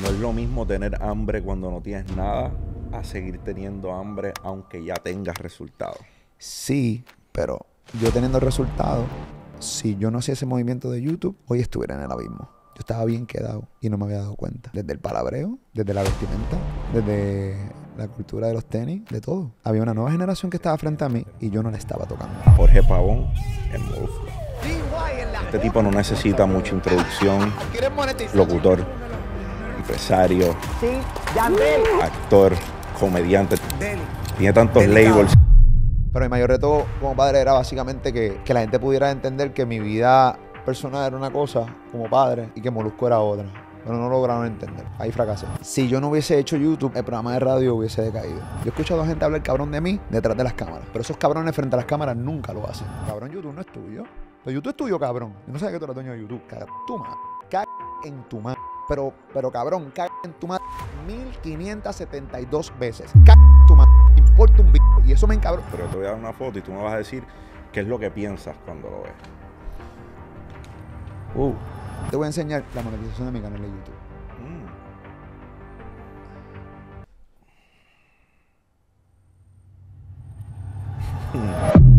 No es lo mismo tener hambre cuando no tienes nada a seguir teniendo hambre aunque ya tengas resultados. Sí, pero yo teniendo resultados, si yo no hacía ese movimiento de YouTube, hoy estuviera en el abismo. Yo estaba bien quedado y no me había dado cuenta. Desde el palabreo, desde la vestimenta, desde la cultura de los tenis, de todo. Había una nueva generación que estaba frente a mí y yo no la estaba tocando. Jorge Pavón en Este tipo no necesita mucha introducción. Locutor empresario, sí. actor, comediante. Tiene tantos labels. Pero mi mayor reto como padre era básicamente que, la gente pudiera entender que mi vida personal era una cosa como padre y que Molusco era otra pero no lograron entender. Ahí fracasé. Si yo no hubiese hecho YouTube, el programa de radio hubiese decaído. Yo he escuchado a gente hablar cabrón de mí detrás de las cámaras, pero esos cabrones frente a las cámaras nunca lo hacen. Cabrón, YouTube no es tuyo. Pero YouTube es tuyo, cabrón. Yo no sabía que tú eras dueño de YouTube. Caga tu madre. Caga en tu madre pero, pero cabrón, caga en tu madre 1572 veces. Caga en tu madre, importa un b**** Y eso me encabró. Pero te voy a dar una foto y tú me vas a decir qué es lo que piensas cuando lo ves. Uh. Te voy a enseñar la monetización de mi canal de YouTube. Mm.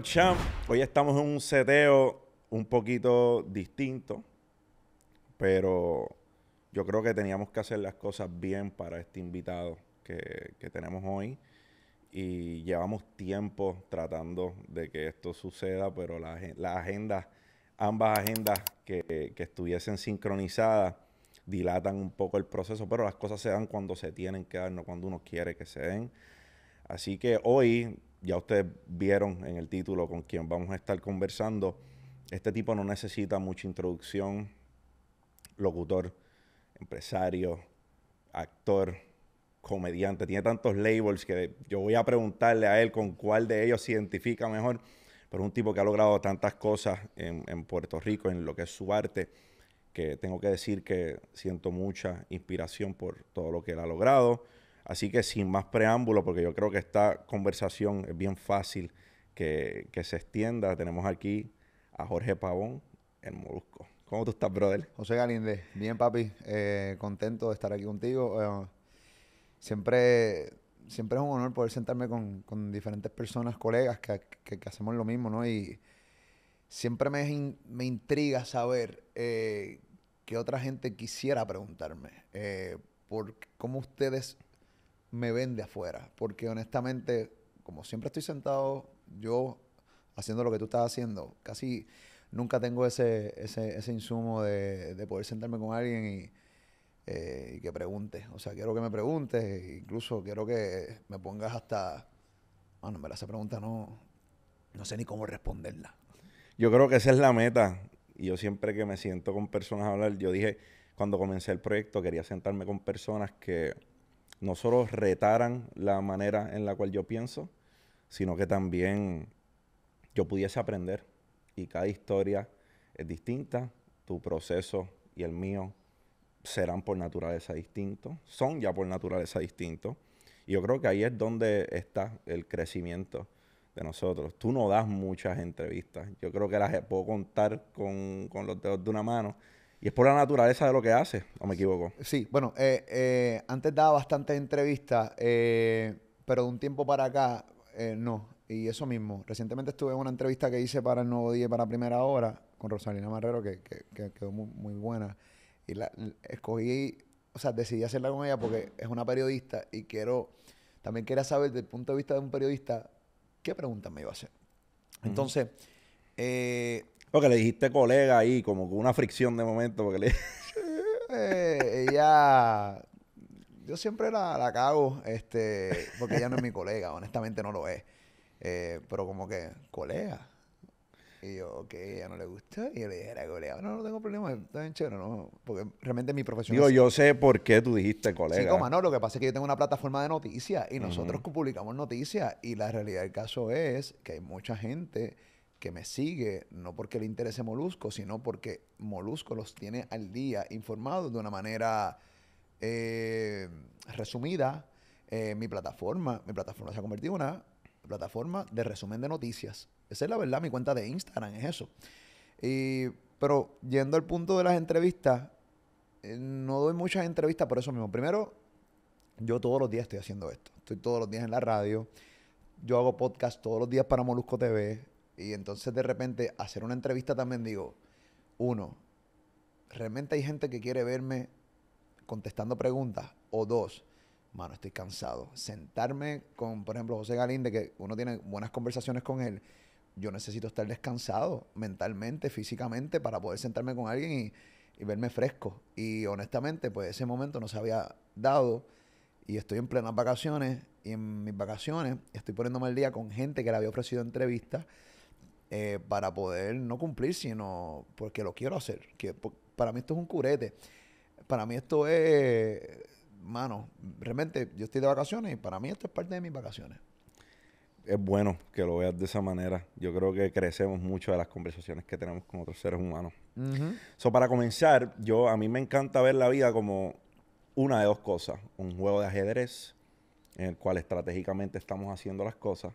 champ. Hoy estamos en un seteo un poquito distinto, pero yo creo que teníamos que hacer las cosas bien para este invitado que, tenemos hoy. Y llevamos tiempo tratando de que esto suceda, pero las agendas, ambas agendas que, que estuviesen sincronizadas, dilatan un poco el proceso, pero las cosas se dan cuando se tienen que dar, no cuando uno quiere que se den. Así que hoy ya ustedes vieron en el título con quien vamos a estar conversando. Este tipo no necesita mucha introducción. Locutor, empresario, actor, comediante. Tiene tantos labels que yo voy a preguntarle a él con cuál de ellos se identifica mejor. Pero es un tipo que ha logrado tantas cosas en, en Puerto Rico, en lo que es su arte, que tengo que decir que siento mucha inspiración por todo lo que él ha logrado. Así que sin más preámbulo, porque yo creo que esta conversación es bien fácil que, se extienda, tenemos aquí a Jorge Pavón, el Molusco. ¿Cómo tú estás, brother? José Galíndez, bien papi, eh, contento de estar aquí contigo. Eh, siempre, siempre es un honor poder sentarme con, diferentes personas, colegas que, hacemos lo mismo, ¿no? Y siempre me, me intriga saber eh, qué otra gente quisiera preguntarme por cómo ustedes me vende afuera. Porque honestamente, como siempre estoy sentado, yo haciendo lo que tú estás haciendo, casi nunca tengo ese, ese, insumo de, poder sentarme con alguien eh, y, que pregunte. O sea, quiero que me preguntes, incluso quiero que me pongas hasta. Bueno, me la esa pregunta no, no sé ni cómo responderla. Yo creo que esa es la meta. Y yo siempre que me siento con personas a hablar, yo dije, cuando comencé el proyecto, quería sentarme con personas que no solo retaran la manera en la cual yo pienso, sino que también yo pudiese aprender. Y cada historia es distinta, tu proceso y el mío serán por naturaleza distintos, son ya por naturaleza distintos. Y yo creo que ahí es donde está el crecimiento de nosotros. Tú no das muchas entrevistas. Yo creo que las puedo contar con, con los dedos de una mano y es por la naturaleza de lo que hace, ¿o me equivoco? Sí, bueno, eh, eh, antes daba bastantes entrevistas, eh, pero de un tiempo para acá, no. Y eso mismo, recientemente estuve en una entrevista que hice para el Nuevo Día para Primera Hora con Rosalina Marrero, que, quedó muy, buena. Y la, escogí, o sea, decidí hacerla con ella porque es una periodista y quiero, también quería saber desde el punto de vista de un periodista, qué preguntas me iba a hacer. Entonces, eh, porque le dijiste colega ahí, como con una fricción de momento, porque le... Eh, ella... Yo siempre la, la, cago, este, porque ella no es mi colega, honestamente no lo es. Eh, pero como que, colega. Y yo, ok, ella no le gusta. Y yo le dije, era colega. No, no tengo problema, está bien chévere, ¿no? Porque realmente mi profesión. Digo, yo sé por qué tú dijiste colega. Sí, como no. Lo que pasa es que yo tengo una plataforma de noticias y nosotros publicamos noticias. Y la realidad del caso es que hay mucha gente que me sigue, no porque le interese Molusco, sino porque Molusco los tiene al día informados de una manera eh, resumida. Eh, mi plataforma, mi plataforma se ha convertido en una plataforma de resumen de noticias. Esa es la verdad, mi cuenta de Instagram es eso. Y, pero yendo al punto de las entrevistas, eh, no doy muchas entrevistas por eso mismo. Primero, yo todos los días estoy haciendo esto. Estoy todos los días en la radio. Yo hago podcast todos los días para Molusco TV. Y entonces de repente hacer una entrevista también digo, uno, realmente hay gente que quiere verme contestando preguntas. O dos, mano, estoy cansado. Sentarme con, por ejemplo, José Galín, de que uno tiene buenas conversaciones con él, yo necesito estar descansado mentalmente, físicamente, para poder sentarme con alguien y, verme fresco. Y honestamente, pues ese momento no se había dado y estoy en plenas vacaciones y en mis vacaciones estoy poniéndome el día con gente que le había ofrecido entrevistas eh, para poder no cumplir, sino porque lo quiero hacer. Que, para mí esto es un curete. Para mí esto es, mano, realmente yo estoy de vacaciones y para mí esto es parte de mis vacaciones. Es bueno que lo veas de esa manera. Yo creo que crecemos mucho de las conversaciones que tenemos con otros seres humanos. para comenzar, yo a mí me encanta ver la vida como una de dos cosas. Un juego de ajedrez en el cual estratégicamente estamos haciendo las cosas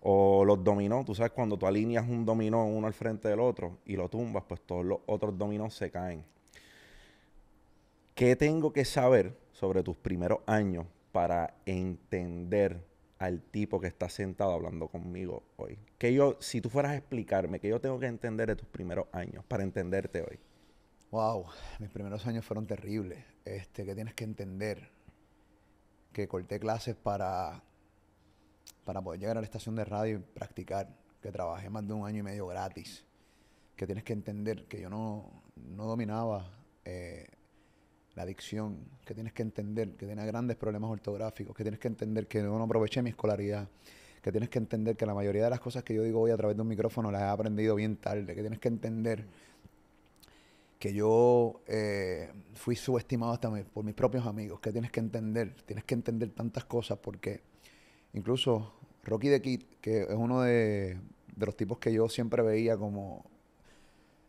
o los dominó, tú sabes, cuando tú alineas un dominó uno al frente del otro y lo tumbas, pues todos los otros dominó se caen. ¿Qué tengo que saber sobre tus primeros años para entender al tipo que está sentado hablando conmigo hoy? Que yo, si tú fueras a explicarme, que yo tengo que entender de tus primeros años para entenderte hoy. Wow, mis primeros años fueron terribles. Este, que tienes que entender que corté clases para para poder llegar a la estación de radio y practicar, que trabajé más de un año y medio gratis, que tienes que entender que yo no, dominaba eh, la dicción, que tienes que entender que tenía grandes problemas ortográficos, que tienes que entender que no aproveché mi escolaridad, que tienes que entender que la mayoría de las cosas que yo digo hoy a través de un micrófono las he aprendido bien tarde, que tienes que entender que yo eh, fui subestimado hasta por mis propios amigos, que tienes que entender, tienes que entender tantas cosas porque incluso Rocky the Kid, que es uno de, los tipos que yo siempre veía como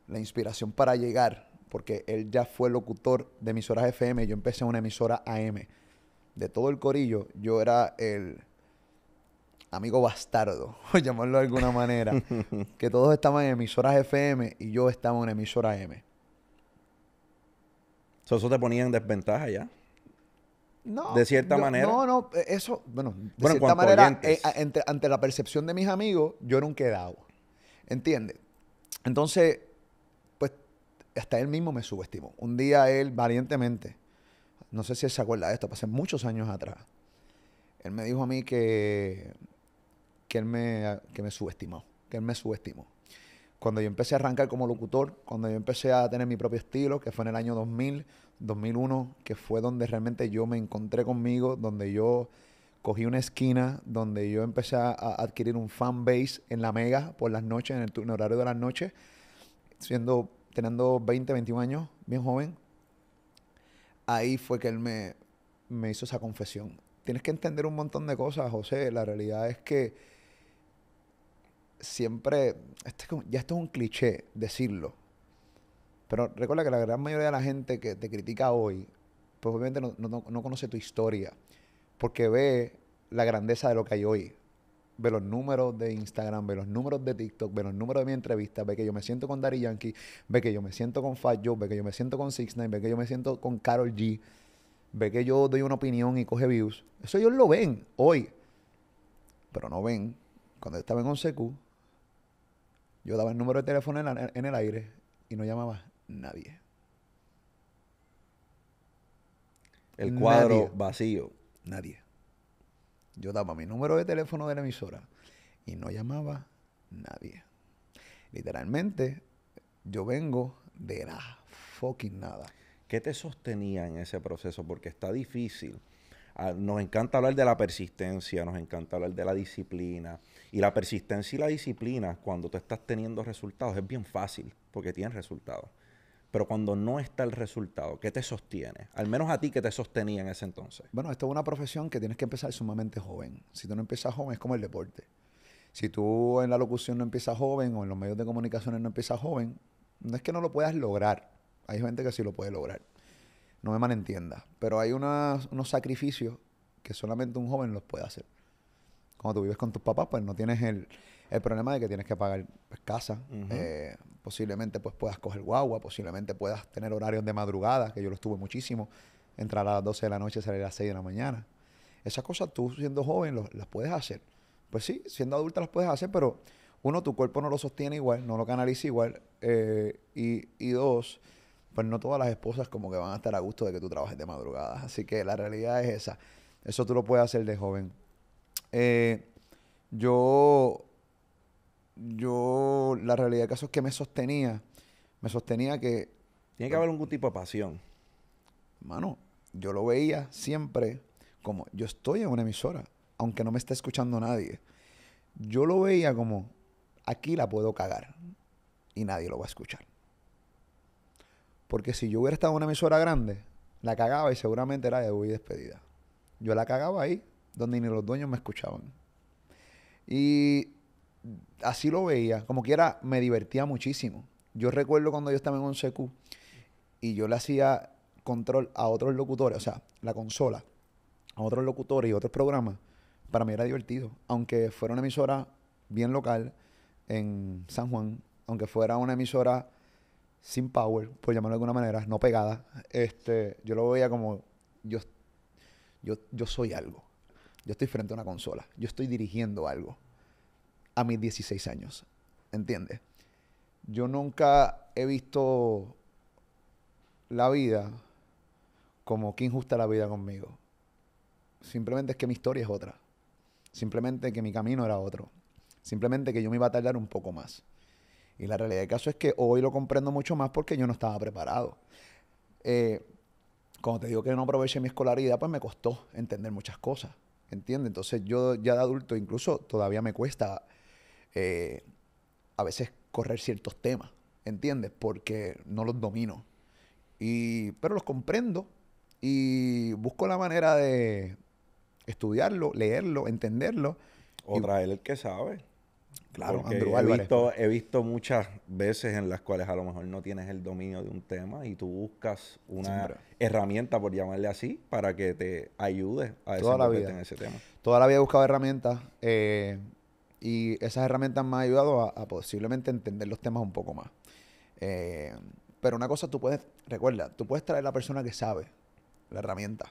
la inspiración para llegar, porque él ya fue locutor de emisoras FM, yo empecé en una emisora AM. De todo el corillo, yo era el amigo bastardo, por llamarlo de alguna manera, que todos estaban en emisoras FM y yo estaba en emisora AM. eso te ponía en desventaja ya. No, de cierta no, manera. No, no, eh, eso, bueno, de cierta manera, eh, ante, la percepción de mis amigos, yo era un quedado. ¿Entiendes? Entonces, pues, hasta él mismo me subestimó. Un día él, valientemente, no sé si él se acuerda de esto, pasé muchos años atrás, él me dijo a mí que, él me, que me subestimó, que él me subestimó. Cuando yo empecé a arrancar como locutor, cuando yo empecé a tener mi propio estilo, que fue en el año 2000, 2001, que fue donde realmente yo me encontré conmigo, donde yo cogí una esquina, donde yo empecé a, adquirir un fan base en la mega por las noches, en el, horario de las noches, siendo, teniendo 20, 21 años, bien joven. Ahí fue que él me, me hizo esa confesión. Tienes que entender un montón de cosas, José. La realidad es que siempre, este ya esto es un cliché decirlo, pero recuerda que la gran mayoría de la gente que te critica hoy, pues obviamente no, conoce tu historia, porque ve la grandeza de lo que hay hoy. Ve los números de Instagram, ve los números de TikTok, ve los números de mi entrevista, ve que yo me siento con Dari Yankee, ve que yo me siento con Fat Joe, ve que yo me siento con Six Nine, ve que yo me siento con Carol G, ve que yo doy una opinión y coge views. Eso ellos lo ven hoy. Pero no ven. Cuando estaba en 11Q, yo daba el número de teléfono en el aire y no llamaba nadie. El cuadro vacío. Nadie. Yo daba mi número de teléfono de la emisora y no llamaba nadie. Literalmente, yo vengo de la fucking nada. ¿Qué te sostenía en ese proceso? Porque está difícil. Ah, nos encanta hablar de la persistencia, nos encanta hablar de la disciplina. Y la persistencia y la disciplina, cuando tú estás teniendo resultados, es bien fácil, porque tienes resultados. Pero cuando no está el resultado, ¿qué te sostiene? Al menos a ti que te sostenía en ese entonces. Bueno, esto es una profesión que tienes que empezar sumamente joven. Si tú no empiezas joven, es como el deporte. Si tú en la locución no empiezas joven o en los medios de comunicaciones no empiezas joven, no es que no lo puedas lograr. Hay gente que sí lo puede lograr. No me malentienda. Pero hay unos sacrificios que solamente un joven los puede hacer. Cuando tú vives con tus papás, pues no tienes el, el problema es que tienes que pagar pues, casa. Eh, posiblemente pues, puedas coger guagua, posiblemente puedas tener horarios de madrugada, que yo lo estuve muchísimo. Entrar a las 12 de la noche, y salir a las 6 de la mañana. Esas cosas tú siendo joven las puedes hacer. Pues sí, siendo adulta las puedes hacer, pero uno, tu cuerpo no lo sostiene igual, no lo canaliza igual. Eh, y, dos, pues no todas las esposas como que van a estar a gusto de que tú trabajes de madrugada. Así que la realidad es esa. Eso tú lo puedes hacer de joven. Eh, yo yo, la realidad de caso es que me sostenía, me sostenía que... Tiene que haber algún tipo de pasión. Mano, yo lo veía siempre como, yo estoy en una emisora, aunque no me esté escuchando nadie. Yo lo veía como, aquí la puedo cagar y nadie lo va a escuchar. Porque si yo hubiera estado en una emisora grande, la cagaba y seguramente era de despedida. Yo la cagaba ahí, donde ni los dueños me escuchaban. Y así lo veía. Como quiera, me divertía muchísimo. Yo recuerdo cuando yo estaba en un y yo le hacía control a otros locutores, o sea, la consola, a otros locutores y otros programas. Para mí era divertido. Aunque fuera una emisora bien local en San Juan, aunque fuera una emisora sin power, por llamarlo de alguna manera, no pegada, este, yo lo veía como yo, yo, yo soy algo. Yo estoy frente a una consola. Yo estoy dirigiendo algo a mis 16 años. ¿Entiendes? Yo nunca he visto la vida como que injusta la vida conmigo. Simplemente es que mi historia es otra. Simplemente que mi camino era otro. Simplemente que yo me iba a tardar un poco más. Y la realidad del caso es que hoy lo comprendo mucho más porque yo no estaba preparado. Eh, cuando te digo que no aproveché mi escolaridad, pues me costó entender muchas cosas. ¿Entiendes? Entonces yo ya de adulto incluso todavía me cuesta eh, a veces correr ciertos temas, ¿entiendes? Porque no los domino. Y, pero los comprendo y busco la manera de estudiarlo, leerlo, entenderlo. O traer el que sabe. Claro, He visto, he visto muchas veces en las cuales a lo mejor no tienes el dominio de un tema y tú buscas una herramienta, por llamarle así, para que te ayude a Toda en ese tema. Toda la vida he buscado herramientas. Eh, y esas herramientas me han ayudado a, posiblemente entender los temas un poco más. Eh, pero una cosa tú puedes, recuerda, tú puedes traer a la persona que sabe la herramienta,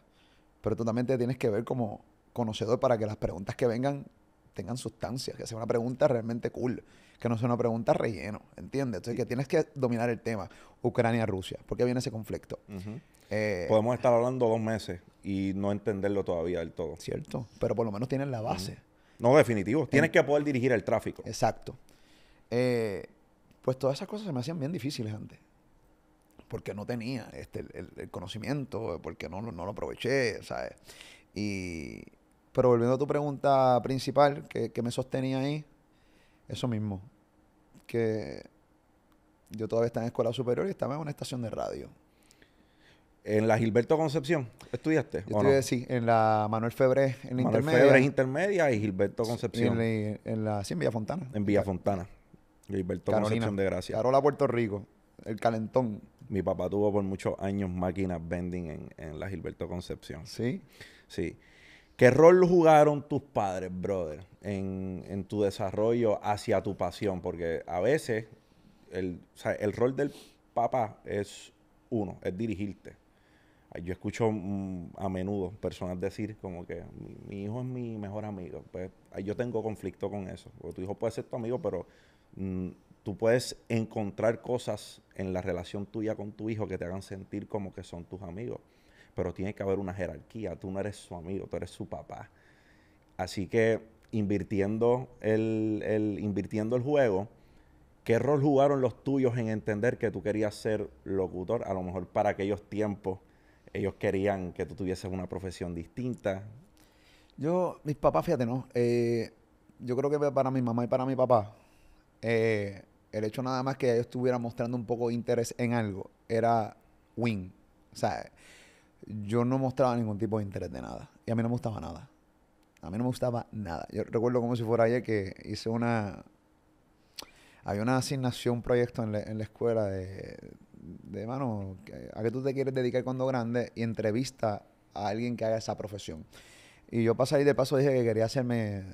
pero tú también te tienes que ver como conocedor para que las preguntas que vengan tengan sustancia, que sea una pregunta realmente cool, que no sea una pregunta relleno, ¿entiendes? Entonces, que tienes que dominar el tema Ucrania-Rusia, ¿por qué viene ese conflicto? Eh, Podemos estar hablando dos meses y no entenderlo todavía del todo. Cierto, pero por lo menos tienen la base. No, definitivo. Tienes que poder dirigir el tráfico. Exacto. Eh, pues todas esas cosas se me hacían bien difíciles antes. Porque no tenía este, el, conocimiento, porque no, no lo aproveché, ¿sabes? Y, pero volviendo a tu pregunta principal, que, me sostenía ahí, eso mismo. Que yo todavía estaba en escuela superior y estaba en una estación de radio. En la Gilberto Concepción, ¿estudiaste? Yo estudié, sí, en la Manuel Febrez en Manuel Intermedia. Intermedia y Gilberto Concepción. En, sí, en Villa Fontana. En Villa Fontana. Gilberto Concepción de Gracia. Carola, Puerto Rico, el calentón. Mi papá tuvo por muchos años máquinas vending en, la Gilberto Concepción. ¿Sí? Sí. ¿Qué rol jugaron tus padres, brother, en, tu desarrollo hacia tu pasión? Porque a veces el rol del papá es uno, es dirigirte yo escucho mm, a menudo personas decir como que mi, hijo es mi mejor amigo. Pues yo tengo conflicto con eso. Porque tu hijo puede ser tu amigo, pero mm, tú puedes encontrar cosas en la relación tuya con tu hijo que te hagan sentir como que son tus amigos. Pero tiene que haber una jerarquía. Tú no eres su amigo, tú eres su papá. Así que invirtiendo el, invirtiendo el juego, ¿qué rol jugaron los tuyos en entender que tú querías ser locutor? A lo mejor para aquellos tiempos ellos querían que tú tuvieses una profesión distinta. Yo, mis papás, fíjate, ¿no? Eh, yo creo que para mi mamá y para mi papá, eh, el hecho nada más que ellos estuvieran mostrando un poco de interés en algo era win. O sea, yo no mostraba ningún tipo de interés de nada. Y a mí no me gustaba nada. A mí no me gustaba nada. Yo recuerdo como si fuera ayer que hice una... Había una asignación, un proyecto en la escuela de, de mano, ¿a qué tú te quieres dedicar cuando grande? Y entrevista a alguien que haga esa profesión. Y yo pasé ahí de paso dije que quería hacerme,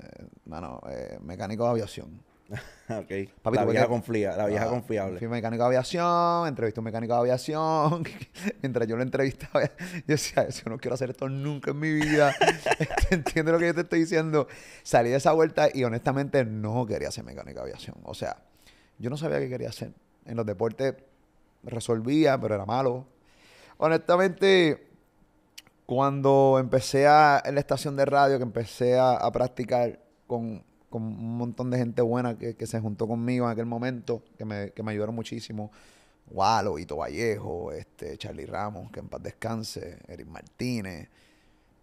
mano, eh, mecánico de aviación. ok. la, vieja la ah, vieja confiable. Fui mecánico de aviación, entrevisté un mecánico de aviación. Mientras yo lo entrevistaba, yo decía, yo no quiero hacer esto nunca en mi vida. Este, ¿Entiendes lo que yo te estoy diciendo? Salí de esa vuelta y honestamente no quería ser mecánico de aviación. O sea, yo no sabía qué quería hacer. En los deportes resolvía, pero era malo. Honestamente, cuando empecé a, en la estación de radio, que empecé a, practicar con, un montón de gente buena que, se juntó conmigo en aquel momento, que me, ayudaron muchísimo. Walo, Ito Vallejo, este, Charlie Ramos, que en paz descanse, Eric Martínez,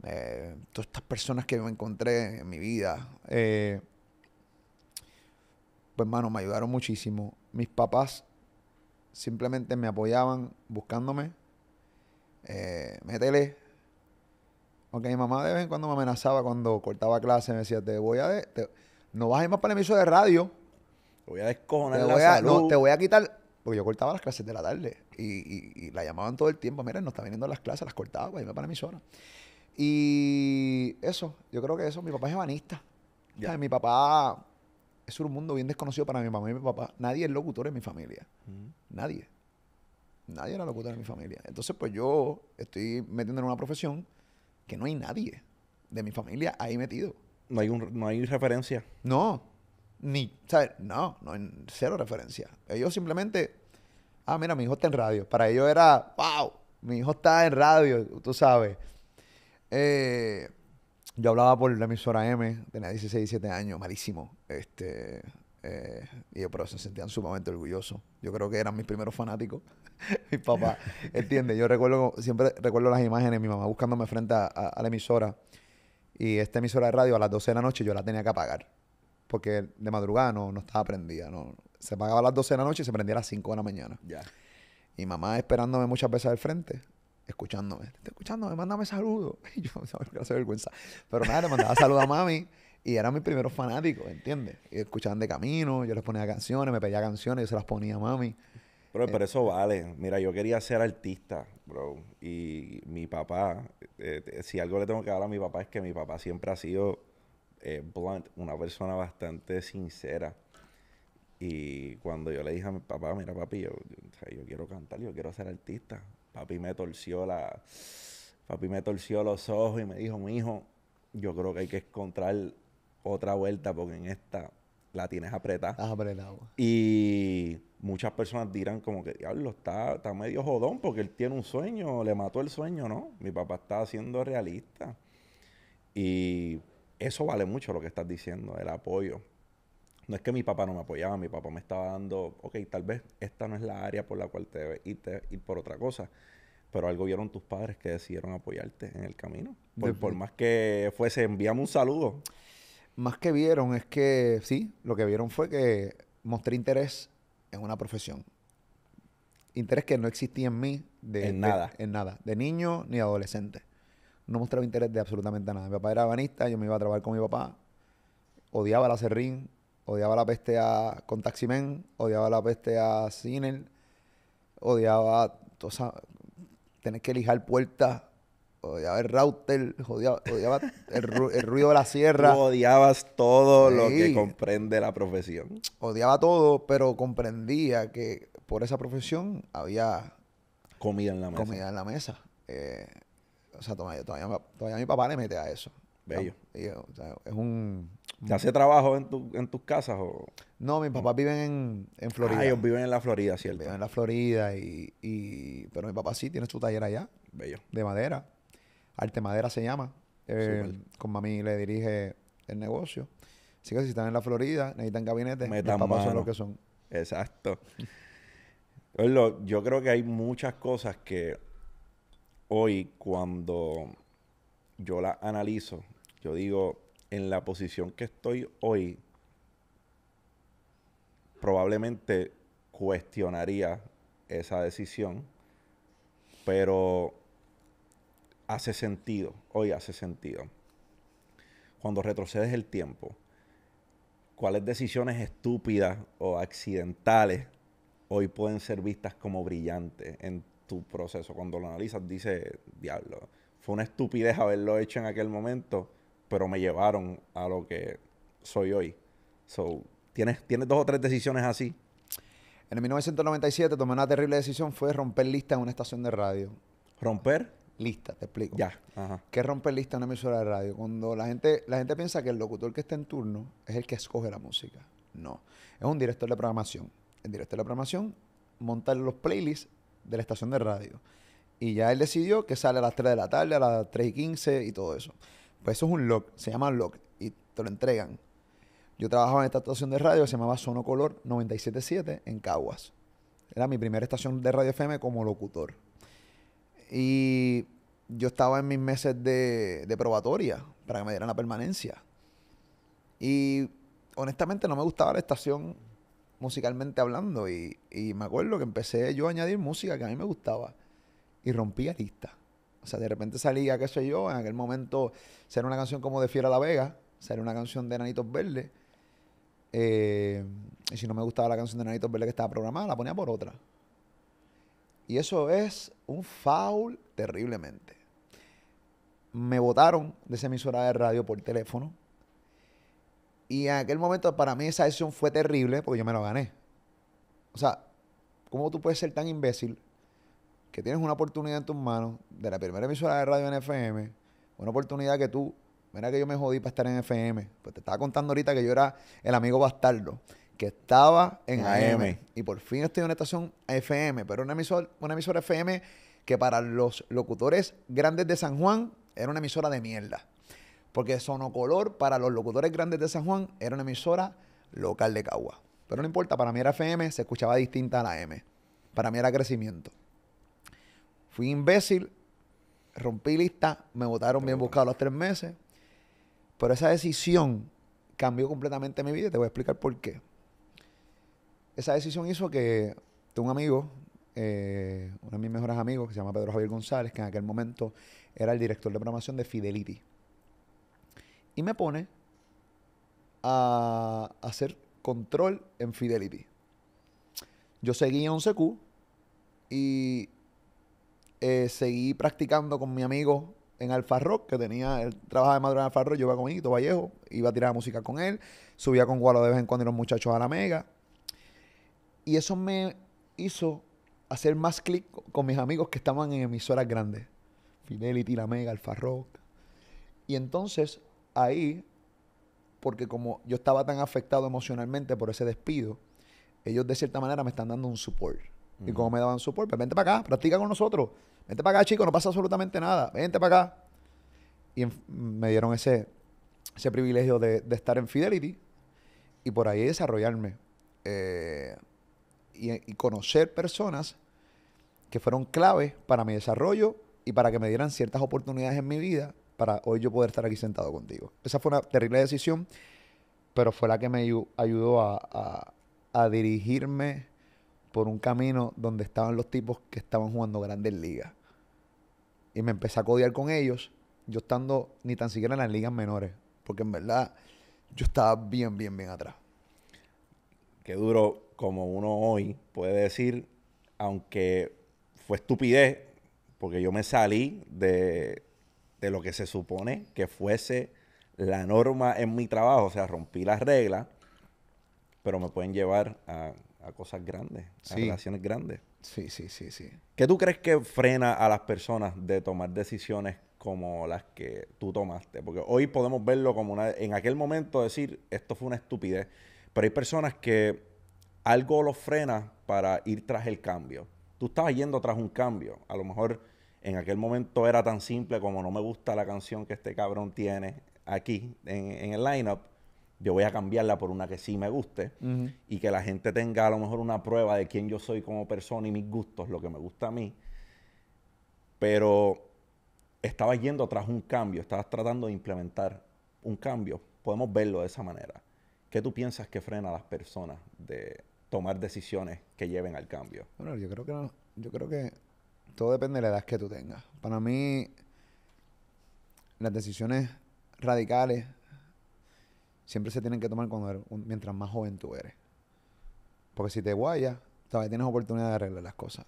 eh, todas estas personas que yo encontré en mi vida, eh, pues hermano, me ayudaron muchísimo. Mis papás simplemente me apoyaban buscándome. Eh, métele. Aunque mi mamá de vez en cuando me amenazaba cuando cortaba clases. me decía, te voy a... no vas a ir más para el de radio. Te voy a descojonar la No, te voy a quitar... Porque yo cortaba las clases de la tarde y, la llamaban todo el tiempo. Miren, no está viniendo las clases, las cortaba para pues, irme para la emisora. Y eso, yo creo que eso, mi papá es ebanista. ya mi papá es un mundo bien desconocido para mi mamá y mi papá. Nadie es locutor en mi familia. Mm. Nadie. Nadie era locutor en mi familia. Entonces, pues yo estoy metiendo en una profesión que no hay nadie de mi familia ahí metido. No hay, no hay referencia. No. Ni, ¿sabes? No, no hay cero referencia. Ellos simplemente, ah, mira, mi hijo está en radio. Para ellos era, wow, mi hijo está en radio, tú sabes. Eh, yo hablaba por la emisora M, tenía 16, 17 años, malísimo. Este, eh, y pero se sentían sumamente orgullosos. Yo creo que eran mis primeros fanáticos. mi papá, ¿entiendes? Yo recuerdo, siempre recuerdo las imágenes, mi mamá buscándome frente a, la emisora. Y esta emisora de radio a las 12 de la noche yo la tenía que apagar. Porque de madrugada no, no estaba prendida. No. Se apagaba a las 12 de la noche y se prendía a las 5 de la mañana. Ya. Y mamá esperándome muchas veces al frente escuchándome. Te estoy escuchándome, mándame saludos. Y yo, me vergüenza. Pero nada, le mandaba saludos a mami. Y era mi primeros fanático... ¿entiendes? Y escuchaban de camino, yo les ponía canciones, me pedía canciones, yo se las ponía a mami. Pero, por eh, eso vale. Mira, yo quería ser artista, bro. Y mi papá, eh, eh, si algo le tengo que dar a mi papá es que mi papá siempre ha sido blunt, una persona bastante sincera. Y cuando yo le dije a mi papá, mira papi, yo, yo quiero cantar, yo quiero ser artista. Papi me torció la. Papi me torció los ojos y me dijo, mi hijo, yo creo que hay que encontrar otra vuelta porque en esta la tienes apretada. Y muchas personas dirán como que, diablo, está, está medio jodón porque él tiene un sueño, le mató el sueño, ¿no? Mi papá está siendo realista. Y eso vale mucho lo que estás diciendo, el apoyo. No es que mi papá no me apoyaba, mi papá me estaba dando, ok, tal vez esta no es la área por la cual te debes irte, ir por otra cosa, pero algo vieron tus padres que decidieron apoyarte en el camino. Por, más que fuese, enviamos un saludo. Más que vieron es que, sí, lo que vieron fue que mostré interés en una profesión. Interés que no existía en mí. De, en nada. En nada. De niño ni adolescente. No mostraba interés de absolutamente nada. Mi papá era banista, yo me iba a trabajar con mi papá. Odiaba la serrín. Odiaba la peste a con Taximen, odiaba la peste a Cine, odiaba o tener que lijar puertas, odiaba el router, odiaba, el, ruido de la sierra. Tú odiabas todo lo que comprende la profesión. Odiaba todo, pero comprendía que por esa profesión había comida en la mesa. Eh, o sea, todavía, todavía, mi papá le mete a eso. Bello. es un... hace trabajo en, tu, en tus casas o...? No, mis papás viven en, ah, Florida. Ah, ellos viven en la Florida, ¿cierto? Viven en la Florida y, Pero mi papá sí tiene su taller allá. Bello. De madera. Arte Madera se llama. Eh, con mami le dirige el negocio. Así que si están en la Florida, necesitan gabinetes, mis papás son los que son. Exacto. yo creo que hay muchas cosas que hoy cuando yo las analizo yo digo, en la posición que estoy hoy, probablemente cuestionaría esa decisión, pero hace sentido, hoy hace sentido. Cuando retrocedes el tiempo, cuáles decisiones estúpidas o accidentales hoy pueden ser vistas como brillantes en tu proceso. Cuando lo analizas, dices, diablo, fue una estupidez haberlo hecho en aquel momento, pero me llevaron a lo que soy hoy. So, ¿tienes, tienes dos o tres decisiones así. En el 1997 tomé una terrible decisión, fue romper lista en una estación de radio. ¿Romper? Lista, te explico. Ya. ¿Qué es romper lista en una emisora de radio? Cuando la gente, la gente piensa que el locutor que está en turno es el que escoge la música. No. Es un director de programación. El director de programación monta los playlists de la estación de radio. Y ya él decidió que sale a las 3 de la tarde, a las 3 y 15 y todo eso. Pues eso es un lock, se llama lock y te lo entregan. Yo trabajaba en esta estación de radio que se llamaba Color 977 en Caguas. Era mi primera estación de radio FM como locutor. Y yo estaba en mis meses de, probatoria para que me dieran la permanencia. Y honestamente no me gustaba la estación musicalmente hablando. Y, me acuerdo que empecé yo a añadir música que a mí me gustaba. Y rompía lista. O sea, de repente salía, qué sé yo, en aquel momento ser una canción como de Fiera La Vega, ser una canción de Nanitos Verdes. Eh, y si no me gustaba la canción de Nanitos Verdes que estaba programada, la ponía por otra. Y eso es un foul terriblemente. Me votaron de esa emisora de radio por teléfono. Y en aquel momento para mí esa decisión fue terrible porque yo me la gané. O sea, ¿cómo tú puedes ser tan imbécil que tienes una oportunidad en tus manos de la primera emisora de radio en FM, una oportunidad que tú, mira que yo me jodí para estar en FM, pues te estaba contando ahorita que yo era el amigo bastardo, que estaba en AM, y por fin estoy en una estación FM, pero una emisora, una emisora FM que para los locutores grandes de San Juan era una emisora de mierda. Porque Sonocolor para los locutores grandes de San Juan era una emisora local de Cagua. Pero no importa, para mí era FM, se escuchaba distinta a la M. Para mí era crecimiento. Fui imbécil, rompí lista, me votaron bien buscado los tres meses. Pero esa decisión cambió completamente mi vida y te voy a explicar por qué. Esa decisión hizo que un amigo, eh, uno de mis mejores amigos, que se llama Pedro Javier González, que en aquel momento era el director de programación de Fidelity. Y me pone a hacer control en Fidelity. Yo seguía 11Q y eh, seguí practicando con mi amigo en Alfa Rock, que tenía, él trabajaba de madrugada en Alfa yo iba con Hito Vallejo, iba a tirar música con él, subía con Gualo de vez en cuando y los muchachos a la mega. Y eso me hizo hacer más clic con mis amigos que estaban en emisoras grandes. Fidelity, La Mega, Alfa Rock. Y entonces ahí, porque como yo estaba tan afectado emocionalmente por ese despido, ellos de cierta manera me están dando un support. Y como me daban support, pues vente para acá, practica con nosotros. Vente para acá, chico, no pasa absolutamente nada. Vente para acá. Y me dieron ese, privilegio de, estar en Fidelity y por ahí desarrollarme. Eh, y, conocer personas que fueron claves para mi desarrollo y para que me dieran ciertas oportunidades en mi vida para hoy yo poder estar aquí sentado contigo. Esa fue una terrible decisión, pero fue la que me ayudó a dirigirme por un camino donde estaban los tipos que estaban jugando grandes ligas y me empecé a codiar con ellos, yo estando ni tan siquiera en las ligas menores, porque en verdad yo estaba bien, bien, bien atrás. Qué duro, como uno hoy puede decir, aunque fue estupidez, porque yo me salí de, lo que se supone que fuese la norma en mi trabajo, o sea, rompí las reglas, pero me pueden llevar a, cosas grandes, a relaciones grandes. Sí, sí, sí, sí. ¿Qué tú crees que frena a las personas de tomar decisiones como las que tú tomaste? Porque hoy podemos verlo como una... En aquel momento decir, esto fue una estupidez. Pero hay personas que algo los frena para ir tras el cambio. Tú estabas yendo tras un cambio. A lo mejor en aquel momento era tan simple como no me gusta la canción que este cabrón tiene aquí en, en el lineup yo voy a cambiarla por una que sí me guste y que la gente tenga a lo mejor una prueba de quién yo soy como persona y mis gustos, lo que me gusta a mí. Pero estabas yendo tras un cambio, estabas tratando de implementar un cambio. Podemos verlo de esa manera. ¿Qué tú piensas que frena a las personas de tomar decisiones que lleven al cambio? Bueno, yo creo que yo creo que todo depende de la edad que tú tengas. Para mí, las decisiones radicales siempre se tienen que tomar cuando eres mientras más joven tú eres. Porque si te guayas, todavía tienes oportunidad de arreglar las cosas.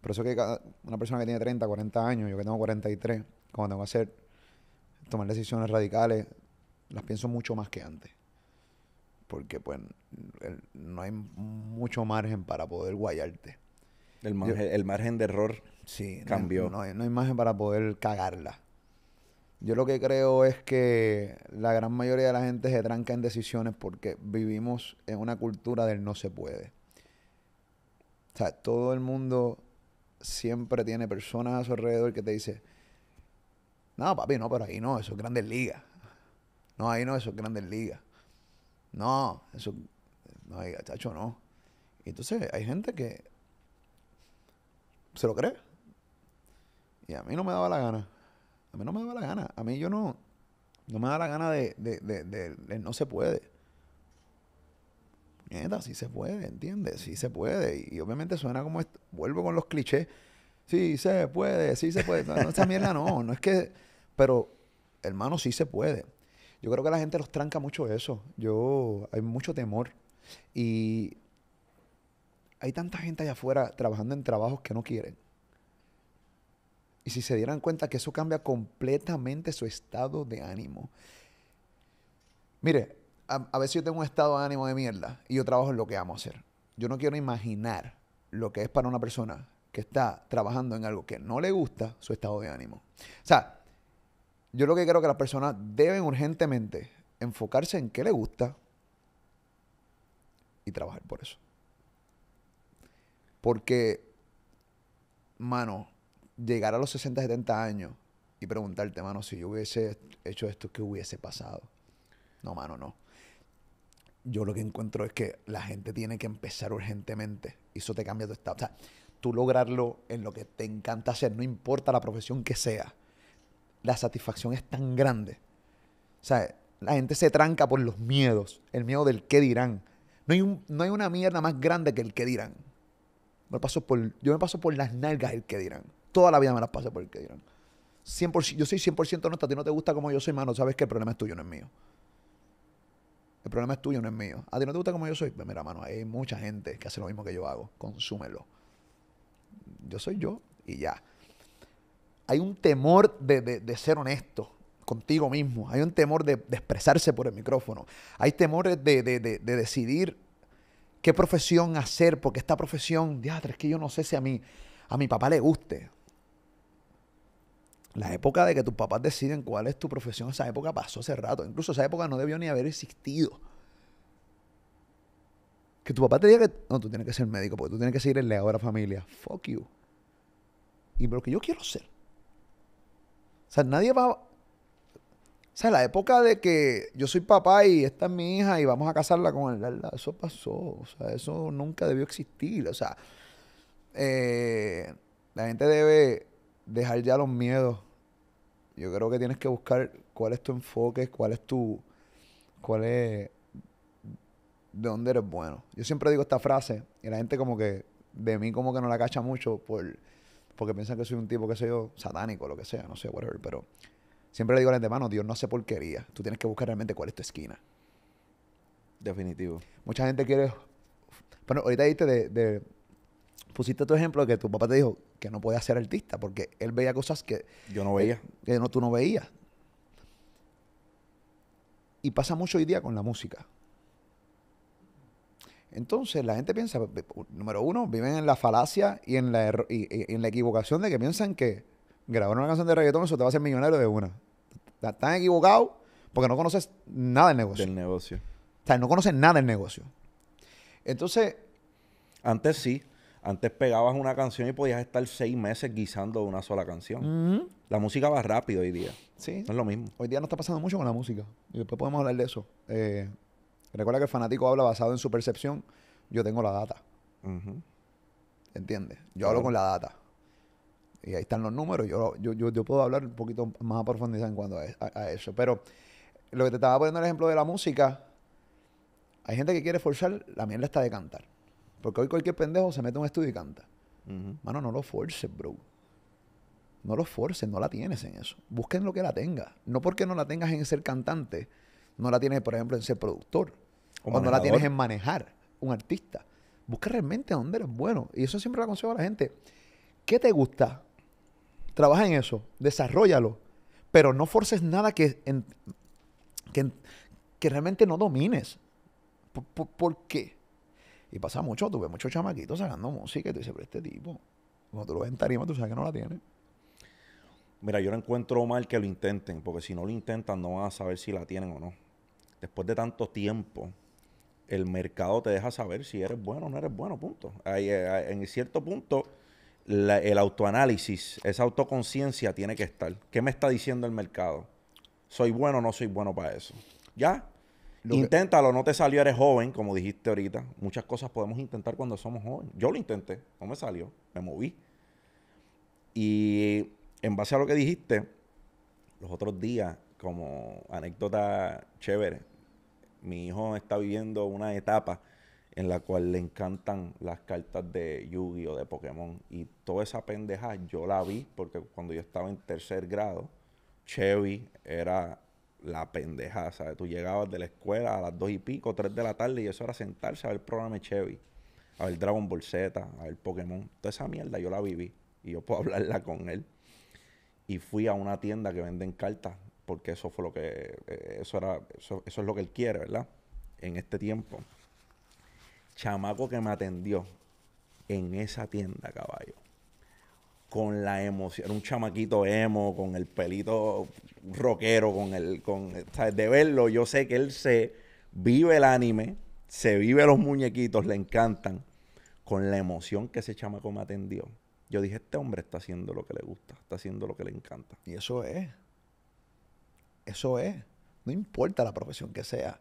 Pero eso que una persona que tiene 30, 40 años, yo que tengo 43, cuando tengo que hacer, tomar decisiones radicales, las pienso mucho más que antes. Porque pues no hay mucho margen para poder guayarte. El margen, de error sí, cambió. No no hay margen para poder cagarla. Yo lo que creo es que la gran mayoría de la gente se tranca en decisiones porque vivimos en una cultura del no se puede. O sea, todo el mundo siempre tiene personas a su alrededor que te dicen, no, papi, no, pero ahí no, eso es grandes ligas. No, ahí no, eso es grandes ligas. No, eso, no, chacho, no. entonces hay gente que se lo cree. Y a mí no me daba la gana. A mí no me da la gana. A mí yo no. No me da la gana de, de, de, no se puede. Neta, sí se puede, ¿entiendes? Sí se puede. Y obviamente suena como. Vuelvo con los clichés. Sí se puede, sí se puede. no esa mierda no. No es que. Pero, hermano, sí se puede. Yo creo que la gente los tranca mucho eso. Yo. Hay mucho temor. Y. Hay tanta gente allá afuera trabajando en trabajos que no quieren y si se dieran cuenta que eso cambia completamente su estado de ánimo. Mire, a, veces yo tengo un estado de ánimo de mierda y yo trabajo en lo que amo hacer. Yo no quiero imaginar lo que es para una persona que está trabajando en algo que no le gusta su estado de ánimo. O sea, yo lo que creo que las personas deben urgentemente enfocarse en qué le gusta y trabajar por eso. Porque, mano, llegar a los 60, 70 años y preguntarte, mano, si yo hubiese hecho esto, ¿qué hubiese pasado? No, mano, no. Yo lo que encuentro es que la gente tiene que empezar urgentemente. Y eso te cambia tu estado. O sea, tú lograrlo en lo que te encanta hacer, no importa la profesión que sea, la satisfacción es tan grande. O sea, la gente se tranca por los miedos, el miedo del qué dirán. No hay, no hay una mierda más grande que el qué dirán. Me por, yo me paso por las nalgas del qué dirán toda la vida me las pasé por el que dirán. yo soy 100% honesto, a ti no te gusta como yo soy, mano, sabes que el problema es tuyo, no es mío. El problema es tuyo, no es mío. A ti no te gusta como yo soy, pues mira, mano, hay mucha gente que hace lo mismo que yo hago, consúmelo. Yo soy yo y ya. Hay un temor de, ser honesto contigo mismo, hay un temor de, expresarse por el micrófono, hay temores de, decidir qué profesión hacer, porque esta profesión, diadre, es que yo no sé si a mí, a mi papá le guste, la época de que tus papás deciden cuál es tu profesión, esa época pasó hace rato. Incluso esa época no debió ni haber existido. Que tu papá te diga que no, tú tienes que ser médico, porque tú tienes que seguir el legado de la familia. Fuck you. Y lo que yo quiero ser. O sea, nadie va. O sea, la época de que yo soy papá y esta es mi hija y vamos a casarla con él, eso pasó. O sea, eso nunca debió existir. O sea, eh, la gente debe dejar ya los miedos. Yo creo que tienes que buscar cuál es tu enfoque, cuál es tu. cuál es. de dónde eres bueno. Yo siempre digo esta frase y la gente, como que. de mí, como que no la cacha mucho por, porque piensan que soy un tipo, qué sé yo, satánico, lo que sea, no sé, whatever, pero. Siempre le digo a la gente, mano, Dios no hace porquería. Tú tienes que buscar realmente cuál es tu esquina. Definitivo. Mucha gente quiere. Bueno, ahorita dijiste de, de, Pusiste tu ejemplo que tu papá te dijo, que no podía ser artista porque él veía cosas que... Yo no veía. Eh, que, no, tú no veías. Y pasa mucho hoy día con la música. Entonces la gente piensa, número uno, viven en la falacia y en la, en la equivocación de que piensan que grabar una canción de reggaetón eso te va a hacer millonario de una. Están equivocados porque no conoces nada del negocio. Del negocio. O sea, no conoces nada del negocio. Entonces... Antes sí. Antes pegabas una canción y podías estar seis meses guisando una sola canción. La música va rápido hoy día. Sí. No es lo mismo. Hoy día no está pasando mucho con la música. Y después podemos hablar de eso. Eh, recuerda que el fanático habla basado en su percepción. Yo tengo la data. ¿Entiendes? Yo hablo con la data. Y ahí están los números. Yo, yo, yo, puedo hablar un poquito más a profundidad en cuanto a, eso. Pero lo que te estaba poniendo el ejemplo de la música, hay gente que quiere forzar la mierda está de cantar. Porque hoy cualquier pendejo se mete a un estudio y canta. Mano, no lo forces, bro. No lo forces, no la tienes en eso. Busquen lo que la tengas. No porque no la tengas en ser cantante, no la tienes, por ejemplo, en ser productor. O, no la tienes en manejar un artista. Busca realmente dónde eres bueno. Y eso siempre lo aconsejo a la gente. ¿Qué te gusta? Trabaja en eso, desarrollalo, pero no forces nada que, que, realmente no domines. por qué? Y pasa mucho, tuve muchos chamaquitos sacando música y tú dices, pero este tipo, cuando tú lo ves en tarima, tú sabes que no la tiene. Mira, yo no encuentro mal que lo intenten, porque si no lo intentan no van a saber si la tienen o no. Después de tanto tiempo, el mercado te deja saber si eres bueno o no eres bueno, punto. Eh, eh, en cierto punto, el autoanálisis, esa autoconciencia tiene que estar. ¿Qué me está diciendo el mercado? ¿Soy bueno o no soy bueno para eso? ¿Ya? Inténtalo, no te salió, eres joven, como dijiste ahorita. Muchas cosas podemos intentar cuando somos jóvenes. Yo lo intenté, no me salió, me moví. Y en base a lo que dijiste, los otros días, como anécdota chévere, mi hijo está viviendo una etapa en la cual le encantan las cartas de yu gi de Pokémon. Y toda esa pendeja yo la vi porque cuando yo estaba en tercer grado, Chevy era la pendejada, ¿sabes? Tú llegabas de la escuela a las dos y pico, tres de la tarde y eso era sentarse a ver el programa Chevy, a ver Dragon Ball Z, a ver Pokémon. Toda esa mierda yo la viví y yo puedo hablarla con él. Y fui a una tienda que venden cartas porque eso fue lo que, eh, eso era, eso es lo que él quiere, ¿verdad? En este tiempo. Chamaco que me atendió en esa tienda, caballo con la emoción, era un chamaquito emo, con el pelito rockero, con el, de verlo, yo sé que él se vive el anime, se vive los muñequitos, le encantan, con la emoción que ese chamaco me atendió. Yo dije, este hombre está haciendo lo que le gusta, está haciendo lo que le encanta. Y eso es. Eso es. No importa la profesión que sea.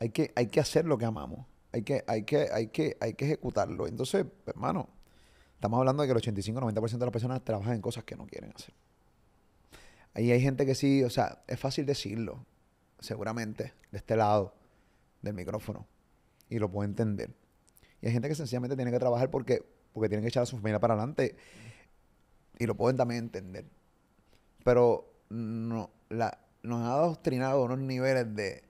Hay que, hay que hacer lo que amamos. Hay que, hay que, hay que, hay que ejecutarlo. Entonces, hermano, Estamos hablando de que el 85-90% de las personas trabajan en cosas que no quieren hacer. Ahí hay gente que sí, o sea, es fácil decirlo, seguramente, de este lado del micrófono, y lo puede entender. Y hay gente que sencillamente tiene que trabajar porque, porque tienen que echar a su familia para adelante, y lo pueden también entender. Pero nos ha adoctrinado unos niveles de,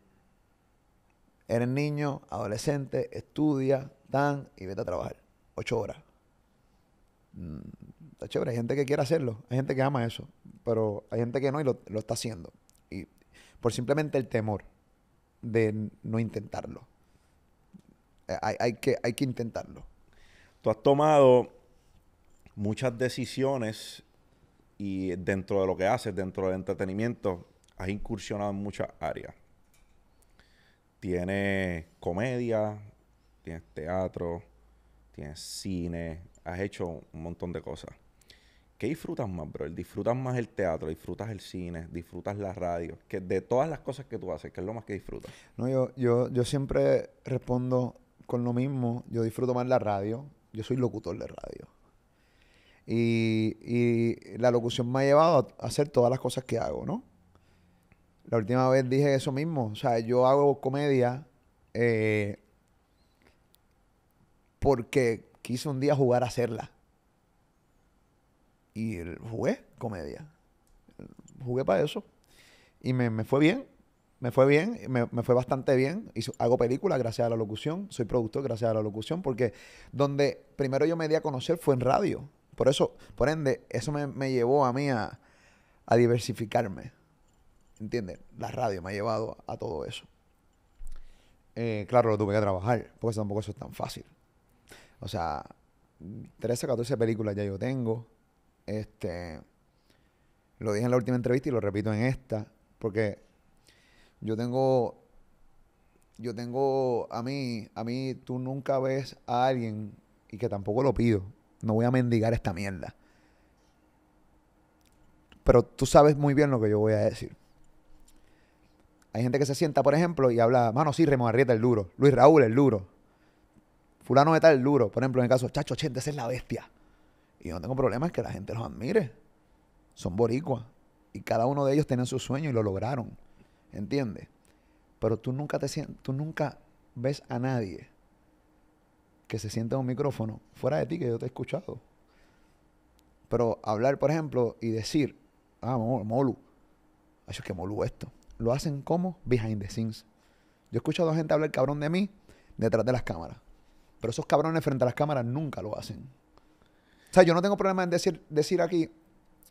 eres niño, adolescente, estudia, dan y vete a trabajar, ocho horas está mm, chévere. Hay gente que quiere hacerlo, hay gente que ama eso, pero hay gente que no y lo, está haciendo. Y por simplemente el temor de no intentarlo. Eh, hay, que, hay que intentarlo. Tú has tomado muchas decisiones y dentro de lo que haces, dentro del entretenimiento, has incursionado en muchas áreas. Tienes comedia, tienes teatro, tienes cine, has hecho un montón de cosas. ¿Qué disfrutas más, bro? ¿Disfrutas más el teatro? ¿Disfrutas el cine? ¿Disfrutas la radio? de todas las cosas que tú haces, ¿qué es lo más que disfrutas? No, yo, yo, yo siempre respondo con lo mismo. Yo disfruto más la radio. Yo soy locutor de radio. Y, la locución me ha llevado a hacer todas las cosas que hago, ¿no? La última vez dije eso mismo. O sea, yo hago comedia eh, porque quise un día jugar a hacerla. Y jugué comedia. Jugué para eso. Y me, fue bien. Me fue bien, me, fue bastante bien. y hago películas gracias a la locución, soy productor gracias a la locución, porque donde primero yo me di a conocer fue en radio. Por eso, por ende, eso me, llevó a mí a, diversificarme. ¿Entiendes? La radio me ha llevado a, todo eso. Eh, claro, lo tuve que trabajar, porque tampoco eso es tan fácil. O sea, 13 14 películas ya yo tengo. Este, lo dije en la última entrevista y lo repito en esta, porque yo tengo, yo tengo, a mí, a mí tú nunca ves a alguien y que tampoco lo pido. No voy a mendigar esta mierda. Pero tú sabes muy bien lo que yo voy a decir. Hay gente que se sienta, por ejemplo, y habla, mano, sí, Remo Arrieta el duro, Luis Raúl el duro, fulano de tal duro. Por ejemplo, en el caso, Chacho Chente, esa es la bestia. Y yo no tengo problema es que la gente los admire. Son boricuas. Y cada uno de ellos tiene su sueño y lo lograron. ¿Entiendes? Pero tú nunca te tú nunca ves a nadie que se sienta en un micrófono fuera de ti que yo te he escuchado. Pero hablar, por ejemplo, y decir, ah, Molu, eso es que Molu esto. Lo hacen como behind the scenes. Yo he escuchado a gente hablar cabrón de mí detrás de las cámaras. Pero esos cabrones frente a las cámaras nunca lo hacen. O sea, yo no tengo problema en decir, decir aquí,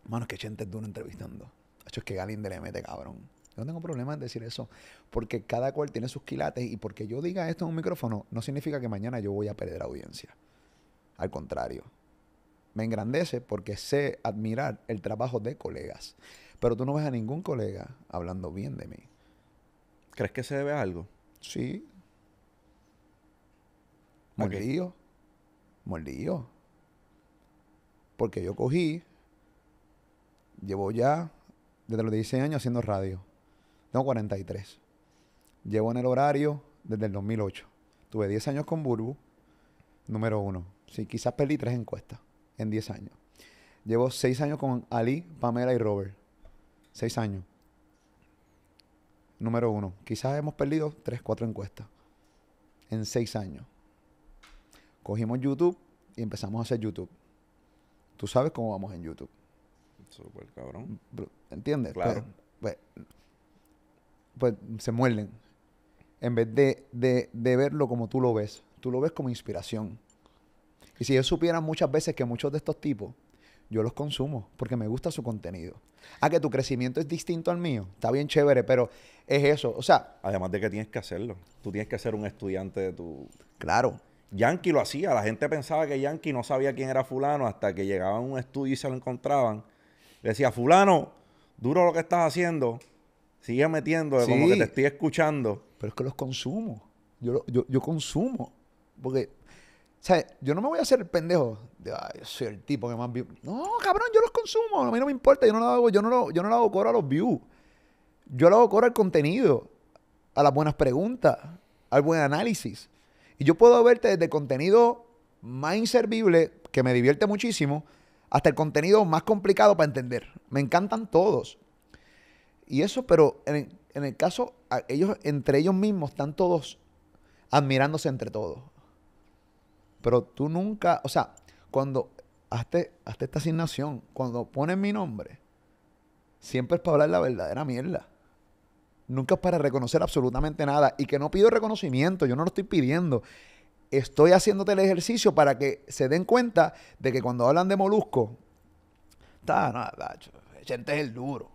mano, es que Chente es duro entrevistando. es que Galindo le mete cabrón. Yo no tengo problema en decir eso, porque cada cual tiene sus quilates y porque yo diga esto en un micrófono no significa que mañana yo voy a perder audiencia. Al contrario, me engrandece porque sé admirar el trabajo de colegas. Pero tú no ves a ningún colega hablando bien de mí. ¿Crees que se debe a algo? Sí, Mordido. Okay. Mordido. Porque yo cogí, llevo ya desde los 16 años haciendo radio. Tengo 43. Llevo en el horario desde el 2008. Tuve 10 años con Burbu, número uno. Sí, quizás perdí tres encuestas en 10 años. Llevo 6 años con Ali, Pamela y Robert. 6 años. Número uno. Quizás hemos perdido 3, 4 encuestas en 6 años. Cogimos YouTube y empezamos a hacer YouTube. Tú sabes cómo vamos en YouTube. Súper cabrón. ¿Entiendes? Claro. Pues, pues, se muerden. En vez de, verlo como tú lo ves, tú lo ves como inspiración. Y si yo supiera muchas veces que muchos de estos tipos, yo los consumo porque me gusta su contenido. Ah, que tu crecimiento es distinto al mío. Está bien chévere, pero es eso. O sea. Además de que tienes que hacerlo. Tú tienes que ser un estudiante de tu. Claro. Yankee lo hacía, la gente pensaba que Yankee no sabía quién era fulano hasta que llegaba a un estudio y se lo encontraban. Le decía, fulano, duro lo que estás haciendo, sigue metiendo, como que te estoy escuchando. Pero es que los consumo, yo, yo, consumo, porque, ¿sabes? Yo no me voy a hacer el pendejo de, Ay, yo soy el tipo que más views. No, cabrón, yo los consumo, a mí no me importa, yo no lo hago, yo no lo, yo no hago coro a los views, yo lo hago coro al contenido, a las buenas preguntas, al buen análisis y yo puedo verte desde contenido más inservible, que me divierte muchísimo, hasta el contenido más complicado para entender. Me encantan todos. Y eso, pero en el, caso, ellos, entre ellos mismos están todos admirándose entre todos. Pero tú nunca, o sea, cuando haces esta asignación, cuando pones mi nombre, siempre es para hablar la verdadera mierda. Nunca es para reconocer absolutamente nada. Y que no pido reconocimiento, yo no lo estoy pidiendo. Estoy haciéndote el ejercicio para que se den cuenta de que cuando hablan de molusco, está, nada, es el duro.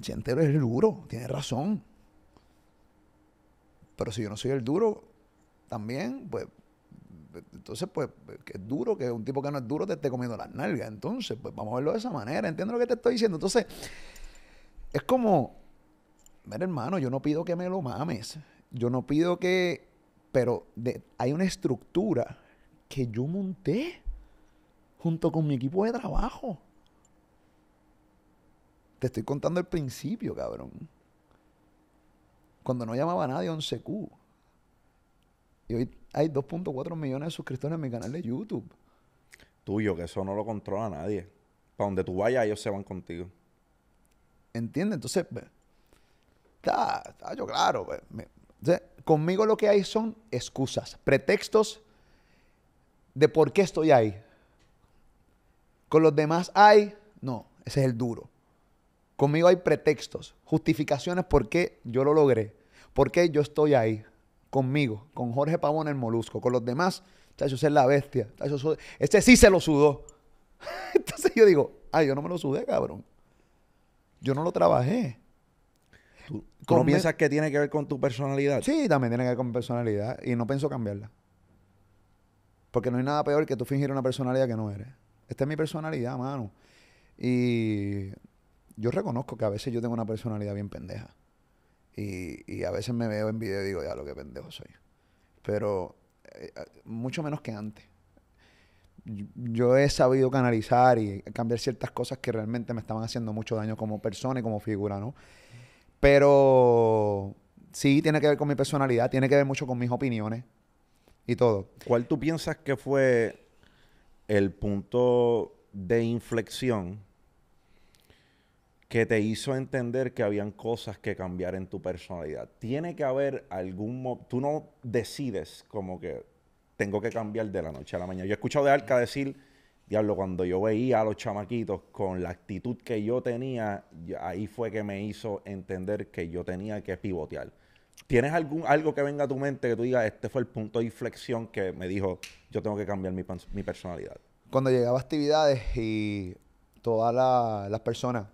Gente, es el duro, Tiene razón. Pero si yo no soy el duro, también, pues, entonces, pues, que es duro, que un tipo que no es duro te esté comiendo las nalgas. Entonces, pues, vamos a verlo de esa manera. Entiendo lo que te estoy diciendo. Entonces, es como, mira hermano, yo no pido que me lo mames, yo no pido que, pero hay una estructura que yo monté junto con mi equipo de trabajo. Te estoy contando el principio, cabrón. Cuando no llamaba a nadie 11Q. Y hoy hay 2.4 millones de suscriptores en mi canal de YouTube. Tuyo, que eso no lo controla nadie. Para donde tú vayas, ellos se van contigo. ¿Entiendes? Entonces, yo claro. Pues, conmigo lo que hay son excusas, pretextos de por qué estoy ahí. Con los demás hay, no, ese es el duro. Conmigo hay pretextos, justificaciones por qué yo lo logré, por qué yo estoy ahí, conmigo, con Jorge Pavón el molusco, con los demás, chacho, es la bestia, ese sí se lo sudó. Entonces yo digo, ay, yo no me lo sudé, cabrón. Yo no lo trabajé. ¿Tú, piensas que tiene que ver con tu personalidad? Sí, también tiene que ver con mi personalidad y no pienso cambiarla. Porque no hay nada peor que tú fingir una personalidad que no eres. Esta es mi personalidad, mano. Y yo reconozco que a veces yo tengo una personalidad bien pendeja. Y, a veces me veo en video y digo, ya lo que pendejo soy. Pero eh, mucho menos que antes. Yo he sabido canalizar y cambiar ciertas cosas que realmente me estaban haciendo mucho daño como persona y como figura, ¿no? Pero sí, tiene que ver con mi personalidad, tiene que ver mucho con mis opiniones y todo. ¿Cuál tú piensas que fue el punto de inflexión que te hizo entender que habían cosas que cambiar en tu personalidad? Tiene que haber algún... Tú no decides como que tengo que cambiar de la noche a la mañana. Yo he escuchado de Arca decir diablo, cuando yo veía a los chamaquitos con la actitud que yo tenía, ahí fue que me hizo entender que yo tenía que pivotear. ¿Tienes algún, algo que venga a tu mente que tú digas, este fue el punto de inflexión que me dijo, yo tengo que cambiar mi, personalidad? Cuando llegaba a actividades y todas las personas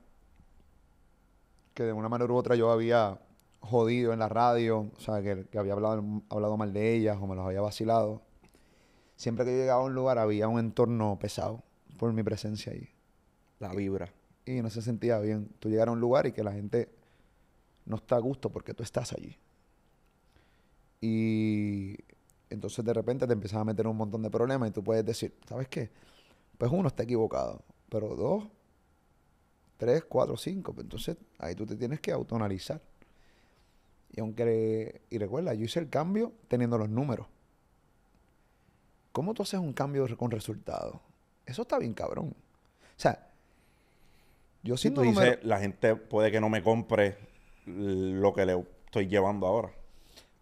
que de una manera u otra yo había jodido en la radio, o sea, que, había hablado, hablado mal de ellas o me los había vacilado, siempre que yo llegaba a un lugar había un entorno pesado por mi presencia ahí. La vibra. Y, no se sentía bien. Tú llegar a un lugar y que la gente no está a gusto porque tú estás allí. Y entonces de repente te empezaba a meter un montón de problemas y tú puedes decir, ¿sabes qué? Pues uno está equivocado, pero dos, tres, cuatro, cinco. Pues entonces ahí tú te tienes que autoanalizar. Y aunque, y recuerda, yo hice el cambio teniendo los números. ¿Cómo tú haces un cambio con resultados? Eso está bien cabrón. O sea, yo siento tú dices, la gente puede que no me compre lo que le estoy llevando ahora.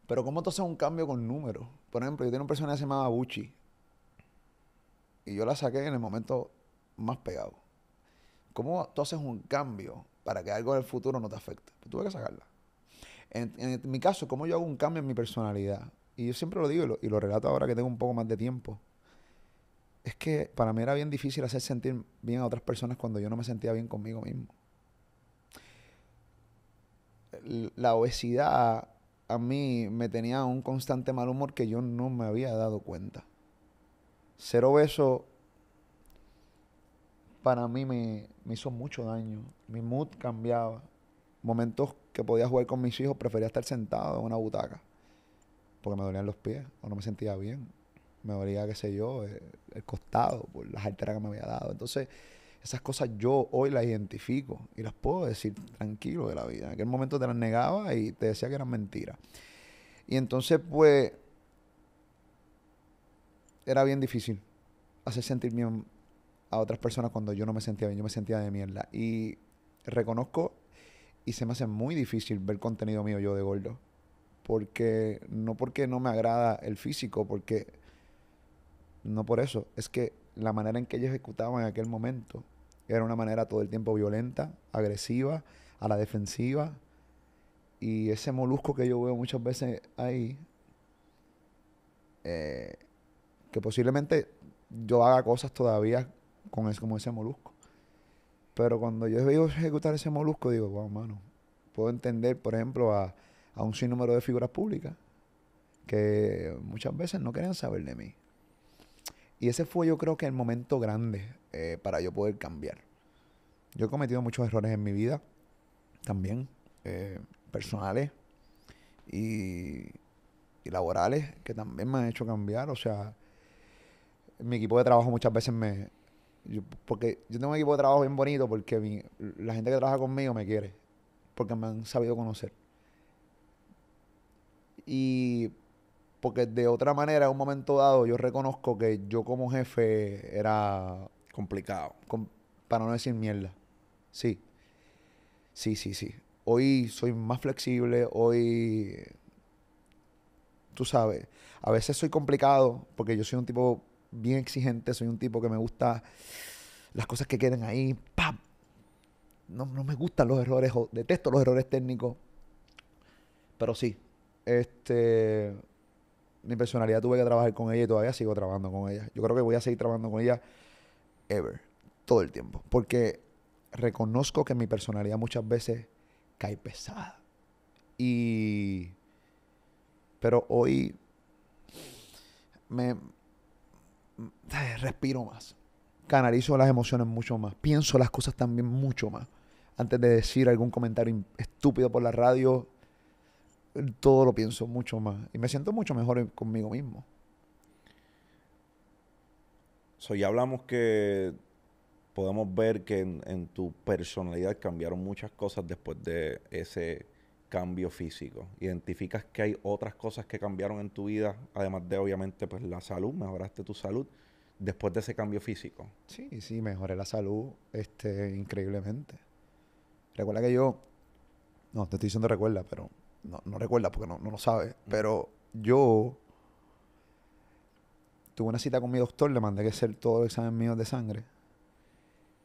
Pero ¿cómo tú haces un cambio con números? Por ejemplo, yo tengo un personaje que se Y yo la saqué en el momento más pegado. ¿Cómo tú haces un cambio para que algo del futuro no te afecte? Pues tuve que sacarla. En, en, mi caso, ¿cómo yo hago un cambio en mi personalidad? y yo siempre lo digo y lo, relato ahora que tengo un poco más de tiempo, es que para mí era bien difícil hacer sentir bien a otras personas cuando yo no me sentía bien conmigo mismo. La obesidad a mí me tenía un constante mal humor que yo no me había dado cuenta. Ser obeso para mí me, me hizo mucho daño. Mi mood cambiaba. Momentos que podía jugar con mis hijos, prefería estar sentado en una butaca porque me dolían los pies o no me sentía bien. Me dolía, qué sé yo, eh, el, costado por las alteras que me había dado. Entonces, esas cosas yo hoy las identifico y las puedo decir tranquilo de la vida. En aquel momento te las negaba y te decía que eran mentiras. Y entonces, pues, era bien difícil hacer sentir a otras personas cuando yo no me sentía bien, yo me sentía de mierda. Y reconozco y se me hace muy difícil ver contenido mío yo de gordo porque no porque no me agrada el físico, porque no por eso, es que la manera en que ella ejecutaba en aquel momento era una manera todo el tiempo violenta, agresiva, a la defensiva y ese molusco que yo veo muchas veces ahí eh, que posiblemente yo haga cosas todavía con es como ese molusco. Pero cuando yo veo ejecutar ese molusco, digo, wow, mano, puedo entender, por ejemplo, a, a un sinnúmero de figuras públicas que muchas veces no querían saber de mí. Y ese fue yo creo que el momento grande eh, para yo poder cambiar. Yo he cometido muchos errores en mi vida, también eh, personales y, laborales, que también me han hecho cambiar. O sea, mi equipo de trabajo muchas veces me... Yo, porque yo tengo un equipo de trabajo bien bonito porque la gente que trabaja conmigo me quiere, porque me han sabido conocer. Y porque de otra manera, en un momento dado, yo reconozco que yo como jefe era... Complicado. para no decir mierda. Sí. Sí, sí, sí. Hoy soy más flexible, hoy... Tú sabes, a veces soy complicado porque yo soy un tipo bien exigente, soy un tipo que me gusta las cosas que queden ahí. ¡Pam! No, no me gustan los errores, detesto los errores técnicos. Pero sí, este, mi personalidad tuve que trabajar con ella y todavía sigo trabajando con ella. Yo creo que voy a seguir trabajando con ella ever, todo el tiempo. Porque reconozco que mi personalidad muchas veces cae pesada. Y. Pero hoy. Me. Respiro más. Canalizo las emociones mucho más. Pienso las cosas también mucho más. Antes de decir algún comentario estúpido por la radio, todo lo pienso mucho más y me siento mucho mejor conmigo mismo. ya hablamos que podemos ver que en, tu personalidad cambiaron muchas cosas después de ese cambio físico. ¿Identificas que hay otras cosas que cambiaron en tu vida, además de obviamente pues la salud, mejoraste tu salud después de ese cambio físico? Sí, sí, mejoré la salud este, increíblemente. Recuerda que yo, no, te estoy diciendo recuerda, pero no, no recuerda porque no, lo sabe, mm. pero yo tuve una cita con mi doctor, le mandé que hacer todo el examen mío de sangre.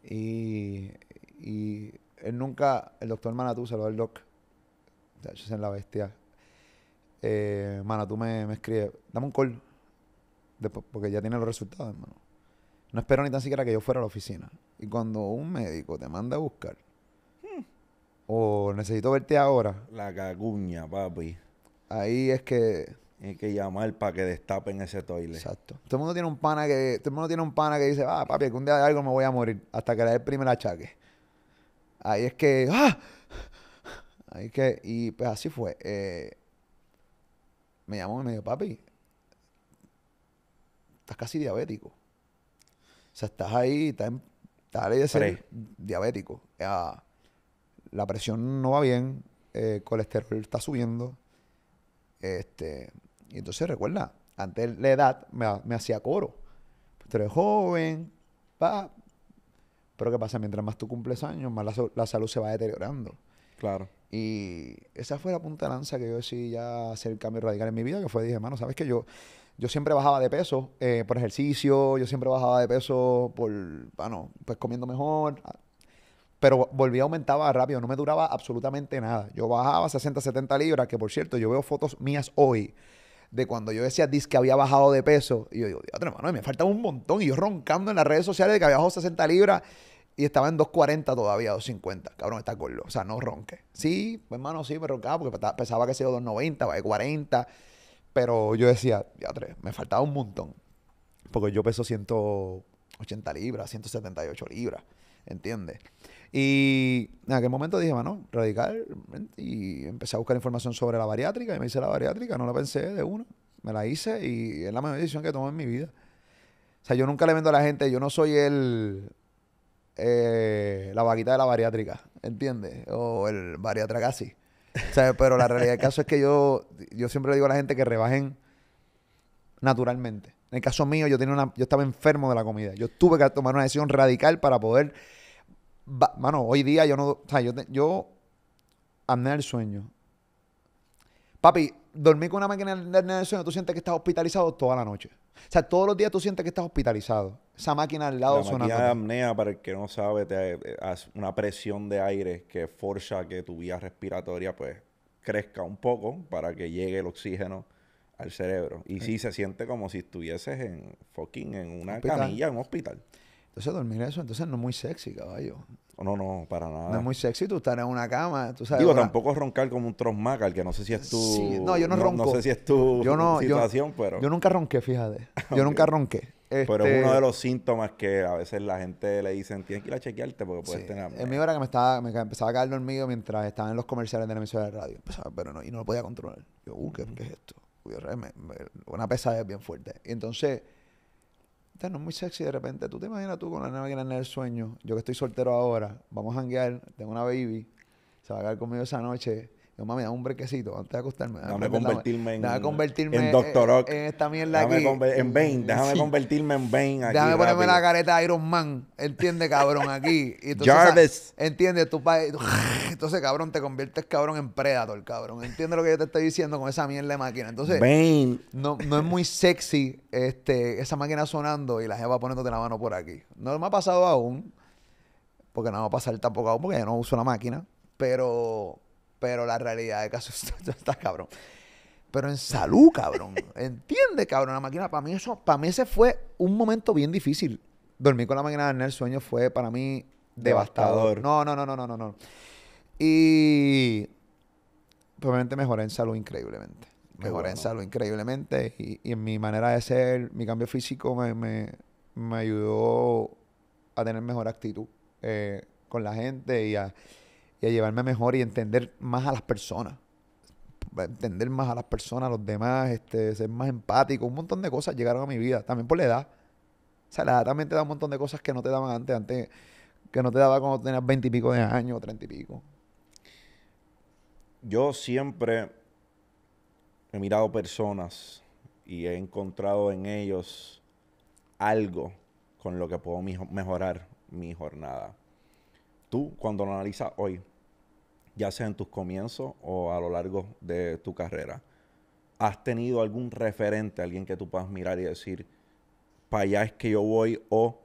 Y, él nunca, el doctor Manatú, se lo el doc, yo en la bestia. Eh, Manatú me, escribe, dame un call, porque ya tiene los resultados, hermano. No espero ni tan siquiera que yo fuera a la oficina. Y cuando un médico te manda a buscar o necesito verte ahora. La caguña, papi. Ahí es que. Hay que llamar para que destapen ese toilet. Exacto. Todo el mundo tiene un pana que, todo mundo tiene un pana que dice, ah, papi, que un día de algo me voy a morir. Hasta que le dé el primer achaque. Ahí es que. ¡Ah! Ahí que. Y pues así fue. Eh, me llamó y me dijo, papi, estás casi diabético. O sea, estás ahí, estás, en, estás ahí de ser diabético la presión no va bien, el eh, colesterol está subiendo. Este, y entonces recuerda, antes la edad me, hacía coro. Pero es joven, va, Pero ¿qué pasa? Mientras más tú cumples años, más la, salud se va deteriorando. Claro. Y esa fue la punta de lanza que yo decidí ya hacer el cambio radical en mi vida, que fue, dije, hermano, ¿sabes qué? yo, yo siempre bajaba de peso eh, por ejercicio, yo siempre bajaba de peso por, bueno, pues comiendo mejor, pero volvía aumentaba rápido, no me duraba absolutamente nada. Yo bajaba 60, 70 libras, que por cierto, yo veo fotos mías hoy de cuando yo decía dis que había bajado de peso. Y yo digo, Dios, hermano, me faltaba un montón. Y yo roncando en las redes sociales de que había bajado 60 libras y estaba en 240 todavía, 250. Cabrón, está gordo. O sea, no ronque. Sí, pues, hermano, sí, me roncaba porque pensaba que sea 290, de 40. Pero yo decía, ya me faltaba un montón. Porque yo peso 180 libras, 178 libras. ¿Entiendes? Y en aquel momento dije, bueno, radical. Y empecé a buscar información sobre la bariátrica y me hice la bariátrica, no la pensé de uno. Me la hice y es la mejor decisión que tomé en mi vida. O sea, yo nunca le vendo a la gente, yo no soy el. Eh, la vaquita de la bariátrica, ¿entiendes? O el bariatra casi. O sea, pero la realidad del caso es que yo, yo siempre le digo a la gente que rebajen naturalmente. En el caso mío, yo, tenía una, yo estaba enfermo de la comida. Yo tuve que tomar una decisión radical para poder mano, hoy día yo no, o sea, yo, yo apnea el sueño. Papi, dormir con una máquina de apnea del sueño, tú sientes que estás hospitalizado toda la noche. O sea, todos los días tú sientes que estás hospitalizado. Esa máquina al lado suena... La máquina de apnea, para el que no sabe, te eh, eh, hace una presión de aire que forza que tu vía respiratoria pues crezca un poco para que llegue el oxígeno al cerebro. Y sí, se siente como si estuvieses en fucking en una canilla, en un hospital. Entonces dormir eso, entonces no es muy sexy, caballo. Oh, no, no, para nada. No es muy sexy tú estar en una cama, tú sabes. Digo, tampoco tampoco roncar como un el que no sé si es tu... Sí, no, yo no, ronco. No sé si es tu yo no, situación, pero... Yo nunca ronqué, fíjate. Yo nunca ronqué. pero es este uno de los síntomas que a veces la gente le dicen, tienes que ir a chequearte porque puedes sí. tener... En mi hora que me, estaba, me empezaba a caer dormido mientras estaba en los comerciales de la emisora de radio. Empezaba, pero no, y no lo podía controlar. Yo, uh, ¿qué, es esto? Uy, una pesadez bien fuerte. Y entonces no es muy sexy de repente. ¿Tú te imaginas tú con la nena que en el sueño? Yo que estoy soltero ahora, vamos a hanguear, tengo una baby, se va a quedar conmigo esa noche yo, mami, dame un brequecito antes de acostarme. Déjame, convertirme en. Déjame convertirme en, Doctor En, esta mierda déjame aquí. En Bane, déjame convertirme en Bane aquí. Déjame ponerme la careta de Iron Man. Entiende, cabrón, aquí. Y Jarvis. Entiende, padre. Entonces, cabrón, te conviertes, cabrón, en Predator, cabrón. Entiende lo que yo te estoy diciendo con esa mierda de máquina. Entonces. No, no es muy sexy este, esa máquina sonando y la va poniéndote la mano por aquí. No me ha pasado aún. Porque no va a pasar tampoco aún porque yo no uso la máquina. Pero pero la realidad de caso está, cabrón. Pero en salud, cabrón. Entiende, cabrón? La máquina, para mí eso, para mí ese fue un momento bien difícil. Dormir con la máquina en el sueño fue para mí devastador. No, no, no, no, no, no, no. Y probablemente mejoré en salud increíblemente. Mejoré en salud increíblemente. Y, y, en mi manera de ser, mi cambio físico me, me, ayudó a tener mejor actitud eh, con la gente y a llevarme mejor y entender más a las personas. Entender más a las personas, a los demás, este, ser más empático. Un montón de cosas llegaron a mi vida, también por la edad. O sea, la edad también te da un montón de cosas que no te daban antes, antes que no te daba cuando tenías veintipico de años o treinta y pico. Yo siempre he mirado personas y he encontrado en ellos algo con lo que puedo mejorar mi jornada. Tú, cuando lo analizas hoy, ya sea en tus comienzos o a lo largo de tu carrera, ¿has tenido algún referente, alguien que tú puedas mirar y decir, para allá es que yo voy o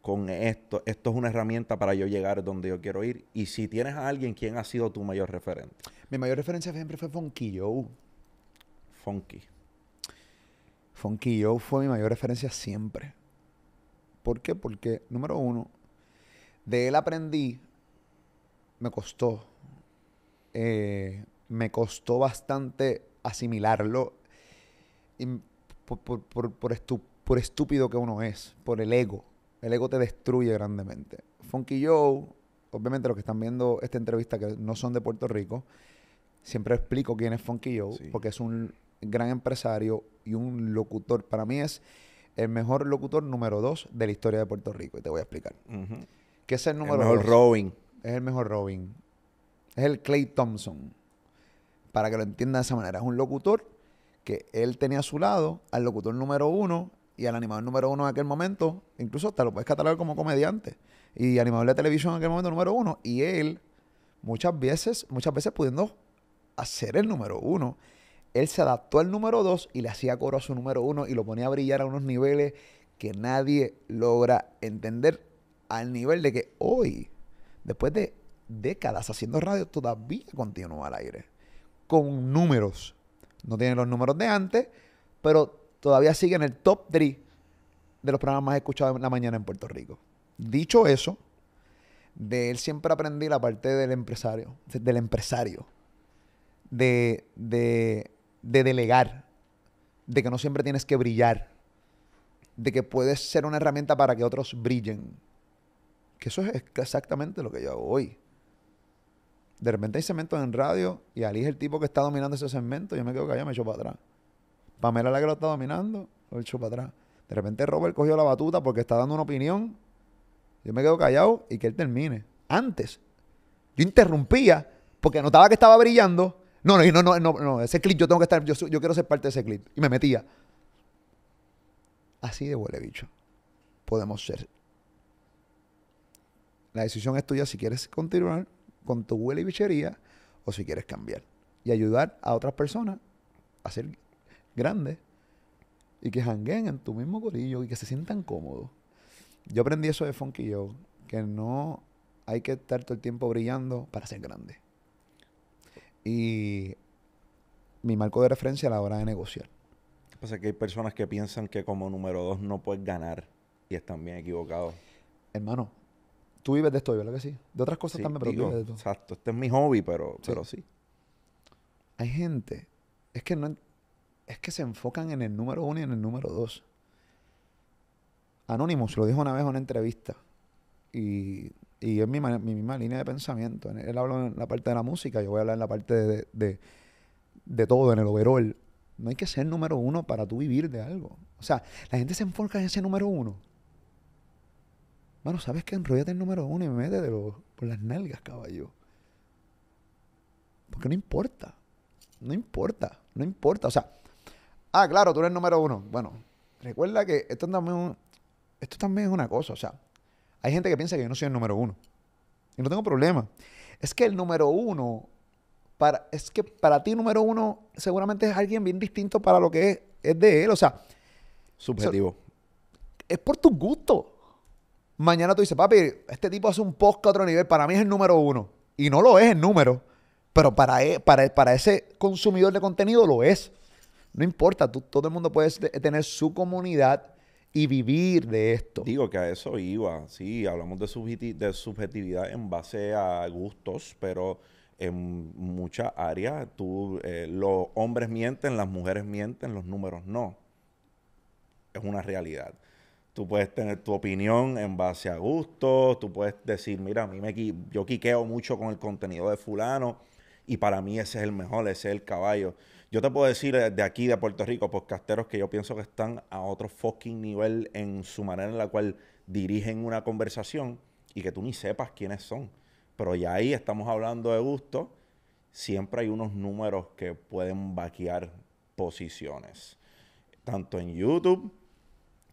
con esto, esto es una herramienta para yo llegar donde yo quiero ir? Y si tienes a alguien, ¿quién ha sido tu mayor referente? Mi mayor referencia siempre fue Funky Joe. Funky. Funky Joe fue mi mayor referencia siempre. ¿Por qué? Porque, número uno, de él aprendí, me costó, eh, me costó bastante asimilarlo por, estúpido que uno es, por el ego. El ego te destruye grandemente. Funky Joe, obviamente los que están viendo esta entrevista que no son de Puerto Rico, siempre explico quién es Funky Joe, porque es un gran empresario y un locutor. Para mí es el mejor locutor número dos de la historia de Puerto Rico, y te voy a explicar. que ¿Qué es el número el mejor Robin. Es el mejor Robin. Es el Clay Thompson. Para que lo entienda de esa manera. Es un locutor que él tenía a su lado al locutor número uno y al animador número uno en aquel momento. Incluso hasta lo puedes catalogar como comediante. Y animador de televisión en aquel momento número uno. Y él, muchas veces, muchas veces pudiendo hacer el número uno. Él se adaptó al número dos y le hacía coro a su número uno y lo ponía a brillar a unos niveles que nadie logra entender al nivel de que hoy, después de décadas haciendo radio todavía continúa al aire. Con números. No tiene los números de antes, pero todavía sigue en el top 3 de los programas más escuchados en la mañana en Puerto Rico. Dicho eso, de él siempre aprendí la parte del empresario, del empresario, de, de, de delegar, de que no siempre tienes que brillar, de que puedes ser una herramienta para que otros brillen. Que eso es exactamente lo que yo hago hoy. De repente hay cemento en radio y Ali el tipo que está dominando ese segmento. Yo me quedo callado, me echo para atrás. Pamela la que lo está dominando, lo echo para atrás. De repente Robert cogió la batuta porque está dando una opinión. Yo me quedo callado y que él termine. Antes, yo interrumpía porque notaba que estaba brillando. No, no, no, no, ese clip yo tengo que estar, yo, yo quiero ser parte de ese clip. Y me metía. Así de huele bicho. Podemos ser. La decisión es tuya si quieres continuar con tu huele y bichería o si quieres cambiar y ayudar a otras personas a ser grandes y que janguen en tu mismo codillo y que se sientan cómodos. Yo aprendí eso de Funky que no hay que estar todo el tiempo brillando para ser grande. Y mi marco de referencia a la hora de negociar. Pasa que hay personas que piensan que como número dos no puedes ganar y están bien equivocados. Hermano, Tú vives de esto, ¿verdad que sí? De otras cosas también, pero de Exacto, este es mi hobby, pero sí. pero sí. Hay gente, es que no es que se enfocan en el número uno y en el número dos. Anonymous lo dijo una vez en una entrevista. Y, y es mi, misma línea de pensamiento. Él habla en la parte de la música, yo voy a hablar en la parte de, de, de todo, en el overall. No hay que ser número uno para tú vivir de algo. O sea, la gente se enfoca en ese número uno. Bueno, ¿sabes qué? Enrollate el número uno y métetelo por las nalgas, caballo. Porque no importa. No importa. No importa. O sea, ah, claro, tú eres el número uno. Bueno, recuerda que esto también, esto también es una cosa. O sea, hay gente que piensa que yo no soy el número uno. Y no tengo problema. Es que el número uno, para, es que para ti número uno seguramente es alguien bien distinto para lo que es, de él. O sea, subjetivo. es por tu gusto mañana tú dices, papi, este tipo hace un podcast a otro nivel, para mí es el número uno. Y no lo es el número, pero para, e, para, para ese consumidor de contenido lo es. No importa, tú, todo el mundo puede tener su comunidad y vivir de esto. Digo que a eso iba, sí, hablamos de, subjetividad en base a gustos, pero en muchas áreas tú, eh, los hombres mienten, las mujeres mienten, los números no. Es una realidad. Tú puedes tener tu opinión en base a gustos, tú puedes decir, mira, a mí me yo quiqueo mucho con el contenido de fulano y para mí ese es el mejor, ese es el caballo. Yo te puedo decir eh, de aquí, de Puerto Rico, podcasteros que yo pienso que están a otro fucking nivel en su manera en la cual dirigen una conversación y que tú ni sepas quiénes son. Pero ya ahí estamos hablando de gusto. Siempre hay unos números que pueden vaquear posiciones. Tanto en YouTube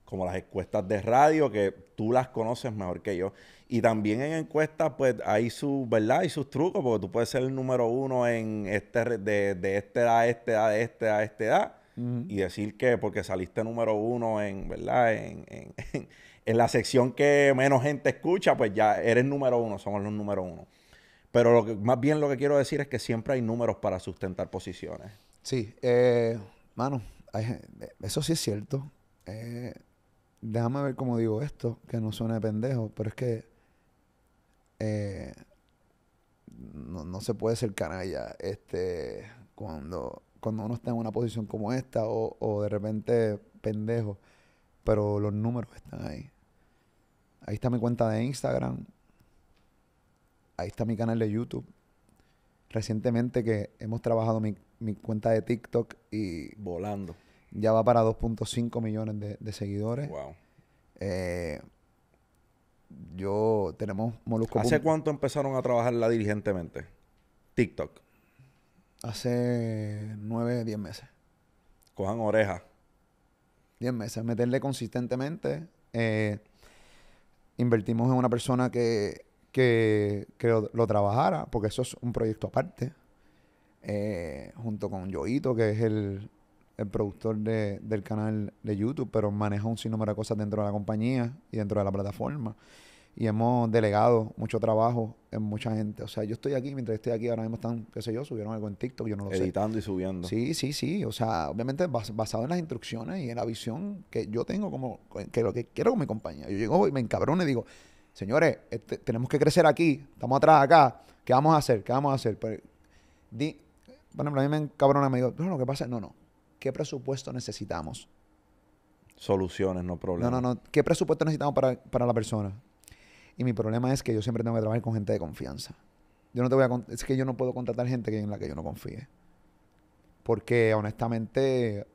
como las encuestas de radio, que tú las conoces mejor que yo. Y también en encuestas, pues hay su, ¿verdad? y sus trucos, porque tú puedes ser el número uno en este, de, de este a este edad, este a este edad, y decir que porque saliste número uno en, ¿verdad? En, la sección que menos gente escucha, pues ya eres número uno, somos los número uno. Pero lo que, más bien lo que quiero decir es que siempre hay números para sustentar posiciones. Sí, eh, mano, eso sí es cierto. Eh, déjame ver cómo digo esto, que no suene pendejo, pero es que eh, no, se puede ser canalla este, cuando, cuando uno está en una posición como esta o, o de repente pendejo, pero los números están ahí. Ahí está mi cuenta de Instagram, ahí está mi canal de YouTube. Recientemente que hemos trabajado mi, mi cuenta de TikTok y... Volando ya va para 2.5 millones de, seguidores. Wow. Eh, yo tenemos Molusco. ¿Hace cuánto empezaron a trabajarla diligentemente? TikTok. Hace 9, 10 meses. Cojan oreja. 10 meses. Meterle consistentemente. Eh, invertimos en una persona que, lo, trabajara, porque eso es un proyecto aparte. Eh, junto con Yoito, que es el, el productor del canal de YouTube, pero maneja un sinnúmero de cosas dentro de la compañía y dentro de la plataforma. Y hemos delegado mucho trabajo en mucha gente. O sea, yo estoy aquí, mientras estoy aquí, ahora mismo están, qué sé yo, subieron algo en TikTok, yo no lo sé. Editando y subiendo. Sí, sí, sí. O sea, obviamente basado en las instrucciones y en la visión que yo tengo como, que lo que quiero con mi compañía. Yo llego y me encabrono y digo, señores, este, tenemos que crecer aquí, estamos atrás acá, ¿qué vamos a hacer? ¿Qué vamos a hacer? Pero, di, ejemplo a mí me encabrona, me digo, no, lo que pasa, no, no, ¿qué presupuesto necesitamos? Soluciones, no problemas. No, no, no. ¿Qué presupuesto necesitamos para, la persona? Y mi problema es que yo siempre tengo que trabajar con gente de confianza. Yo no te voy a... Es que yo no puedo contratar gente en la que yo no confíe. Porque honestamente,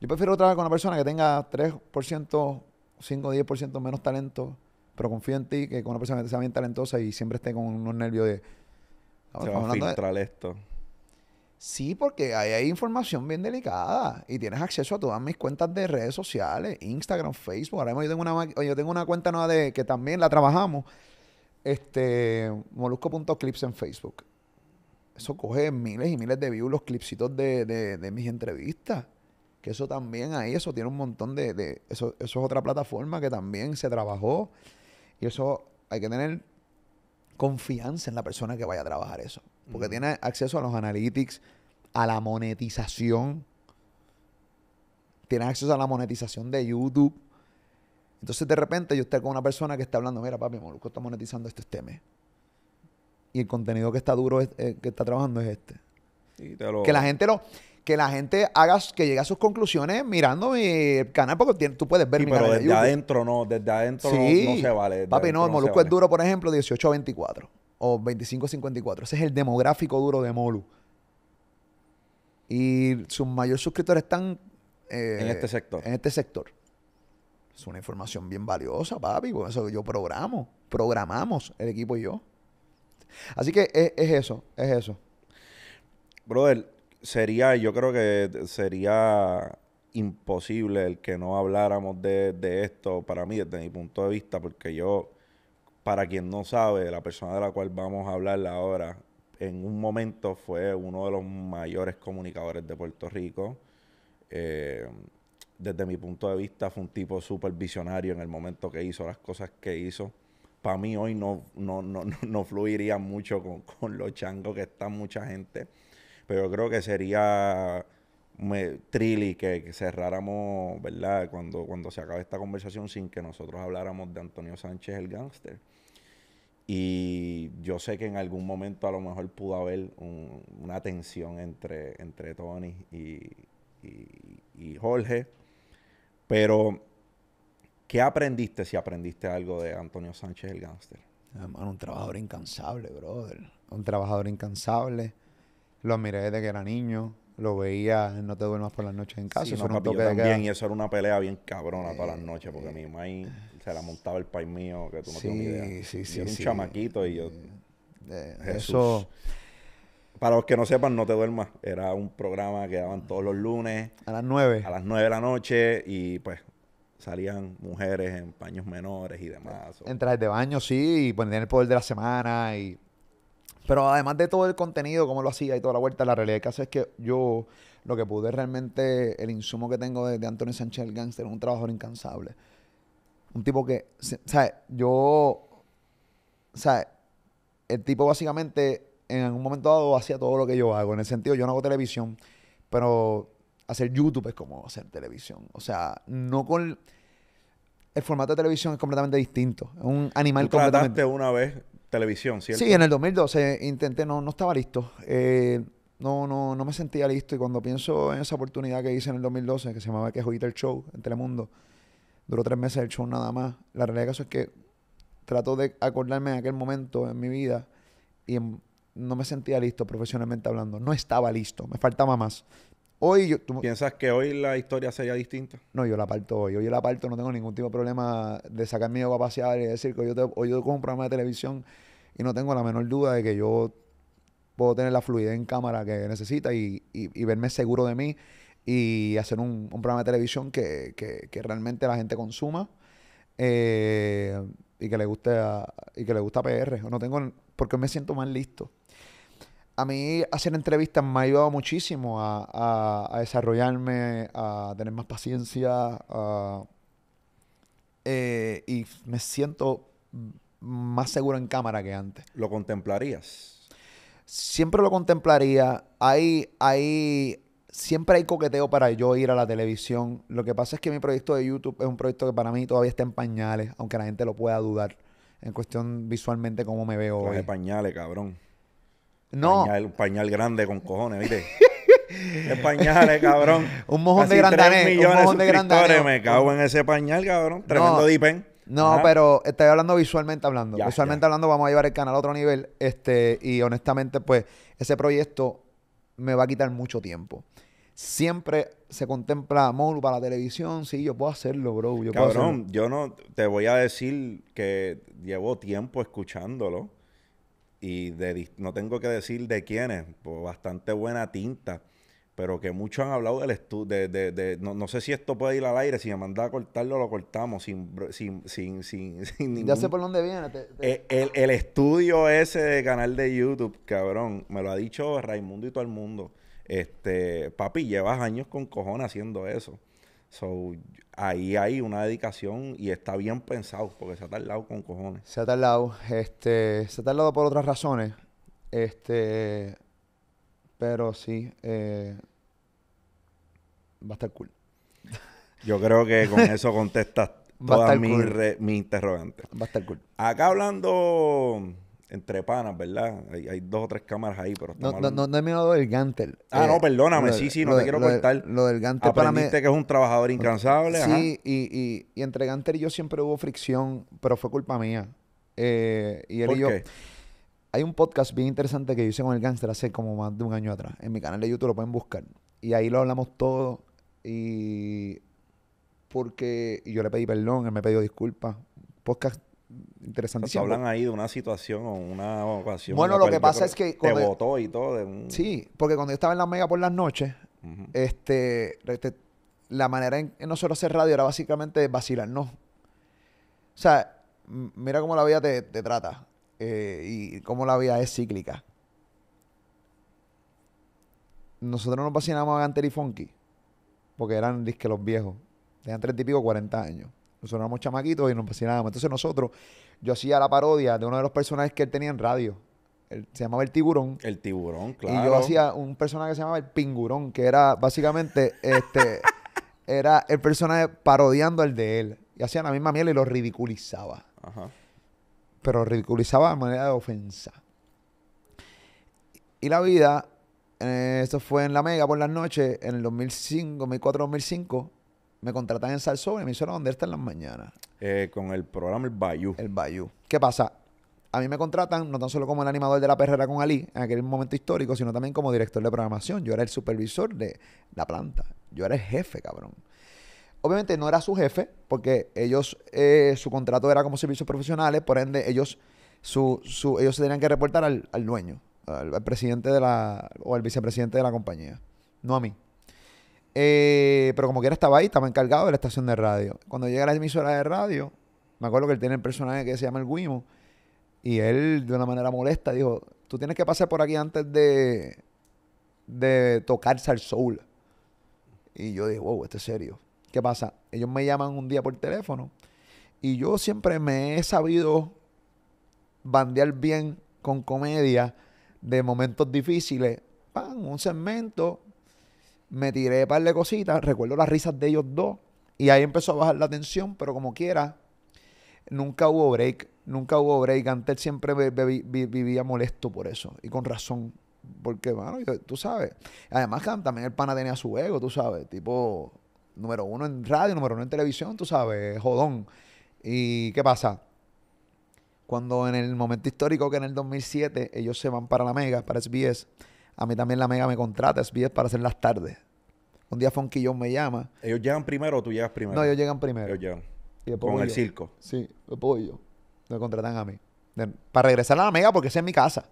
yo prefiero trabajar con una persona que tenga 3%, 5, 10% menos talento, pero confío en ti, que con una persona que sea bien talentosa y siempre esté con unos nervios de... Se va a filtrar esto. Sí, porque ahí hay información bien delicada y tienes acceso a todas mis cuentas de redes sociales, Instagram, Facebook. Ahora mismo yo tengo una, yo tengo una cuenta nueva de, que también la trabajamos, este, molusco.clips en Facebook. Eso coge miles y miles de views los clipsitos de, mis entrevistas. Que eso también ahí, eso tiene un montón de... eso, eso es otra plataforma que también se trabajó. Y eso hay que tener confianza en la persona que vaya a trabajar eso. Porque mm. tiene acceso a los analytics, a la monetización. Tiene acceso a la monetización de YouTube. Entonces, de repente, yo estoy con una persona que está hablando, mira, papi, que está monetizando este tema. Y el contenido que está duro, eh, que está trabajando es este. Que la gente lo que la gente haga, que llegue a sus conclusiones mirando mi canal, porque tú puedes ver sí, mi pero desde adentro no, desde adentro no, se vale. Papi, no, Moluco es duro, por ejemplo, 18 24 o 25 54. Ese es el demográfico duro de Molu. Y sus mayores suscriptores están eh, en este sector. En este sector. Es una información bien valiosa, papi. Por eso yo programo, programamos el equipo y yo. Así que es, es eso, es eso. Brother, sería, yo creo que sería imposible el que no habláramos de, esto para mí, desde mi punto de vista, porque yo, para quien no sabe, la persona de la cual vamos a hablar ahora, en un momento fue uno de los mayores comunicadores de Puerto Rico. Eh, desde mi punto de vista, fue un tipo súper visionario en el momento que hizo, las cosas que hizo. Para mí hoy no, fluiría mucho con, con los changos que está mucha gente pero yo creo que sería me, trilly que, que, cerráramos, ¿verdad? Cuando, cuando se acabe esta conversación sin que nosotros habláramos de Antonio Sánchez el gángster. Y yo sé que en algún momento a lo mejor pudo haber una tensión entre, entre Tony y, y, y, Jorge. Pero, ¿qué aprendiste si aprendiste algo de Antonio Sánchez el gángster? Hermano, un trabajador incansable, brother. Un trabajador incansable lo miré desde que era niño. Lo veía, no te duermas por las noches en casa. Sí, no, papi, y eso era una pelea bien cabrona todas las eh, noches, porque eh, mi mamá se la montaba el país mío, que tú no tienes ni idea. Sí, sí, yo era un chamaquito y yo... Eh, eso... Para los que no sepan, No Te Duermas era un programa que daban todos los lunes. A las nueve. A las nueve de la noche y pues salían mujeres en paños menores y demás. Entrar de baño, sí, y ponían el poder de la semana y pero además de todo el contenido, cómo lo hacía y toda la vuelta, la realidad es que yo lo que pude realmente, el insumo que tengo de, Antonio Anthony Sánchez el Gangster, un trabajador incansable. Un tipo que, ¿sabes? Yo, ¿sabes? El tipo básicamente en algún momento dado hacía todo lo que yo hago. En el sentido, yo no hago televisión, pero hacer YouTube es como hacer televisión. O sea, no con el formato de televisión es completamente distinto. Es un animal Tú completamente. una vez televisión, ¿cierto? Sí, en el 2012 intenté, no, no estaba listo. Eh, no, no, no me sentía listo. Y cuando pienso en esa oportunidad que hice en el 2012, que se llamaba Que el Show en Telemundo, duró tres meses el show nada más. La realidad es que trato de acordarme de aquel momento en mi vida y no me sentía listo profesionalmente hablando. No estaba listo, me faltaba más. Hoy yo, tú, ¿Piensas que hoy la historia sería distinta? No, yo la parto hoy. Hoy yo la parto, no tengo ningún tipo de problema de sacar mi a pasear y decir que yo, hoy yo tengo un programa de televisión y no tengo la menor duda de que yo puedo tener la fluidez en cámara que necesita y, verme seguro de mí y hacer un, programa de televisión que, realmente la gente consuma eh, y que le guste a, y que le gusta PR. No tengo porque me siento más listo. A mí hacer entrevistas me ha ayudado muchísimo a, desarrollarme, a tener más paciencia, eh, y me siento más seguro en cámara que antes. ¿Lo contemplarías? Siempre lo contemplaría. Hay, hay, siempre hay coqueteo para yo ir a la televisión. Lo que pasa es que mi proyecto de YouTube es un proyecto que para mí todavía está en pañales, aunque la gente lo pueda dudar en cuestión visualmente cómo me veo Coge pañales, cabrón. No. Pañal, un pañal grande con cojones, ¿viste? Es pañales, cabrón? un mojón de grandanés. Un mojón de, Me cago en ese pañal, cabrón. Tremendo no. dipen. No, pero estoy hablando visualmente hablando. visualmente hablando, vamos a llevar el canal a otro nivel. Este, y honestamente, pues, ese proyecto me va a quitar mucho tiempo. Siempre se contempla Molu para la televisión. Sí, yo puedo hacerlo, bro. Yo Cabrón, yo no te voy a decir que llevo tiempo escuchándolo. Y de, no tengo que decir de quién es, pues, bastante buena tinta pero que muchos han hablado del estudio, de, de, de no, sé si esto puede ir al aire, si me manda a cortarlo, lo cortamos, sin, sin, sin, sin, ningún... Ya sé por dónde viene. Eh, el, estudio ese de canal de YouTube, cabrón, me lo ha dicho Raimundo y todo el mundo. Este, papi, llevas años con cojones haciendo eso. So, ahí hay una dedicación y está bien pensado, porque se ha tardado con cojones. Se ha talado este, se ha talado por otras razones. Este, pero sí, eh, va a estar cool. Yo creo que con eso contestas todas mis mi interrogantes. Va a estar cool. Acá hablando entre panas, ¿verdad? Hay, dos o tres cámaras ahí, pero no, no, no, no, he mirado del Gantel. Ah, no, eh, perdóname, sí, sí, no te quiero cortar. lo del Gantel para mí, que es un trabajador incansable. Sí, y, y, y, entre Gantel y yo siempre hubo fricción, pero fue culpa mía. Eh, y él y yo. Hay un podcast bien interesante que yo hice con el Gangster hace como más de un año atrás. En mi canal de YouTube lo pueden buscar. Y ahí lo hablamos todo. Y porque yo le pedí perdón, él me pidió disculpas. Podcast interesantísimo. Se hablan ahí de una situación o una ocasión. Bueno, lo que pasa es que... Te votó y todo. Sí, porque cuando yo estaba en la mega por las noches, este, la manera en, en nosotros hacer radio era básicamente vacilarnos. O sea, mira cómo la vida te trata. Eh, y cómo la vida es cíclica. Nosotros nos vacinábamos a Gunter y Funky, porque eran disque los viejos, tenían 30 y pico, 40 años. Nosotros éramos chamaquitos y nos fascinábamos Entonces nosotros, yo hacía la parodia de uno de los personajes que él tenía en radio. Él, se llamaba El Tiburón. El Tiburón, claro. Y yo hacía un personaje que se llamaba El Pingurón, que era básicamente, este, era el personaje parodiando al de él. Y hacía la misma miel y lo ridiculizaba. Ajá pero ridiculizaba de manera de ofensa. Y la vida, eh, esto fue en La Mega por las noches, en el 2005, 2004, 2005, me contratan en me emisora donde está en las mañanas. Eh, con el programa El Bayou. El Bayou. ¿Qué pasa? A mí me contratan no tan solo como el animador de la perrera con Ali, en aquel momento histórico, sino también como director de programación. Yo era el supervisor de la planta. Yo era el jefe, cabrón. Obviamente no era su jefe, porque ellos, eh, su contrato era como servicios profesionales, por ende ellos, ellos se tenían que reportar al, dueño, al, presidente de la, o al vicepresidente de la compañía, no a mí. Eh, pero como quiera estaba ahí, estaba encargado de la estación de radio. Cuando llega la emisora de radio, me acuerdo que él tiene el personaje que se llama el Wimo, y él de una manera molesta dijo, tú tienes que pasar por aquí antes de, de tocarse al soul. Y yo dije, wow, este es serio. ¿Qué pasa? Ellos me llaman un día por teléfono y yo siempre me he sabido bandear bien con comedia de momentos difíciles. ¡Pam! un segmento, me tiré un par de cositas, recuerdo las risas de ellos dos y ahí empezó a bajar la tensión, pero como quiera, nunca hubo break, nunca hubo break. Antes siempre vivía molesto por eso y con razón. Porque, bueno, tú sabes. Además, también el pana tenía su ego, tú sabes. Tipo, número uno en radio, número uno en televisión, tú sabes, jodón. ¿Y qué pasa? Cuando en el momento histórico que en el 2007 ellos se van para la Mega, para SBS, a mí también la Mega me contrata, SBS, para hacer las tardes. Un día Fonquillón John me llama. ¿Ellos llegan primero o tú llegas primero? No, ellos llegan primero. Ellos llegan. Con el circo. Sí, puedo yo. Me contratan a mí para regresar a la mega porque esa es mi casa.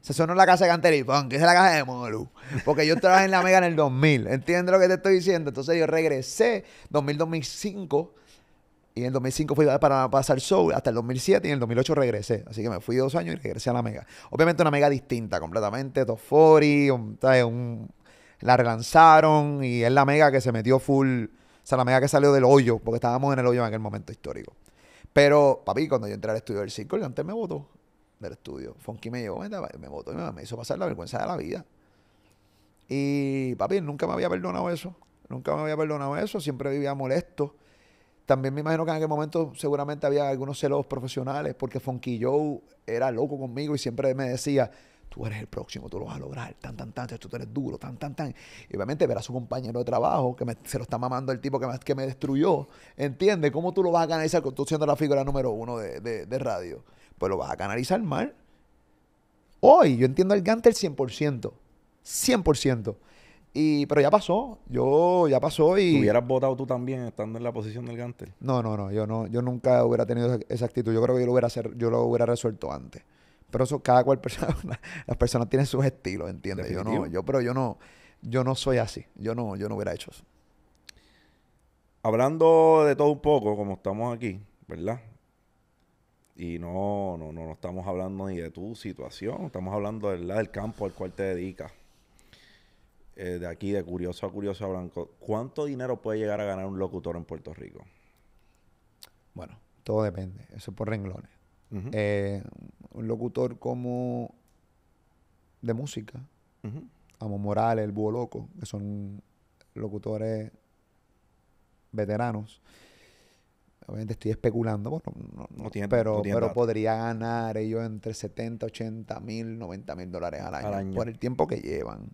Se suena la casa de Canteri que es la casa de Molu. Porque yo trabajé en la mega en el 2000, ¿entiendes lo que te estoy diciendo? Entonces yo regresé 2000-2005 y en el 2005 fui para pasar show hasta el 2007 y en el 2008 regresé. Así que me fui dos años y regresé a la mega. Obviamente una mega distinta completamente, Tofori, la relanzaron y es la mega que se metió full, o sea, la mega que salió del hoyo, porque estábamos en el hoyo en aquel momento histórico. Pero, papi, cuando yo entré al estudio del circo, el antes me votó del estudio. Funky me llevó, me votó y me hizo pasar la vergüenza de la vida. Y, papi, nunca me había perdonado eso. Nunca me había perdonado eso. Siempre vivía molesto. También me imagino que en aquel momento seguramente había algunos celos profesionales porque Funky Joe era loco conmigo y siempre me decía, tú eres el próximo, tú lo vas a lograr, tan, tan, tan, tú eres duro, tan, tan, tan. Y obviamente ver a su compañero de trabajo que se lo está mamando el tipo que me, que me destruyó, ¿entiendes? ¿Cómo tú lo vas a canalizar tú siendo la figura número uno de, de, radio? Pues lo vas a canalizar mal. Hoy yo entiendo el Gante 100%, 100%. Y, pero ya pasó, yo ya pasó y... ¿Hubieras votado tú también estando en la posición del Gantel? No, no, no, yo no, yo nunca hubiera tenido esa, actitud. Yo creo que lo hubiera, hacer, yo lo hubiera resuelto antes. Pero eso, cada cual persona, las personas tienen sus estilos, ¿entiendes? Yo no, yo, pero yo no, yo no soy así. Yo no, yo no hubiera hecho eso. Hablando de todo un poco, como estamos aquí, ¿verdad? Y no, no, no, estamos hablando ni de tu situación, estamos hablando ¿verdad? del campo al cual te dedicas. Eh, de aquí, de curioso a curioso a blanco, ¿cuánto dinero puede llegar a ganar un locutor en Puerto Rico? Bueno, todo depende. Eso es por renglones. Eh, un locutor como de música, Amo Morales, El Búho Loco, que son locutores veteranos. Obviamente estoy especulando, no, pero, pero podría ganar ellos entre 70, 80 mil, 90 mil dólares al año, al por el tiempo que llevan.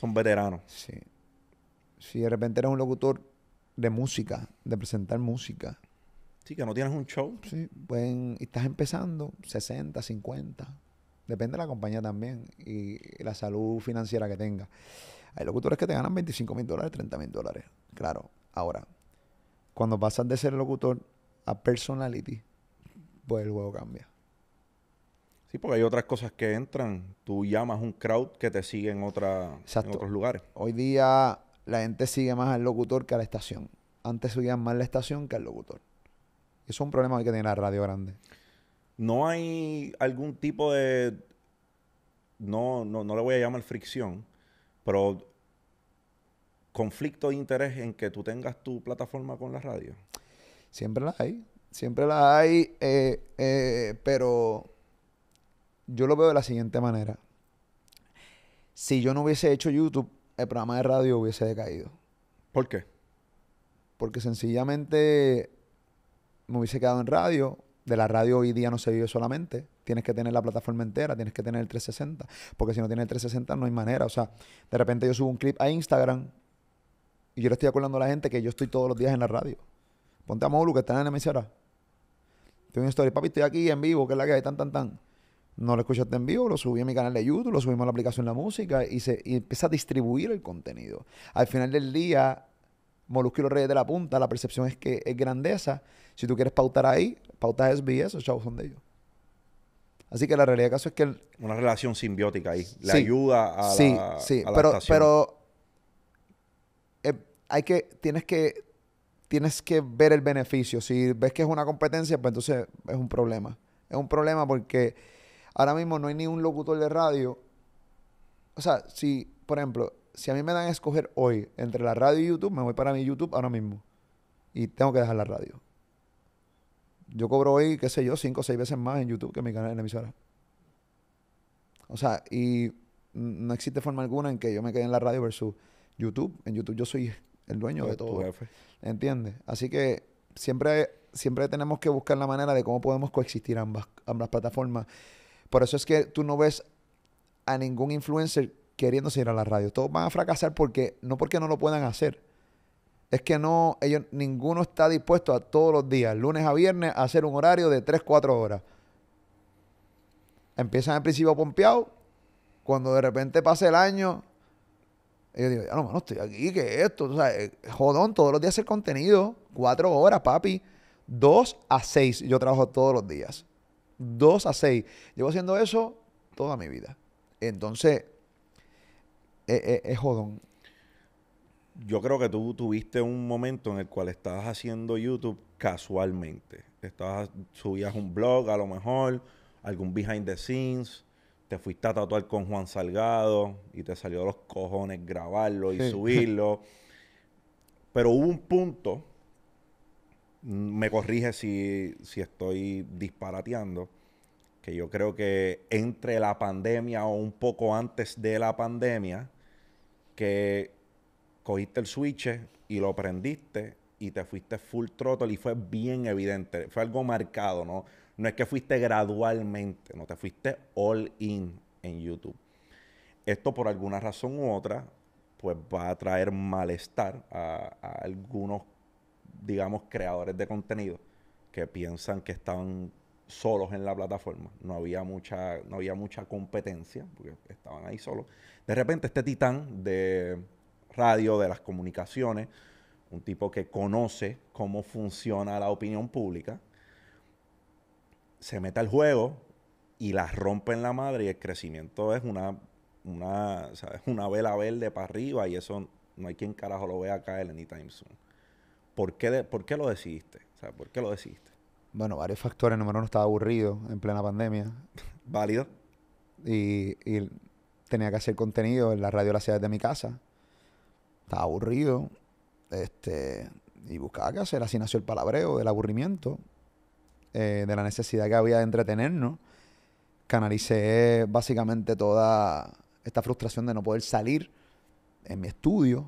Son veteranos. Sí. Si de repente eres un locutor de música, de presentar música, Sí, que no tienes un show. Sí, pueden, estás empezando 60, 50. Depende de la compañía también y la salud financiera que tenga. Hay locutores que te ganan 25 mil dólares, 30 mil dólares. Claro, ahora, cuando pasas de ser locutor a personality, pues el juego cambia. Sí, porque hay otras cosas que entran. Tú llamas un crowd que te sigue en, en otros lugares. Hoy día la gente sigue más al locutor que a la estación. Antes subían más la estación que al locutor. Eso es un problema que tiene la radio grande. No hay algún tipo de. No, no, no le voy a llamar fricción, pero conflicto de interés en que tú tengas tu plataforma con la radio. Siempre la hay. Siempre la hay, eh, eh, pero yo lo veo de la siguiente manera. Si yo no hubiese hecho YouTube, el programa de radio hubiese decaído. ¿Por qué? Porque sencillamente me hubiese quedado en radio. De la radio hoy día no se vive solamente. Tienes que tener la plataforma entera, tienes que tener el 360. Porque si no tienes el 360 no hay manera. O sea, de repente yo subo un clip a Instagram y yo le estoy acordando a la gente que yo estoy todos los días en la radio. Ponte a Molu, que está en la emisora. Tengo una historia, papi, estoy aquí en vivo, que es la que hay, tan, tan, tan. No lo escuchaste en vivo, lo subí a mi canal de YouTube, lo subimos a la aplicación de La Música y, se, y empieza a distribuir el contenido. Al final del día, Molusco los Reyes de la Punta, la percepción es que es grandeza si tú quieres pautar ahí, pautas SBS, o chavos son de ellos. Así que la realidad del caso es que... Una relación simbiótica ahí. Le ayuda a sí, la Sí, sí. Pero, pero eh, hay que... Tienes que... Tienes que ver el beneficio. Si ves que es una competencia, pues entonces es un problema. Es un problema porque ahora mismo no hay ni un locutor de radio. O sea, si, por ejemplo, si a mí me dan a escoger hoy entre la radio y YouTube, me voy para mi YouTube ahora mismo. Y tengo que dejar la radio. Yo cobro hoy, qué sé yo, cinco o seis veces más en YouTube que en mi canal en la emisora. O sea, y no existe forma alguna en que yo me quede en la radio versus YouTube. En YouTube yo soy el dueño de todo. ¿Entiendes? Así que siempre, siempre tenemos que buscar la manera de cómo podemos coexistir ambas, ambas plataformas. Por eso es que tú no ves a ningún influencer queriéndose ir a la radio. Todos van a fracasar porque, no porque no lo puedan hacer, es que no, ellos, ninguno está dispuesto a todos los días, lunes a viernes, a hacer un horario de 3, 4 horas. Empiezan al principio pompeado, cuando de repente pasa el año, yo digo, ah, no, no estoy aquí, que esto, o sea, eh, jodón, todos los días hacer contenido, 4 horas, papi, 2 a 6, yo trabajo todos los días, 2 a 6, llevo haciendo eso toda mi vida. Entonces, eh, eh, es jodón, yo creo que tú tuviste un momento en el cual estabas haciendo YouTube casualmente. Estabas, subías un blog a lo mejor, algún behind the scenes, te fuiste a tatuar con Juan Salgado y te salió de los cojones grabarlo y subirlo. Pero hubo un punto, me corrige si, si estoy disparateando, que yo creo que entre la pandemia o un poco antes de la pandemia, que cogiste el switch y lo prendiste y te fuiste full throttle y fue bien evidente, fue algo marcado, ¿no? No es que fuiste gradualmente, no te fuiste all in en YouTube. Esto por alguna razón u otra, pues va a traer malestar a, algunos, digamos, creadores de contenido que piensan que estaban solos en la plataforma. No había mucha, no había mucha competencia, porque estaban ahí solos. De repente este titán de radio, de las comunicaciones, un tipo que conoce cómo funciona la opinión pública, se mete al juego y las rompe en la madre y el crecimiento es una, una, vela verde para arriba y eso no hay quien carajo lo vea caer anytime soon. ¿Por qué, ¿Por qué lo decidiste? ¿Por qué lo decidiste? Bueno, varios factores. Número uno, estaba aburrido en plena pandemia. Válido. Y, y tenía que hacer contenido en la radio de la ciudad de mi casa estaba aburrido, este, y buscaba qué hacer, así nació el palabreo, del aburrimiento, eh, de la necesidad que había de entretenernos. Canalicé básicamente toda esta frustración de no poder salir en mi estudio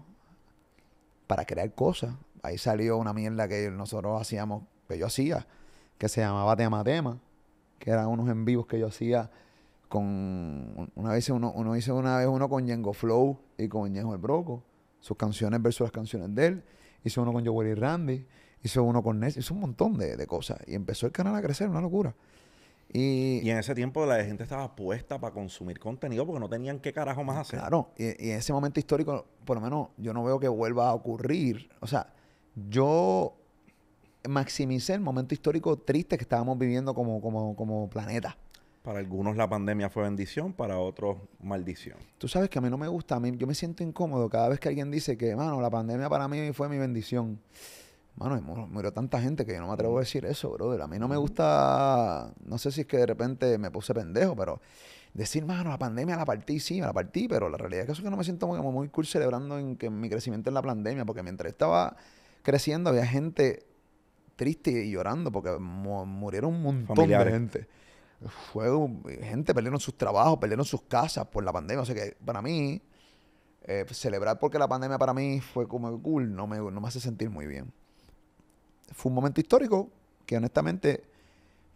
para crear cosas. Ahí salió una mierda que nosotros hacíamos, que yo hacía, que se llamaba Tema Tema, que eran unos en vivos que yo hacía con una vez uno, uno hizo una vez uno con Yengo Flow y con Ñejo el Broco. Sus canciones versus las canciones de él. Hizo uno con Jowell y Randy. Hizo uno con Ness. Hizo un montón de, cosas. Y empezó el canal a crecer, una locura. Y, en ese tiempo la gente estaba puesta para consumir contenido porque no tenían qué carajo más hacer. Claro, y, y, en ese momento histórico, por lo menos yo no veo que vuelva a ocurrir. O sea, yo maximicé el momento histórico triste que estábamos viviendo como, como, como planeta. Para algunos la pandemia fue bendición, para otros maldición. Tú sabes que a mí no me gusta, a mí, yo me siento incómodo cada vez que alguien dice que, mano, la pandemia para mí fue mi bendición. Mano, murió tanta gente que yo no me atrevo a decir eso, brother. A mí no me gusta, no sé si es que de repente me puse pendejo, pero decir, mano, la pandemia la partí, sí, la partí, pero la realidad es que eso que no me siento como muy cool celebrando en, que mi crecimiento en la pandemia, porque mientras estaba creciendo había gente triste y llorando porque murieron un montón de gente fue gente perdieron sus trabajos, perdieron sus casas por la pandemia. O sea que para mí, eh, celebrar porque la pandemia para mí fue como cool, no me, no me hace sentir muy bien. Fue un momento histórico que honestamente,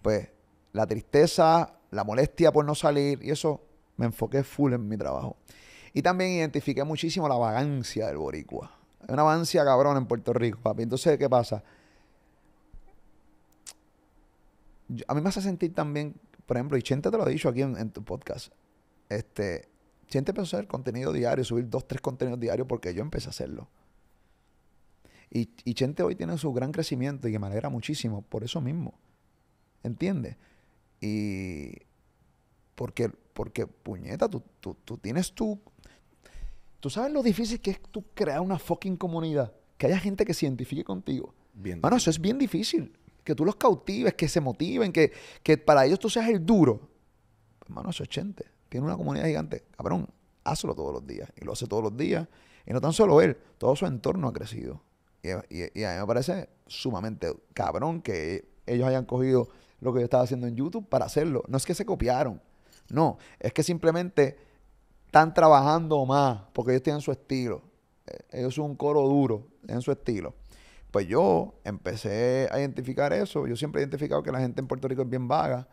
pues la tristeza, la molestia por no salir y eso, me enfoqué full en mi trabajo. Y también identifiqué muchísimo la vagancia del boricua. Es una vagancia cabrón en Puerto Rico, papi. Entonces, ¿qué pasa? a mí me hace sentir también por ejemplo, y Chente te lo ha dicho aquí en, tu podcast, este, Chente empezó a hacer contenido diario, subir dos, tres contenidos diarios porque yo empecé a hacerlo. Y, y Chente hoy tiene su gran crecimiento y que me alegra muchísimo por eso mismo. ¿Entiendes? Y porque, porque puñeta, tú, tú, tú tienes tu... Tú sabes lo difícil que es tú crear una fucking comunidad, que haya gente que se identifique contigo. Bueno, eso es bien difícil que tú los cautives, que se motiven, que, que para ellos tú seas el duro. Hermano, eso es gente. Tiene una comunidad gigante. Cabrón, hazlo todos los días. Y lo hace todos los días. Y no tan solo él, todo su entorno ha crecido. Y, y a mí me parece sumamente cabrón que ellos hayan cogido lo que yo estaba haciendo en YouTube para hacerlo. No es que se copiaron. No, es que simplemente están trabajando más porque ellos tienen su estilo. Eh, ellos son un coro duro en su estilo. Pues yo empecé a identificar eso. Yo siempre he identificado que la gente en Puerto Rico es bien vaga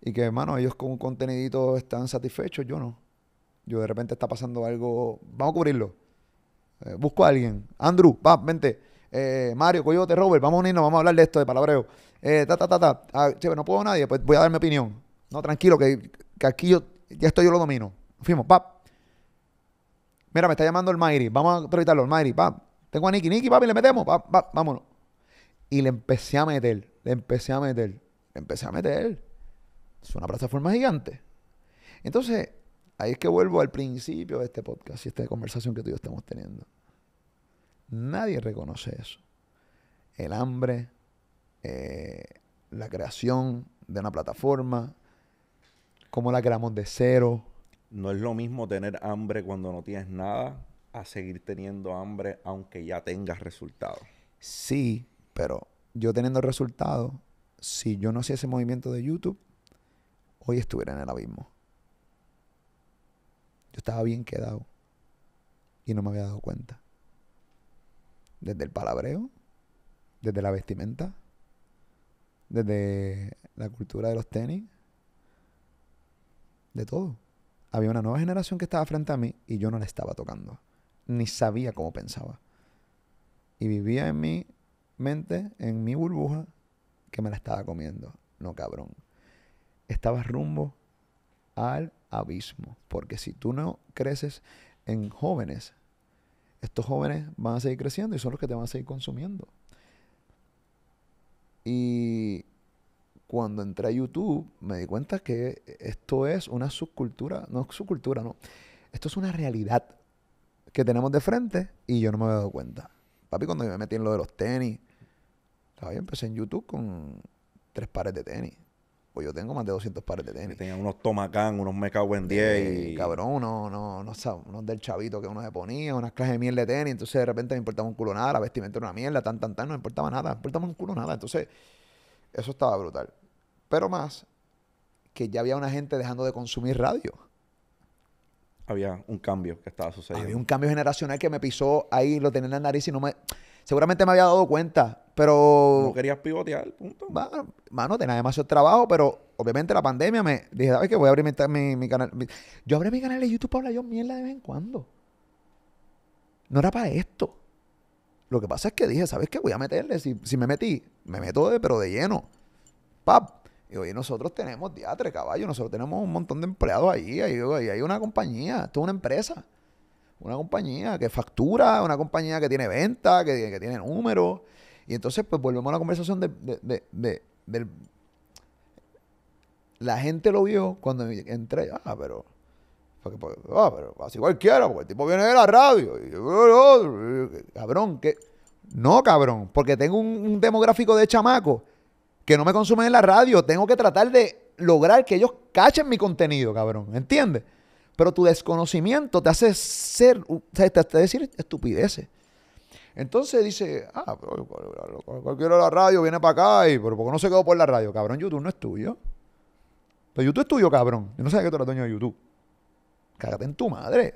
y que, hermano, ellos con un contenidito están satisfechos, yo no. Yo de repente está pasando algo, vamos a cubrirlo. Eh, busco a alguien. Andrew, va, vente. Eh, Mario, Coyote, Robert, vamos a unirnos, vamos a hablar de esto, de palabreo. Eh, ta, ta, ta, ta. Ah, no puedo nadie, pues voy a dar mi opinión. No, tranquilo, que, aquí yo, ya esto yo lo domino. Fuimos, pap. Mira, me está llamando el Mayri, vamos a entrevistarlo, el Mayri, pap. Tengo a Nicky, Nicky, papi, le metemos, vámonos. Y le empecé a meter, le empecé a meter, le empecé a meter. Es una plataforma gigante. Entonces, ahí es que vuelvo al principio de este podcast y esta conversación que tú y yo estamos teniendo. Nadie reconoce eso. El hambre, eh, la creación de una plataforma, cómo la creamos de cero. No es lo mismo tener hambre cuando no tienes nada a seguir teniendo hambre aunque ya tengas resultados. Sí, pero yo teniendo resultados, si yo no hacía ese movimiento de YouTube, hoy estuviera en el abismo. Yo estaba bien quedado y no me había dado cuenta. Desde el palabreo, desde la vestimenta, desde la cultura de los tenis, de todo. Había una nueva generación que estaba frente a mí y yo no la estaba tocando ni sabía cómo pensaba. Y vivía en mi mente, en mi burbuja, que me la estaba comiendo. No, cabrón. Estaba rumbo al abismo. Porque si tú no creces en jóvenes, estos jóvenes van a seguir creciendo y son los que te van a seguir consumiendo. Y cuando entré a YouTube, me di cuenta que esto es una subcultura, no subcultura, no. Esto es una realidad que tenemos de frente y yo no me había dado cuenta. Papi, cuando yo me metí en lo de los tenis, yo empecé en YouTube con tres pares de tenis. Pues yo tengo más de 200 pares de tenis. Tenía unos Tomacán, unos Meca en 10 Cabrón, no, no, no, unos del chavito que uno se ponía, unas clases de miel de tenis. Entonces, de repente me importaba un culo nada, la vestimenta era una mierda, tan, tan, tan, no me importaba nada, me importaba un culo nada. Entonces, eso estaba brutal. Pero más que ya había una gente dejando de consumir radio había un cambio que estaba sucediendo. Había un cambio generacional que me pisó ahí, lo tenía en la nariz y no me... Seguramente me había dado cuenta, pero... No querías pivotear, punto. Bueno, mano, tenía demasiado trabajo, pero obviamente la pandemia me... Dije, ¿sabes qué? Voy a abrir mi, canal... Yo abrí mi canal de YouTube para hablar yo mierda de vez en cuando. No era para esto. Lo que pasa es que dije, ¿sabes qué? Voy a meterle. Si, si me metí, me meto de, pero de lleno. Pap, y oye, nosotros tenemos teatro, caballo, nosotros tenemos un montón de empleados ahí, ahí, hay una compañía, esto es una empresa. Una compañía que factura, una compañía que tiene venta, que, que tiene números. Y entonces, pues volvemos a la conversación de, de, de, del... La gente lo vio cuando entré, ah, pero... ah, pero así cualquiera, porque el tipo viene de la radio. cabrón, que... No, cabrón, porque tengo un demográfico de chamaco que no me consumen en la radio. Tengo que tratar de lograr que ellos cachen mi contenido, cabrón. ¿Entiendes? Pero tu desconocimiento te hace ser, te hace decir estupideces. Entonces dice, ah, cualquiera de la radio viene para acá y, ¿por qué no se quedó por la radio? Cabrón, YouTube no es tuyo. Pero YouTube es tuyo, cabrón. Yo no sé que tú eras dueño de YouTube. Cágate en tu madre.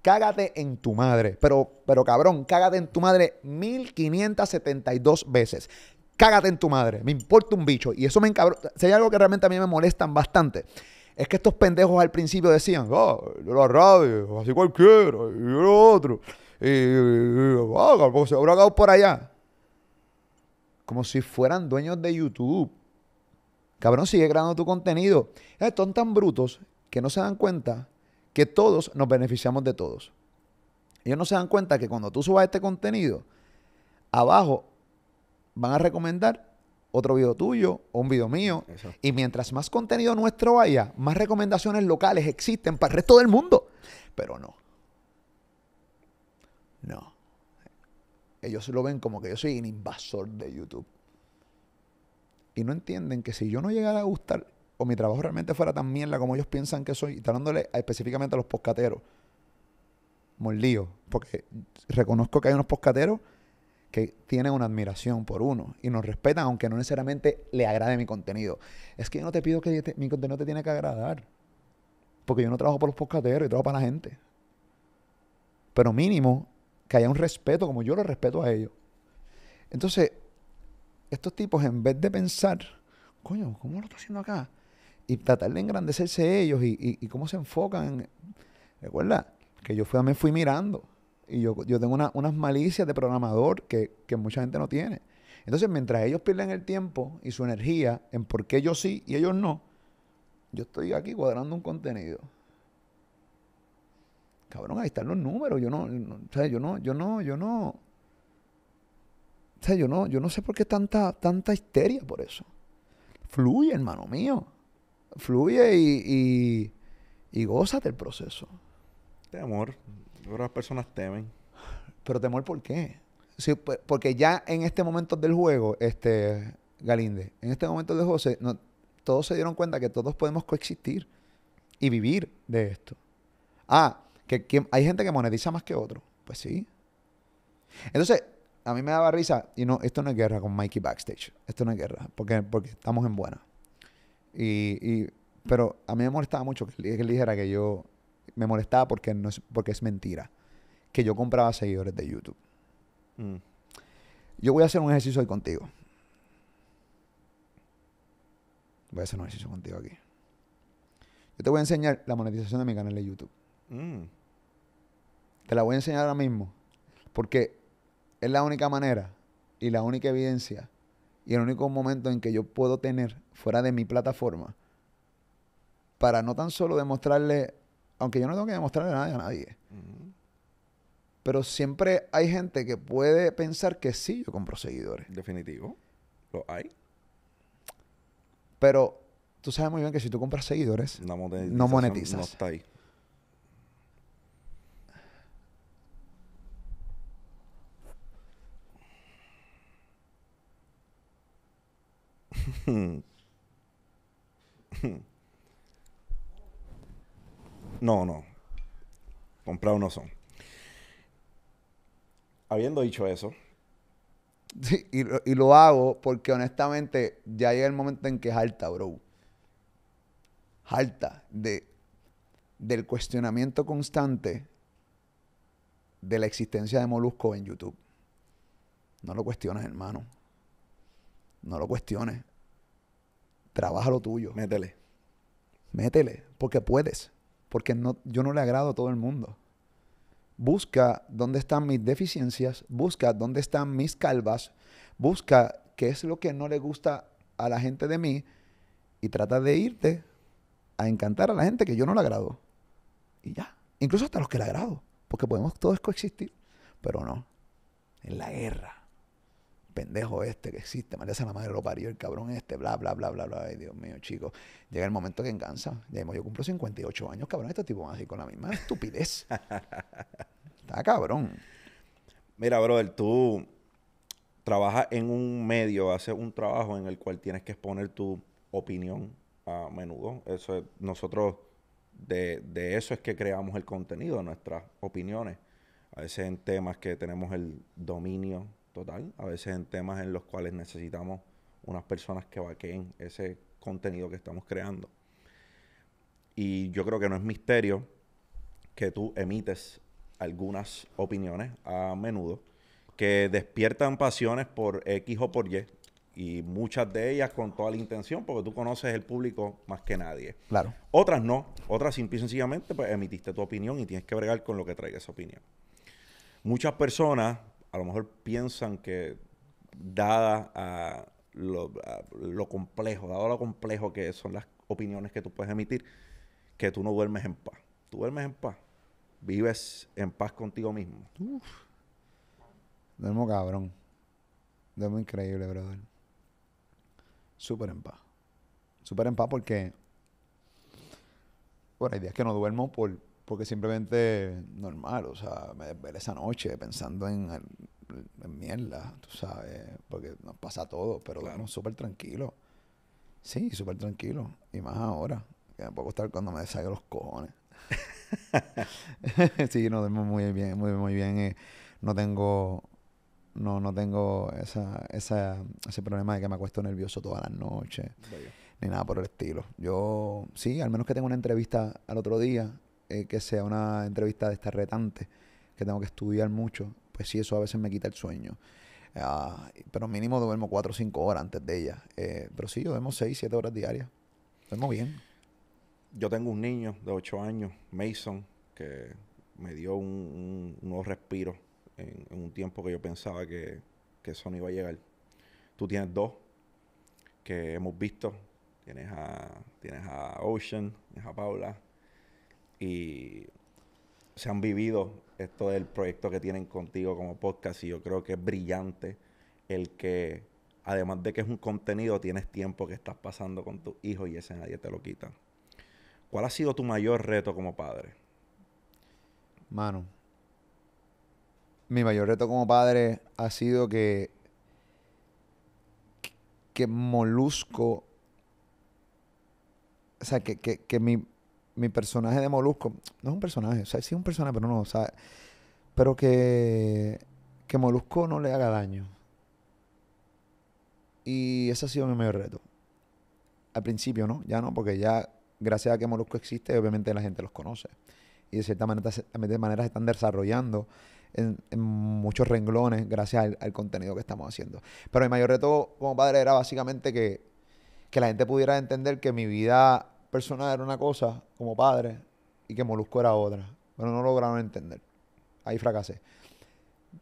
Cágate en tu madre. Pero, pero cabrón, cágate en tu madre 1572 veces cágate en tu madre, me importa un bicho. Y eso me encabró. Si hay algo que realmente a mí me molestan bastante, es que estos pendejos al principio decían, oh, yo la radio, así cualquiera, y lo otro, y, ah, se habrá acabado por allá. Como si fueran dueños de YouTube. Cabrón, sigue grabando tu contenido. son tan brutos que no se dan cuenta que todos nos beneficiamos de todos. Ellos no se dan cuenta que cuando tú subas este contenido, abajo van a recomendar otro video tuyo o un video mío. Y mientras más contenido nuestro haya, más recomendaciones locales existen para el resto del mundo. Pero no. No. Ellos lo ven como que yo soy un invasor de YouTube. Y no entienden que si yo no llegara a gustar o mi trabajo realmente fuera tan mierda como ellos piensan que soy, y dándole específicamente a los poscateros, morlío, porque reconozco que hay unos poscateros que tienen una admiración por uno y nos respetan, aunque no necesariamente le agrade mi contenido. Es que yo no te pido que mi contenido te tiene que agradar, porque yo no trabajo por los poscateros yo trabajo para la gente. Pero mínimo que haya un respeto como yo lo respeto a ellos. Entonces, estos tipos, en vez de pensar, coño, ¿cómo lo estoy haciendo acá? Y tratar de engrandecerse ellos y, y, cómo se enfocan. Recuerda que yo fui, me fui mirando y yo, tengo unas malicias de programador que, mucha gente no tiene. Entonces, mientras ellos pierden el tiempo y su energía en por qué yo sí y ellos no, yo estoy aquí cuadrando un contenido. Cabrón, ahí están los números. Yo no, yo no, yo no, yo no. O sea, yo no, yo no sé por qué tanta, tanta histeria por eso. Fluye, hermano mío. Fluye y, goza y proceso. De este amor, pero las personas temen. Pero temor, ¿por qué? Sí, porque ya en este momento del juego, este Galinde, en este momento de juego, todos se dieron cuenta que todos podemos coexistir y vivir de esto. Ah, que, hay gente que monetiza más que otro. Pues sí. Entonces, a mí me daba risa, y no, esto no es guerra con Mikey Backstage. Esto no es guerra, porque, porque estamos en buena. Y, y pero a mí me molestaba mucho que él dijera que yo me molestaba porque, no es, porque es mentira. Que yo compraba seguidores de YouTube. Mm. Yo voy a hacer un ejercicio hoy contigo. Voy a hacer un ejercicio contigo aquí. Yo te voy a enseñar la monetización de mi canal de YouTube. Mm. Te la voy a enseñar ahora mismo. Porque es la única manera y la única evidencia y el único momento en que yo puedo tener fuera de mi plataforma para no tan solo demostrarle aunque yo no tengo que demostrarle nada a nadie. Pero siempre hay gente que puede pensar que sí, yo compro seguidores. Definitivo. Lo hay. Pero tú sabes muy bien que si tú compras seguidores, no, monetizas. No está ahí. No, no. Comprados no son. Habiendo dicho eso. y, lo hago porque honestamente ya llega el momento en que es alta, bro. Harta de, del cuestionamiento constante de la existencia de Molusco en YouTube. No lo cuestiones, hermano. No lo cuestiones. Trabaja lo tuyo. Métele. Métele, porque puedes porque yo no le agrado a todo el mundo. Busca dónde están mis deficiencias, busca dónde están mis calvas, busca qué es lo que no le gusta a la gente de mí y trata de irte a encantar a la gente que yo no le agrado. Y ya, incluso hasta los que le agrado, porque podemos todos coexistir, pero no, en la guerra pendejo este que existe, María la madre lo parió, el cabrón este, bla, bla, bla, bla, bla. Ay, Dios mío, chico. Llega el momento que enganza. Ya yo cumplo 58 años, cabrón, este tipo va así con la misma estupidez. Está cabrón. Mira, brother, tú trabajas en un medio, haces un trabajo en el cual tienes que exponer tu opinión a menudo. Eso es, nosotros de, de eso es que creamos el contenido, nuestras opiniones. A veces en temas que tenemos el dominio total, a veces en temas en los cuales necesitamos unas personas que vaqueen ese contenido que estamos creando. Y yo creo que no es misterio que tú emites algunas opiniones a menudo que despiertan pasiones por X o por Y y muchas de ellas con toda la intención porque tú conoces el público más que nadie. Claro. Otras no, otras simple y sencillamente pues, emitiste tu opinión y tienes que bregar con lo que traiga esa opinión. Muchas personas a lo mejor piensan que dada a ah, ah, lo, complejo, dado lo complejo que son las opiniones que tú puedes emitir, que tú no duermes en paz. Tú duermes en paz. Vives en paz contigo mismo. Uf. Duermo cabrón. Duermo increíble, brother. Súper en paz. Súper en paz porque... Bueno, hay días que no duermo por porque simplemente normal, o sea, me desvelé esa noche pensando en, mierda, tú sabes, porque nos pasa todo... pero claro. súper tranquilo. Sí, súper tranquilo. Y más ahora, que me puedo estar cuando me deshago los cojones. sí, no duermo muy bien, muy, muy bien. Eh, no tengo no, no tengo esa, esa, ese problema de que me acuesto nervioso todas las noches, ni nada por el estilo. Yo, sí, al menos que tengo una entrevista al otro día, eh, que sea una entrevista de esta retante, que tengo que estudiar mucho, pues sí, eso a veces me quita el sueño. Ah, pero mínimo duermo 4 o cinco horas antes de ella. Eh, pero sí, yo duermo 6, 7 horas diarias. Duermo bien. Yo tengo un niño de 8 años, Mason, que me dio un, un, nuevo respiro en, un tiempo que yo pensaba que, que eso no iba a llegar. Tú tienes dos que hemos visto. Tienes a, tienes a Ocean, tienes a Paula, y se han vivido esto del proyecto que tienen contigo como podcast y yo creo que es brillante el que además de que es un contenido tienes tiempo que estás pasando con tus hijos y ese nadie te lo quita. ¿Cuál ha sido tu mayor reto como padre? Mano, mi mayor reto como padre ha sido que que Molusco o sea, que mi mi personaje de Molusco, no es un personaje, o sea, sí es un personaje, pero no, o sea, pero que, que Molusco no le haga daño. Y ese ha sido mi mayor reto. Al principio, ¿no? Ya no, porque ya, gracias a que Molusco existe, obviamente la gente los conoce. Y de cierta manera, se están desarrollando en, muchos renglones gracias al, contenido que estamos haciendo. Pero mi mayor reto como padre era básicamente que, que la gente pudiera entender que mi vida persona era una cosa como padre y que Molusco era otra. Pero no lograron entender. Ahí fracasé.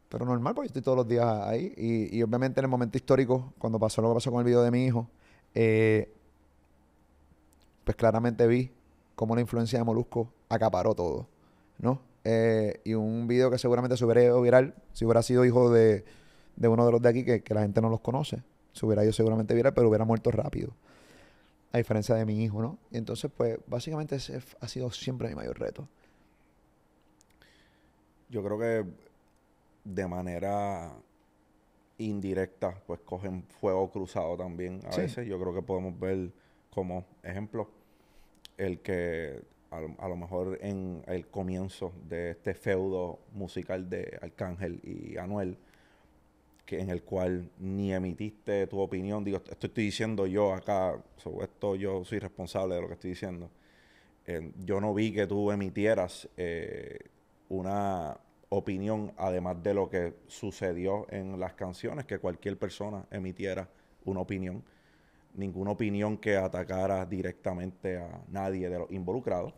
Pero normal, porque yo estoy todos los días ahí. Y, obviamente en el momento histórico, cuando pasó lo que pasó con el video de mi hijo, eh, pues claramente vi cómo la influencia de Molusco acaparó todo, ¿no? Eh, y un video que seguramente se hubiera viral si hubiera sido hijo de, de uno de los de aquí que, que la gente no los conoce. Se hubiera ido seguramente viral, pero hubiera muerto rápido a diferencia de mi hijo, ¿no? Y entonces, pues, básicamente ese ha sido siempre mi mayor reto. Yo creo que de manera indirecta, pues cogen fuego cruzado también a veces. Yo creo que podemos ver como ejemplo el que a lo, mejor en el comienzo de este feudo musical de Arcángel y Anuel, en el cual ni emitiste tu opinión. Digo, esto estoy diciendo yo acá, sobre esto yo soy responsable de lo que estoy diciendo. Eh, yo no vi que tú emitieras eh, una opinión, además de lo que sucedió en las canciones, que cualquier persona emitiera una opinión. Ninguna opinión que atacara directamente a nadie de los involucrados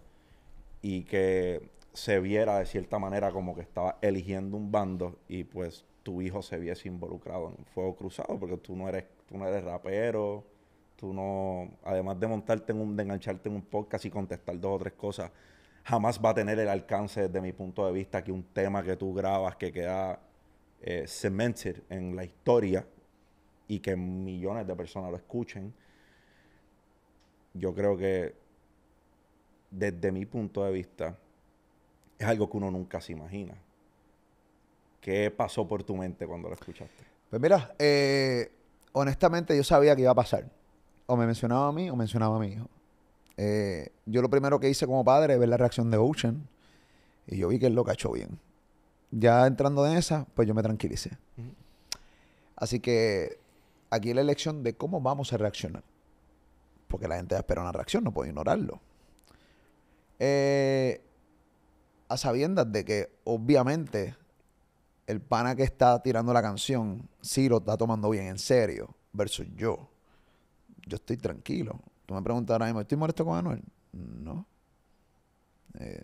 y que se viera de cierta manera como que estaba eligiendo un bando y pues tu hijo se viese involucrado en un fuego cruzado, porque tú no eres, tú no eres rapero, tú no, además de montarte en un, de engancharte en un podcast y contestar dos o tres cosas, jamás va a tener el alcance desde mi punto de vista que un tema que tú grabas que queda cementer eh, cemented en la historia y que millones de personas lo escuchen. Yo creo que desde mi punto de vista es algo que uno nunca se imagina. ¿Qué pasó por tu mente cuando lo escuchaste? Pues mira, eh, honestamente yo sabía que iba a pasar. O me mencionaba a mí o mencionaba a mi hijo. Eh, yo lo primero que hice como padre es ver la reacción de Ocean y yo vi que él lo cachó bien. Ya entrando en esa, pues yo me tranquilicé. Así que aquí la elección de cómo vamos a reaccionar. Porque la gente espera una reacción, no puede ignorarlo. Eh, a sabiendas de que obviamente el pana que está tirando la canción sí lo está tomando bien en serio versus yo. Yo estoy tranquilo. Tú me preguntas ahora mismo, ¿estoy molesto con Anuel? No. Eh,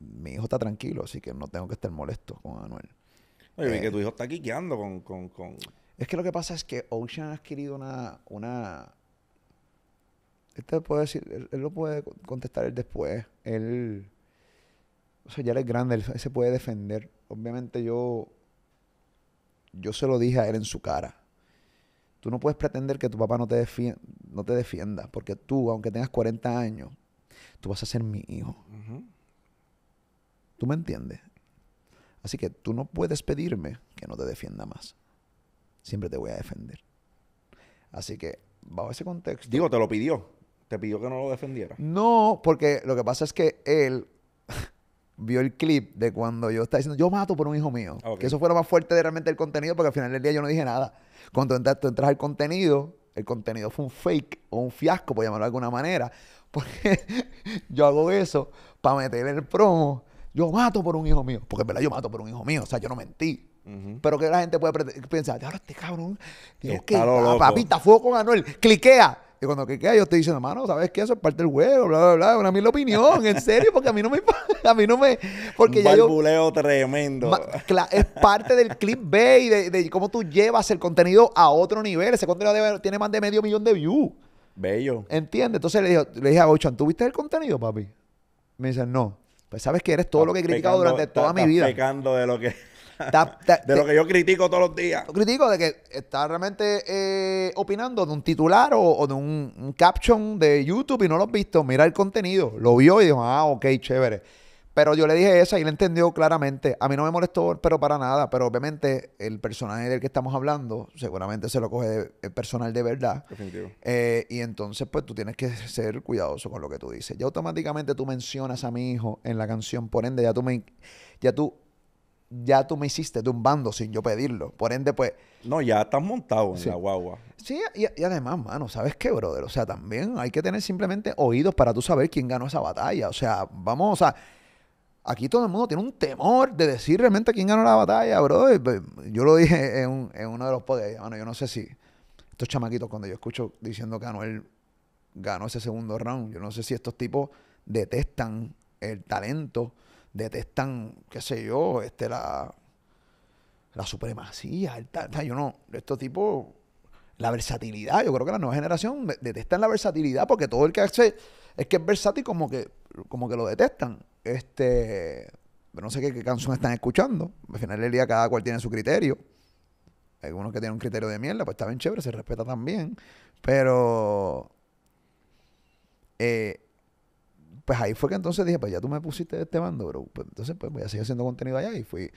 mi hijo está tranquilo, así que no tengo que estar molesto con Anuel. Oye, eh, que tu hijo está quiqueando con, Es que lo que pasa es que Ocean ha adquirido una... una puede decir, él, lo puede contestar él después. Él... O sea, ya él es grande, él se puede defender obviamente yo, yo se lo dije a él en su cara. Tú no puedes pretender que tu papá no te, defienda, no te defienda, porque tú, aunque tengas 40 años, tú vas a ser mi hijo. ¿Tú me entiendes? Así que tú no puedes pedirme que no te defienda más. Siempre te voy a defender. Así que, bajo ese contexto... Digo, te lo pidió. Te pidió que no lo defendiera. No, porque lo que pasa es que él... vio el clip de cuando yo estaba diciendo, yo mato por un hijo mío. Ah, que eso fue lo más fuerte de realmente el contenido, porque al final del día yo no dije nada. Cuando tú entras, al contenido, el contenido fue un fake o un fiasco, por llamarlo de alguna manera. Porque yo hago eso para meter el promo. Yo mato por un hijo mío. Porque en verdad yo mato por un hijo mío. O sea, yo no mentí. Pero que la gente puede pensar, ahora este cabrón, que, qué? papita, fuego con Anuel, cliquea, y cuando que yo Yo te dicen, hermano, ¿sabes qué? Eso es parte del huevo, bla, bla, bla. Una la opinión, en serio, porque a mí no me. A mí no me. Porque ya yo, tremendo. es parte del clip de, de cómo tú llevas el contenido a otro nivel. Ese contenido tiene más de medio millón de views. Bello. ¿Entiendes? Entonces le, dije a Ochan, ¿tú viste el contenido, papi? Me dicen, no. Pues sabes que eres todo lo que he criticado durante toda mi vida. Pecando de lo que de lo que yo critico todos los días. Yo critico de que está realmente eh, opinando de un titular o, de un, caption de YouTube y no lo has visto. Mira el contenido. Lo vio y dijo, ah, ok, chévere. Pero yo le dije eso y le entendió claramente. A mí no me molestó, pero para nada. Pero obviamente el personaje del que estamos hablando seguramente se lo coge el eh, personal de verdad. Definitivo. Eh, y entonces pues tú tienes que ser cuidadoso con lo que tú dices. Ya automáticamente tú mencionas a mi hijo en la canción, por ende ya tú, me, ya tú ya tú me hiciste de un bando sin yo pedirlo. Por ende, pues. No, ya estás montado en la guagua. Sí, y, además, mano, ¿sabes qué, brother? O sea, también hay que tener simplemente oídos para tú saber quién ganó esa batalla. O sea, vamos, o sea. Aquí todo el mundo tiene un temor de decir realmente quién ganó la batalla, brother. Yo lo dije en, en uno de los podcasts. Bueno, yo no sé si estos chamaquitos, cuando yo escucho diciendo que Anuel ganó ese segundo round, yo no sé si estos tipos detestan el talento detestan, qué sé yo, este, la, la supremacía, el tal, yo no, estos tipos, la versatilidad, yo creo que la nueva generación detestan la versatilidad porque todo el que hace, es que es versátil como que, como que lo detestan. Este, pero no sé qué, canción están escuchando, al final del día cada cual tiene su criterio. Algunos que tienen un criterio de mierda, pues está bien chévere, se respeta también. Pero eh, pues ahí fue que entonces dije, pues ya tú me pusiste de este bando, bro. Pues entonces, pues voy a seguir haciendo contenido allá. Y fui,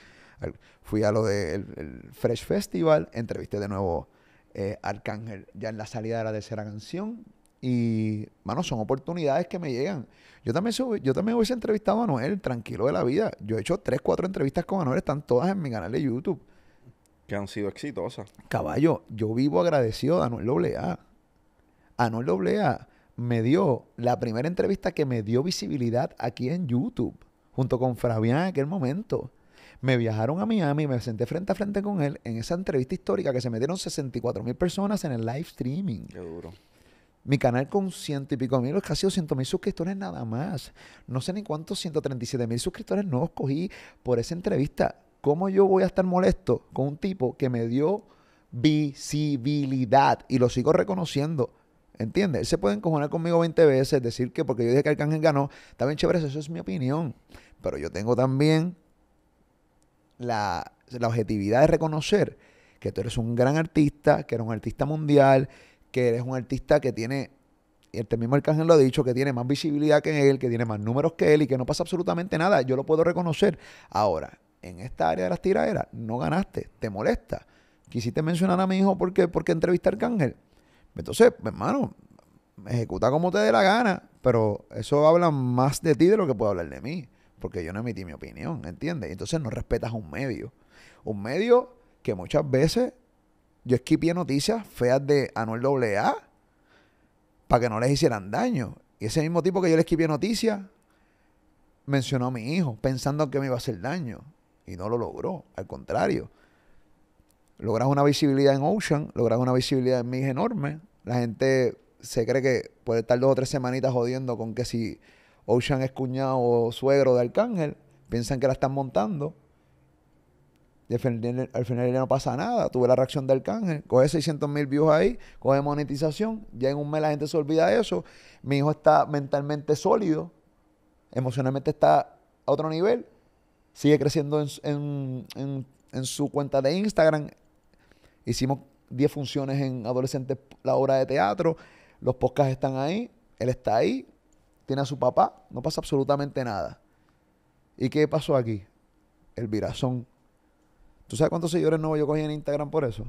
fui a lo del Fresh Festival, entrevisté de nuevo a eh, Arcángel ya en la salida de la tercera canción. Y, mano, son oportunidades que me llegan. Yo también, yo también hubiese entrevistado a Noel, tranquilo de la vida. Yo he hecho tres, cuatro entrevistas con Anuel. están todas en mi canal de YouTube. Que han sido exitosas. Caballo, yo vivo agradecido de Anuel A Anuel WA me dio la primera entrevista que me dio visibilidad aquí en YouTube, junto con Fabián en aquel momento. Me viajaron a Miami, me senté frente a frente con él en esa entrevista histórica que se metieron 64 mil personas en el live streaming. Qué duro. Mi canal con ciento y pico mil, casi 100 mil suscriptores nada más. No sé ni cuántos 137 mil suscriptores no escogí por esa entrevista. ¿Cómo yo voy a estar molesto con un tipo que me dio visibilidad y lo sigo reconociendo? ¿Entiendes? Él se puede encojonar conmigo 20 veces, decir que porque yo dije que Arcángel ganó, está bien chévere, eso es mi opinión. Pero yo tengo también la, objetividad de reconocer que tú eres un gran artista, que eres un artista mundial, que eres un artista que tiene, y este mismo Arcángel lo ha dicho, que tiene más visibilidad que él, que tiene más números que él y que no pasa absolutamente nada. Yo lo puedo reconocer. Ahora, en esta área de las tiraderas, no ganaste, te molesta. Quisiste mencionar a mi hijo porque, porque entrevista a Arcángel entonces, hermano, ejecuta como te dé la gana, pero eso habla más de ti de lo que puede hablar de mí, porque yo no emití mi opinión, ¿entiendes? Entonces no respetas a un medio. Un medio que muchas veces yo esquipié noticias feas de Anuel AA para que no les hicieran daño. Y ese mismo tipo que yo le esquipié noticias mencionó a mi hijo pensando que me iba a hacer daño y no lo logró, al contrario logras una visibilidad en Ocean, logras una visibilidad en mí enorme. La gente se cree que puede estar dos o tres semanitas jodiendo con que si Ocean es cuñado o suegro de Arcángel, piensan que la están montando. al final, ya no pasa nada. Tuve la reacción de Arcángel. Coge 600 mil views ahí, coge monetización. Ya en un mes la gente se olvida de eso. Mi hijo está mentalmente sólido, emocionalmente está a otro nivel. Sigue creciendo en, en su cuenta de Instagram. Hicimos 10 funciones en Adolescentes, la obra de teatro. Los podcasts están ahí. Él está ahí. Tiene a su papá. No pasa absolutamente nada. ¿Y qué pasó aquí? El virazón. ¿Tú sabes cuántos seguidores nuevos yo cogí en Instagram por eso?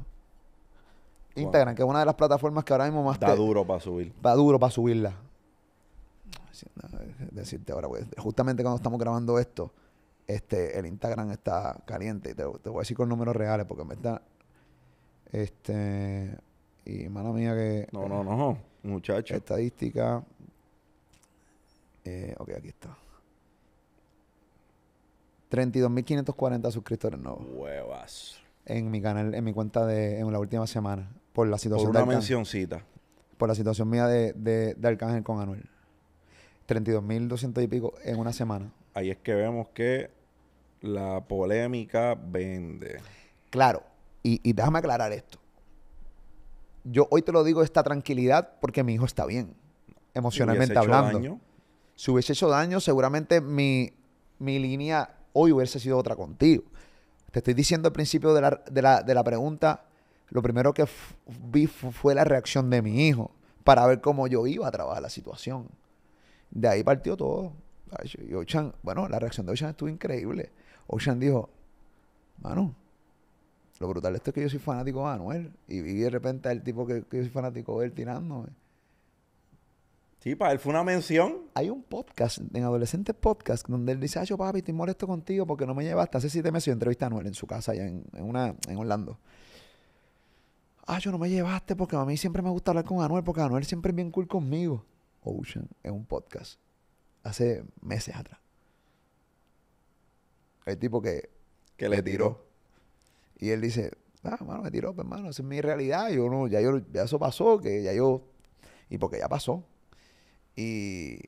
Instagram, que es una de las plataformas que ahora mismo más... Da duro para subir. Va duro para subirla. decirte ahora, pues, justamente cuando estamos grabando esto, este, el Instagram está caliente. Y te, te voy a decir con números reales porque me está este, y mano mía que. No, eh, no, no, muchacho. Estadística. Eh, ok, aquí está. 32.540 suscriptores nuevos. Huevas. En mi canal, en mi cuenta de. En la última semana. Por la situación. Por una Por la situación mía de, de, de Arcángel con Anuel. 32.200 y pico en una semana. Ahí es que vemos que la polémica vende. Claro, y, déjame aclarar esto. Yo hoy te lo digo esta tranquilidad porque mi hijo está bien, emocionalmente hablando. Hecho daño? Si hubiese hecho daño, seguramente mi, línea hoy hubiese sido otra contigo. Te estoy diciendo al principio de la, pregunta, lo primero que vi fue la reacción de mi hijo para ver cómo yo iba a trabajar la situación. De ahí partió todo. Y Ochan, bueno, la reacción de Ochan estuvo increíble. Ochan dijo, mano, lo brutal esto es que yo soy fanático de Anuel. Y, vi de repente el tipo que, yo soy fanático de él tirándome. Sí, para él fue una mención. Hay un podcast, en Adolescentes Podcast, donde él dice, ah, yo papi, estoy molesto contigo porque no me llevaste. Hace siete meses yo entrevisté a Anuel en su casa allá en, una, en Orlando. Ah, yo no me llevaste porque a mí siempre me gusta hablar con Anuel porque Anuel siempre es bien cool conmigo. Ocean es un podcast. Hace meses atrás. El tipo que, que le, tiró. Y él dice, ah, mano, me tiró, hermano, pues, esa es mi realidad. Yo no, ya yo, ya eso pasó, que ya yo, y porque ya pasó. Y,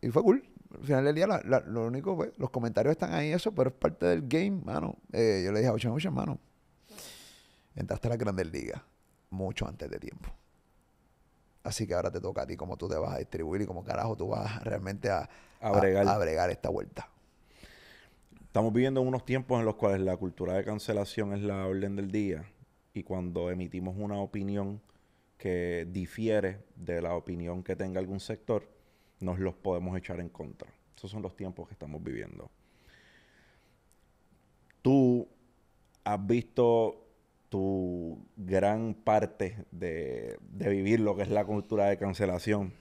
y fue cool. Al final del día, lo único, fue, pues, los comentarios están ahí, eso, pero es parte del game, mano. Eh, yo le dije a Ocean Ocean, mano, entraste a la Grandes Ligas mucho antes de tiempo. Así que ahora te toca a ti cómo tú te vas a distribuir y cómo carajo tú vas realmente a, a, a bregar esta vuelta. Estamos viviendo unos tiempos en los cuales la cultura de cancelación es la orden del día y cuando emitimos una opinión que difiere de la opinión que tenga algún sector, nos los podemos echar en contra. Esos son los tiempos que estamos viviendo. Tú has visto tu gran parte de, de vivir lo que es la cultura de cancelación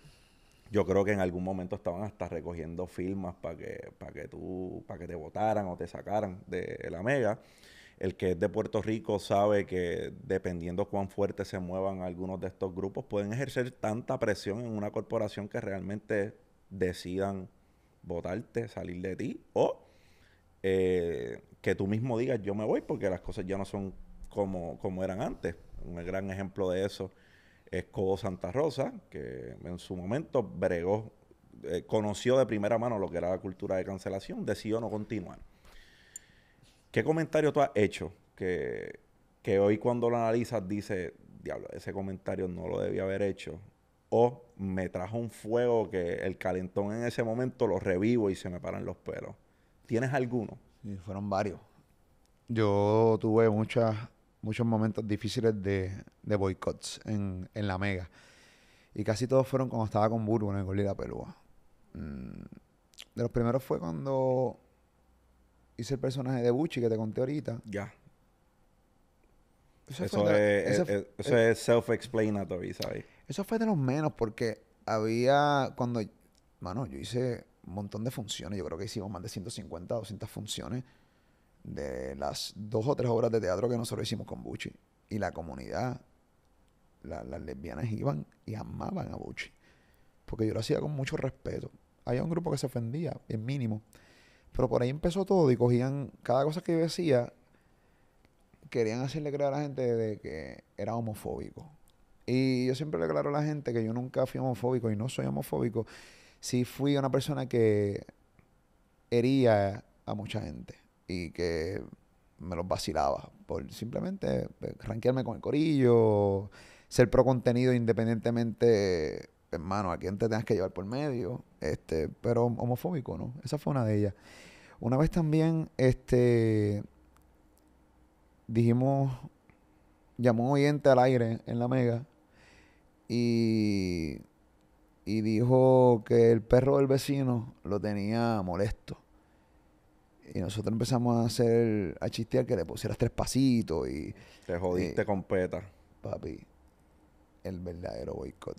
yo creo que en algún momento estaban hasta recogiendo firmas para que, para que tú, para que te votaran o te sacaran de la mega. El que es de Puerto Rico sabe que dependiendo cuán fuerte se muevan algunos de estos grupos, pueden ejercer tanta presión en una corporación que realmente decidan votarte, salir de ti, o eh, que tú mismo digas yo me voy porque las cosas ya no son como, como eran antes. Un gran ejemplo de eso Escobo Santa Rosa, que en su momento bregó, eh, conoció de primera mano lo que era la cultura de cancelación, decidió no continuar. ¿Qué comentario tú has hecho que, que hoy cuando lo analizas dice, diablo, ese comentario no lo debía haber hecho? O me trajo un fuego que el calentón en ese momento lo revivo y se me paran los pelos. ¿Tienes alguno? Sí, fueron varios. Yo tuve muchas muchos momentos difíciles de, de boicots en, la mega. Y casi todos fueron cuando estaba con Burbo en el gol de mm, De los primeros fue cuando hice el personaje de Buchi que te conté ahorita. Ya. Eh, eso, es, self-explanatory, ¿sabes? Eso fue de los menos porque había cuando, mano, yo hice un montón de funciones, yo creo que hicimos más de 150, 200 funciones de las dos o tres obras de teatro que nosotros hicimos con Bucci Y la comunidad, las lesbianas iban y amaban a Buchi. Porque yo lo hacía con mucho respeto. Había un grupo que se ofendía, el mínimo. Pero por ahí empezó todo y cogían cada cosa que yo decía, querían hacerle creer a la gente de que era homofóbico. Y yo siempre le aclaro a la gente que yo nunca fui homofóbico y no soy homofóbico. Sí fui una persona que hería a mucha gente y que me los vacilaba por simplemente eh, ranquearme con el corillo, ser pro contenido independientemente, hermano, a quién te tengas que llevar por medio, este, pero homofóbico, ¿no? Esa fue una de ellas. Una vez también, este, dijimos, llamó un oyente al aire en la mega y dijo que el perro del vecino lo tenía molesto y nosotros empezamos a hacer, a chistear que le pusieras tres pasitos y. Te jodiste eh, con peta. Papi, el verdadero boicot.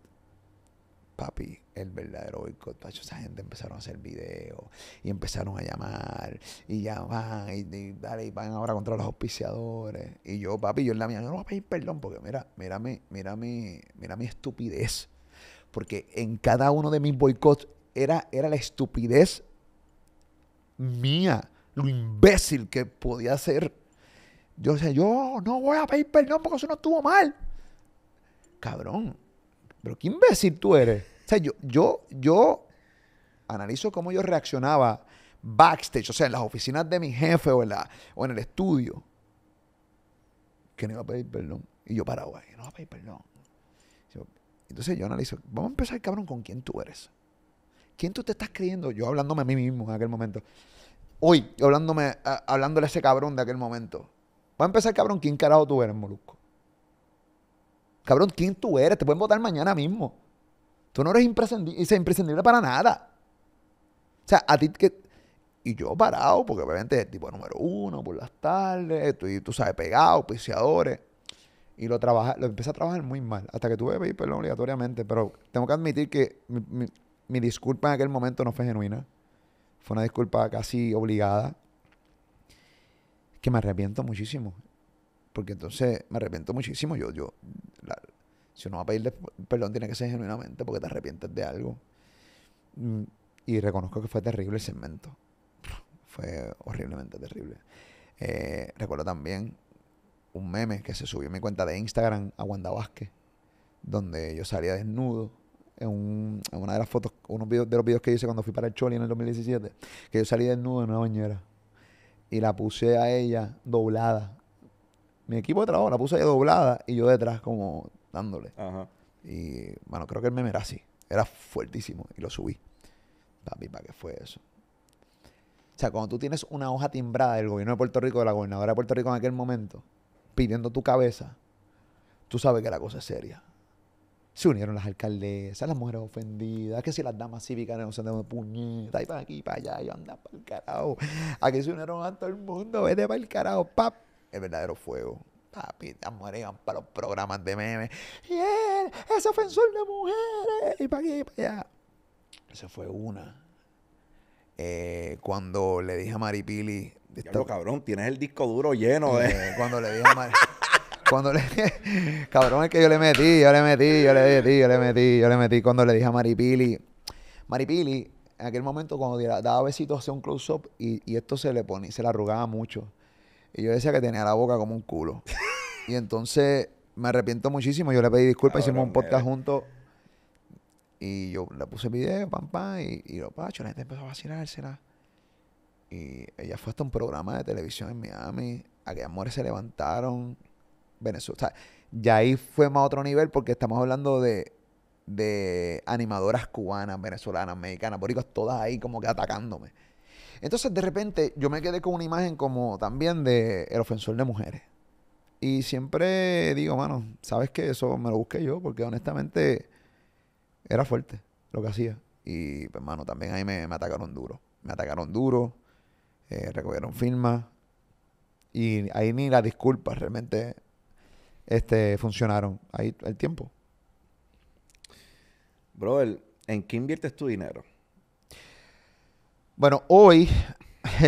Papi, el verdadero boicot. esa gente empezaron a hacer videos y empezaron a llamar y ya van y, dale, y van ahora contra los auspiciadores. Y yo, papi, yo en la mía, no, no voy a pedir perdón porque mira, mírame, mírame, mira mi estupidez. Porque en cada uno de mis boicots era, era la estupidez mía lo imbécil que podía ser. Yo sea, yo no voy a pedir perdón porque eso no estuvo mal. Cabrón, pero qué imbécil tú eres. O sea, yo, yo, yo analizo cómo yo reaccionaba backstage, o sea, en las oficinas de mi jefe o en, la, o en el estudio, que no iba a pedir perdón. Y yo paraba ahí, no iba a pedir perdón. Entonces yo analizo, vamos a empezar, cabrón, con quién tú eres. ¿Quién tú te estás creyendo? Yo hablándome a mí mismo en aquel momento hoy, hablándome, hablándole a ese cabrón de aquel momento. Va a empezar, cabrón, ¿quién carajo tú eres, Molusco? Cabrón, ¿quién tú eres? Te pueden votar mañana mismo. Tú no eres imprescindible, para nada. O sea, a ti que... Y yo parado, porque obviamente es tipo número uno por las tardes, y tú sabes, pegado, piciadores. Y lo, trabaja, lo empecé a trabajar muy mal, hasta que tuve que pedir perdón obligatoriamente. Pero tengo que admitir que mi disculpa en aquel momento no fue genuina. Fue una disculpa casi obligada. Que me arrepiento muchísimo. Porque entonces me arrepiento muchísimo. Yo, yo, si uno va a pedirle perdón, tiene que ser genuinamente porque te arrepientes de algo. Mm, y reconozco que fue terrible el segmento. Fue horriblemente terrible. Eh, recuerdo también un meme que se subió en mi cuenta de Instagram a Wanda donde yo salía desnudo en, una de las fotos, unos de los videos que hice cuando fui para el Choli en el 2017, que yo salí desnudo en una bañera y la puse a ella doblada. Mi equipo de trabajo la puse a ella doblada y yo detrás como dándole. Y bueno, creo que el meme era así. Era fuertísimo y lo subí. Papi, ¿para qué fue eso? O sea, cuando tú tienes una hoja timbrada del gobierno de Puerto Rico, de la gobernadora de Puerto Rico en aquel momento, pidiendo tu cabeza, tú sabes que la cosa es seria. Se unieron las alcaldesas, las mujeres ofendidas, que si las damas cívicas no se andaban de puñeta, y para aquí, para allá, y andan para el carajo. Aquí se unieron a todo el mundo, vete para el carajo, pap. El verdadero fuego. Papi, las mujeres iban para los programas de memes. Y él ese ofensor de mujeres, y para aquí, y para allá. Esa fue una. Eh, cuando le dije a Maripili. Esto, cabrón, tienes el disco duro lleno de. Eh, cuando le dije a Maripili. Cuando le. cabrón, es que yo le metí, yo le metí, yo le metí, yo le metí, yo le metí. Cuando le dije a Maripili. Maripili, en aquel momento, cuando daba besitos, hacía un close-up y, esto se le ponía, se le arrugaba mucho. Y yo decía que tenía la boca como un culo. y entonces me arrepiento muchísimo. Yo le pedí disculpas, hicimos un podcast juntos. Y yo le puse video, pam, pam, y, y lo pacho, la gente empezó a vacilársela. Y ella fue hasta un programa de televisión en Miami. A que amores se levantaron. Venezuela. ya ahí fue más otro nivel porque estamos hablando de, animadoras cubanas, venezolanas, mexicanas, boricuas, todas ahí como que atacándome. Entonces, de repente, yo me quedé con una imagen como también de el ofensor de mujeres. Y siempre digo, mano, ¿sabes qué? Eso me lo busqué yo porque honestamente era fuerte lo que hacía. Y, pues, mano, también ahí me, atacaron duro. Me atacaron duro, eh, recogieron firmas. Y ahí ni la disculpas, realmente este, funcionaron. Ahí el tiempo. Bro, ¿en qué inviertes tu dinero? Bueno, hoy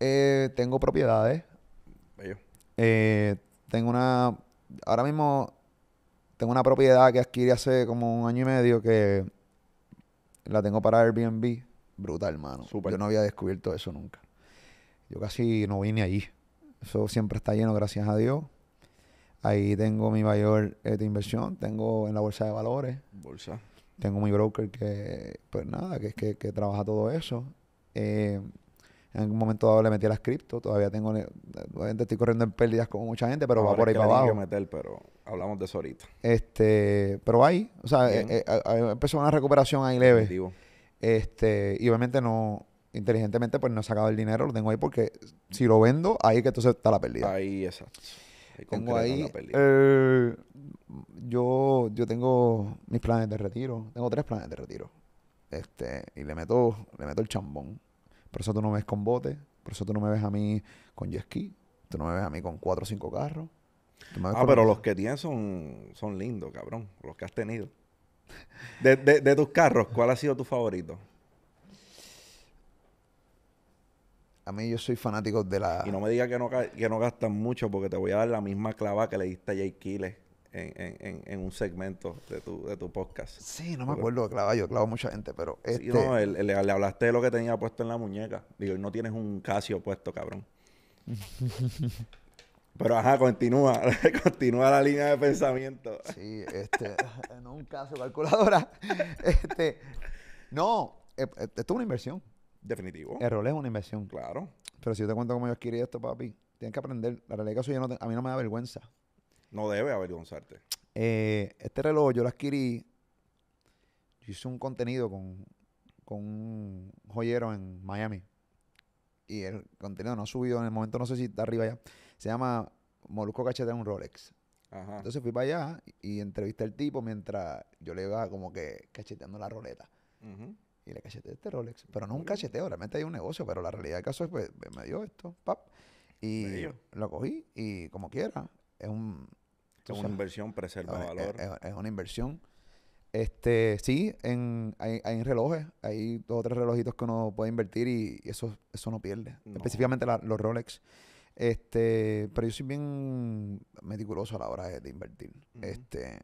eh, tengo propiedades. Eh, tengo una. Ahora mismo tengo una propiedad que adquirí hace como un año y medio que la tengo para Airbnb. Brutal, hermano. Yo no había descubierto eso nunca. Yo casi no vine allí. Eso siempre está lleno, gracias a Dios. Ahí tengo mi mayor eh, de inversión, tengo en la bolsa de valores. Bolsa. Tengo mi broker que, pues nada, que, que, que trabaja todo eso. Eh, en algún momento dado le metí a las cripto, todavía tengo, eh, obviamente estoy corriendo en pérdidas con mucha gente, pero va por ahí abajo. meter, pero hablamos de eso ahorita. Este, pero ahí, o sea, empezó una recuperación ahí leve. Este, y obviamente no, inteligentemente pues no he sacado el dinero, lo tengo ahí porque si lo vendo, ahí que entonces está la pérdida. Ahí, exacto. Ahí tengo ahí, eh, yo, yo tengo mis planes de retiro, tengo tres planes de retiro. Este, y le meto, le meto el chambón. Por eso tú no me ves con bote, por eso tú no me ves a mí con jet ski, tú no me ves a mí con cuatro o cinco carros. Ah, pero los que tienes son, son lindos, cabrón, los que has tenido. de tus carros, ¿cuál ha sido tu favorito? A mí yo soy fanático de la... Y no me digas que no, que no gastan mucho porque te voy a dar la misma clava que le diste a Jay Quiles en, un segmento de tu, podcast. Sí, no me acuerdo de clava, yo clavo mucha gente, pero... Este no, le hablaste de lo que tenía puesto en la muñeca. Digo, no tienes un Casio puesto, cabrón. Pero ajá, continúa, continúa la línea de pensamiento. Sí, este, no un Casio calculadora. Este, no, eh, eh, esto es una inversión. Definitivo. El rol es una inversión. Claro. Pero si yo te cuento cómo yo adquirí esto, papi, tienes que aprender. La realidad es que yo a mí no me da vergüenza. No debe avergonzarte. Eh, este reloj yo lo adquirí. Yo hice un contenido con, con un joyero en Miami. Y el contenido no ha subido en el momento, no sé si está arriba ya. Se llama Molusco cacheteando un Rolex. Ajá. Entonces fui para allá y, entrevisté al tipo mientras yo le iba como que cacheteando la roleta. Y le cacheteé este Rolex. Pero no un cacheteo, realmente hay un negocio, pero la realidad del caso es, pues, me dio esto, pap. Y lo cogí y como quiera, es un... una inversión, preserva es, valor. Es, una inversión. Este, sí, en, hay, hay relojes, hay dos o tres relojitos que uno puede invertir y, eso, eso no pierde. Específicamente los Rolex. Este, pero yo soy bien meticuloso a la hora de, invertir. Este,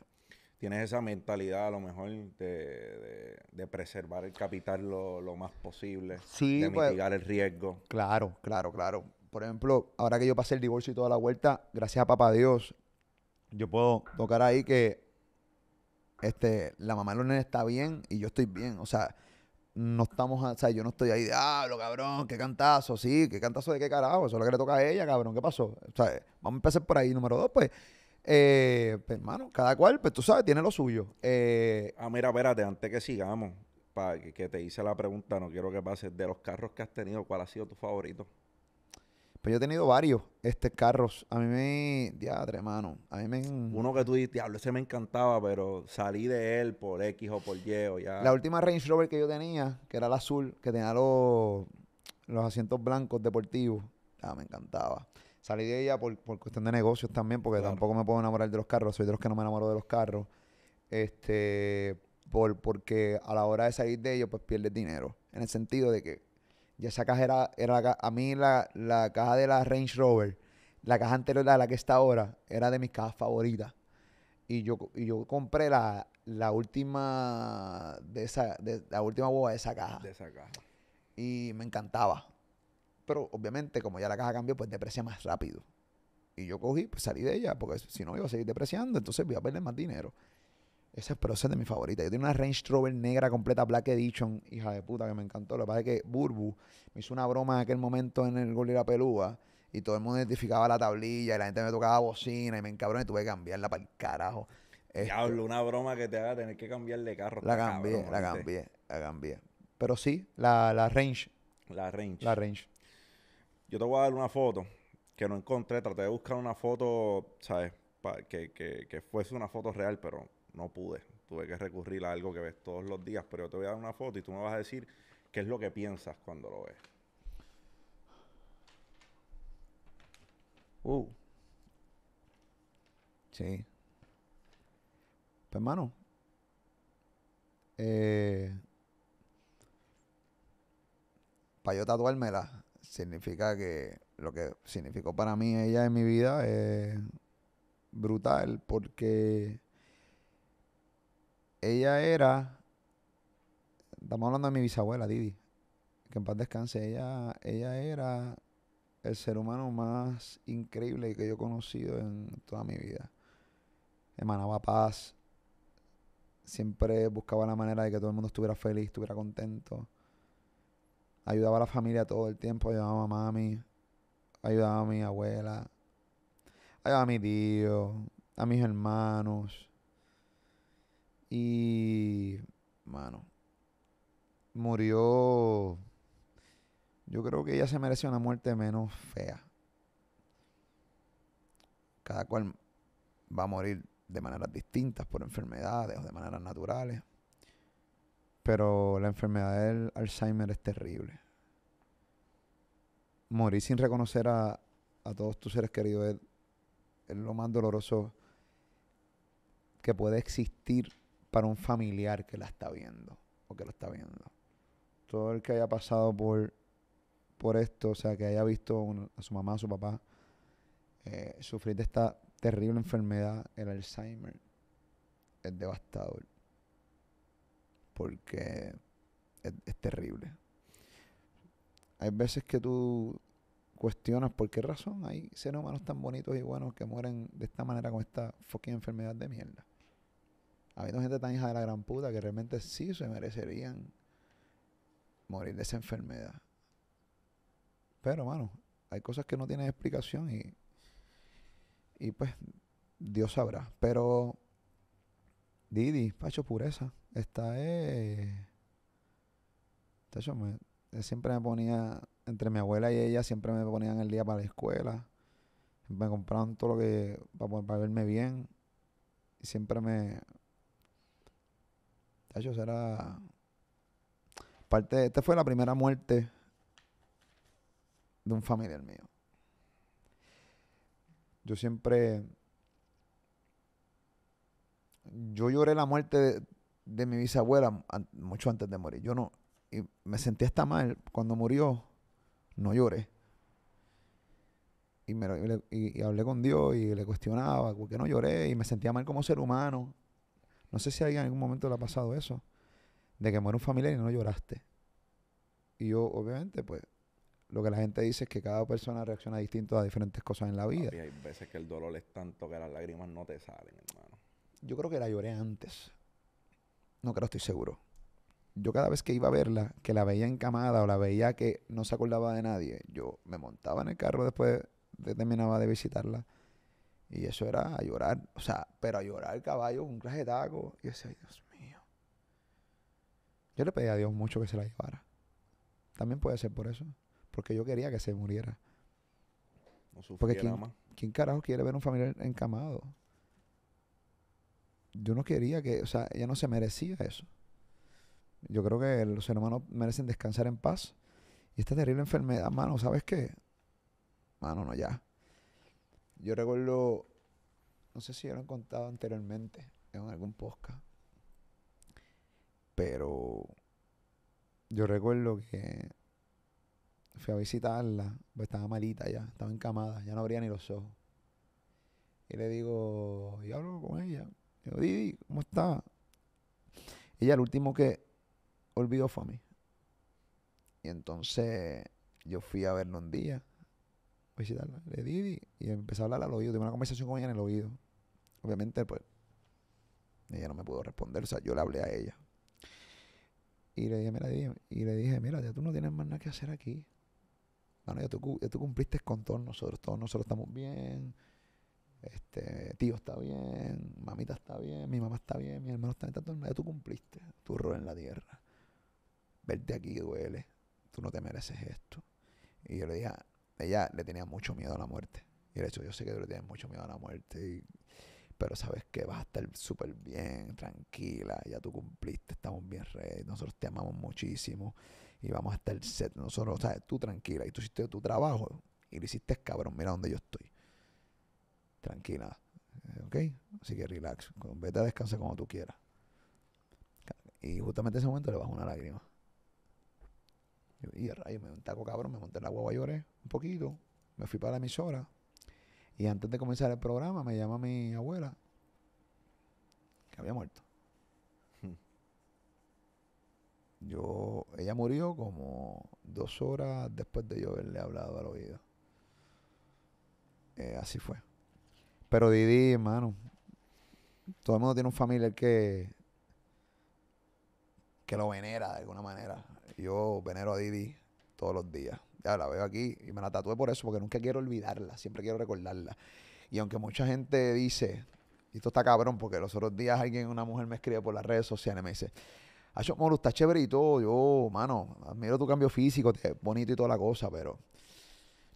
tienes esa mentalidad a lo mejor de, preservar el capital lo, más posible, sí, de pues, mitigar el riesgo. Claro, claro, claro. Por ejemplo, ahora que yo pasé el divorcio y toda la vuelta, gracias a papá Dios, yo puedo tocar ahí que este, la mamá de está bien y yo estoy bien. O sea, no estamos, o sea, yo no estoy ahí, diablo, ah, cabrón, qué cantazo, sí, qué cantazo de qué carajo, eso es lo que le toca a ella, cabrón, ¿qué pasó? O sea, vamos a empezar por ahí, número dos, pues, eh, pues, hermano, cada cual, pues tú sabes, tiene lo suyo. Eh, ah, mira, espérate, antes que sigamos, para que, te hice la pregunta, no quiero que pases. De los carros que has tenido, ¿cuál ha sido tu favorito? Pues yo he tenido varios este, carros. A mí me. Diadre, hermano. A mí me. Uno que tú dijiste, diablo, ese me encantaba, pero salí de él por X o por Y o ya. La última Range Rover que yo tenía, que era el azul, que tenía los, los asientos blancos deportivos, ah, me encantaba. Salí de ella por, cuestión de negocios también, porque tampoco me puedo enamorar de los carros. Soy de los que no me enamoro de los carros. Este, por, porque a la hora de salir de ellos, pues pierdes dinero. En el sentido de que ya esa caja era, a mí la, caja de la Range Rover, la caja anterior a la que está ahora, era de mis cajas favoritas. Y yo, y yo compré la, última de esa, de, la última boba de esa caja. De esa caja. Y me encantaba. Pero obviamente, como ya la caja cambió, pues deprecia más rápido. Y yo cogí, pues salí de ella, porque si no iba a seguir depreciando, entonces voy a perder más dinero. Esa es, pero es de mi favorita. Yo tengo una Range Rover negra completa Black Edition, hija de puta, que me encantó. Lo que pasa es que Burbu me hizo una broma en aquel momento en el gol de la pelúa y todo el mundo identificaba la tablilla y la gente me tocaba bocina y me encabroné y tuve que cambiarla para el carajo. Este, Diablo, una broma que te haga tener que cambiar de carro. La cambié, la cambié, la cambié. Pero sí, la, la Range. La Range. La Range. Yo te voy a dar una foto que no encontré. Traté de buscar una foto, ¿sabes? que, fuese una foto real, pero no pude. Tuve que recurrir a algo que ves todos los días. Pero yo te voy a dar una foto y tú me vas a decir qué es lo que piensas cuando lo ves. Uh. Sí. Pues, hermano. Eh, para yo tatuármela significa que lo que significó para mí ella en mi vida es brutal porque ella era, estamos hablando de mi bisabuela Didi, que en paz descanse, ella, ella era el ser humano más increíble que yo he conocido en toda mi vida. Emanaba paz, siempre buscaba la manera de que todo el mundo estuviera feliz, estuviera contento Ayudaba a la familia todo el tiempo, ayudaba a mami, ayudaba a mi abuela, ayudaba a mi tío, a mis hermanos. Y, mano, murió. Yo creo que ella se merece una muerte menos fea. Cada cual va a morir de maneras distintas por enfermedades o de maneras naturales. Pero la enfermedad del Alzheimer es terrible. Morir sin reconocer a, todos tus seres queridos es, lo más doloroso que puede existir para un familiar que la está viendo o que lo está viendo. Todo el que haya pasado por, por esto, o sea, que haya visto a su mamá, a su papá, eh, sufrir de esta terrible enfermedad, el Alzheimer, es devastador porque es, terrible. Hay veces que tú cuestionas por qué razón hay seres humanos tan bonitos y buenos que mueren de esta manera con esta fucking enfermedad de mierda. Ha habido gente tan hija de la gran puta que realmente sí se merecerían morir de esa enfermedad. Pero, mano, hay cosas que no tienen explicación y, y pues Dios sabrá. Pero, Didi, Pacho, pureza. Esta es. Eh, siempre me ponía. Entre mi abuela y ella siempre me ponían el día para la escuela. Me compraban todo lo que. para, verme bien. Y siempre me. Tacho, era... Parte. De, esta fue la primera muerte de un familiar mío. Yo siempre. Yo lloré la muerte de, de mi bisabuela mucho antes de morir. Yo no, y me sentía hasta mal. Cuando murió, no lloré. Y, me, y, hablé con Dios y le cuestionaba por qué no lloré y me sentía mal como ser humano. No sé si a alguien en algún momento le ha pasado eso, de que muere un familiar y no lloraste. Y yo, obviamente, pues, lo que la gente dice es que cada persona reacciona distinto a diferentes cosas en la vida. y hay veces que el dolor es tanto que las lágrimas no te salen, hermano. Yo creo que la lloré antes no creo, estoy seguro. Yo cada vez que iba a verla, que la veía encamada o la veía que no se acordaba de nadie, yo me montaba en el carro después de terminaba de visitarla. Y eso era a llorar, o sea, pero a llorar el caballo con un traje de taco. Y yo decía, Dios mío. Yo le pedí a Dios mucho que se la llevara. También puede ser por eso. Porque yo quería que se muriera. No porque ¿quién, ¿quién carajo quiere ver un familiar encamado? yo no quería que, o sea, ella no se merecía eso. Yo creo que los seres humanos merecen descansar en paz. Y esta terrible enfermedad, mano, ¿sabes qué? Mano, no, ya. Yo recuerdo, no sé si lo han contado anteriormente en algún podcast, pero yo recuerdo que fui a visitarla, pues, estaba malita ya, estaba encamada, ya no abría ni los ojos. Y le digo, yo hablo con ella, yo, Didi, ¿cómo está? Ella, el último que olvidó fue a mí. Y entonces yo fui a verlo un día, visitarla, le Didi, y empecé a hablar al oído. Tuve una conversación con ella en el oído. Obviamente, pues, ella no me pudo responder, o sea, yo le hablé a ella. Y le dije, mira, y le dije, mira, ya tú no tienes más nada que hacer aquí. Bueno, ya tú, ya tú cumpliste con todos nosotros, todos nosotros estamos bien este, tío está bien, mamita está bien, mi mamá está bien, mi hermano está bien, ya tú cumpliste tu rol en la tierra. Verte aquí duele, tú no te mereces esto. Y yo le dije, ella le tenía mucho miedo a la muerte. Y le hecho yo sé que tú le tienes mucho miedo a la muerte, pero sabes que vas a estar súper bien, tranquila, ya tú cumpliste, estamos bien rey, nosotros te amamos muchísimo y vamos a estar set. Nosotros, sea, tú tranquila y tú hiciste tu trabajo y lo hiciste cabrón, mira donde yo estoy tranquila. Eh, ¿Ok? Así que relax. Vete a descansar como tú quieras. Y justamente en ese momento le bajo una lágrima. Y rayo, me un taco cabrón, me monté en la y lloré un poquito, me fui para la emisora. Y antes de comenzar el programa me llama mi abuela, que había muerto. Hmm. Yo, ella murió como dos horas después de yo haberle hablado al oído. Eh, así fue. Pero Didi, hermano, todo el mundo tiene un familiar que, que lo venera de alguna manera. Yo venero a Didi todos los días. Ya la veo aquí y me la tatué por eso, porque nunca quiero olvidarla, siempre quiero recordarla. Y aunque mucha gente dice, y esto está cabrón, porque los otros días alguien, una mujer me escribe por las redes sociales y me dice, Acho, Moro, está chévere y todo, yo, mano, admiro tu cambio físico, te, bonito y toda la cosa, pero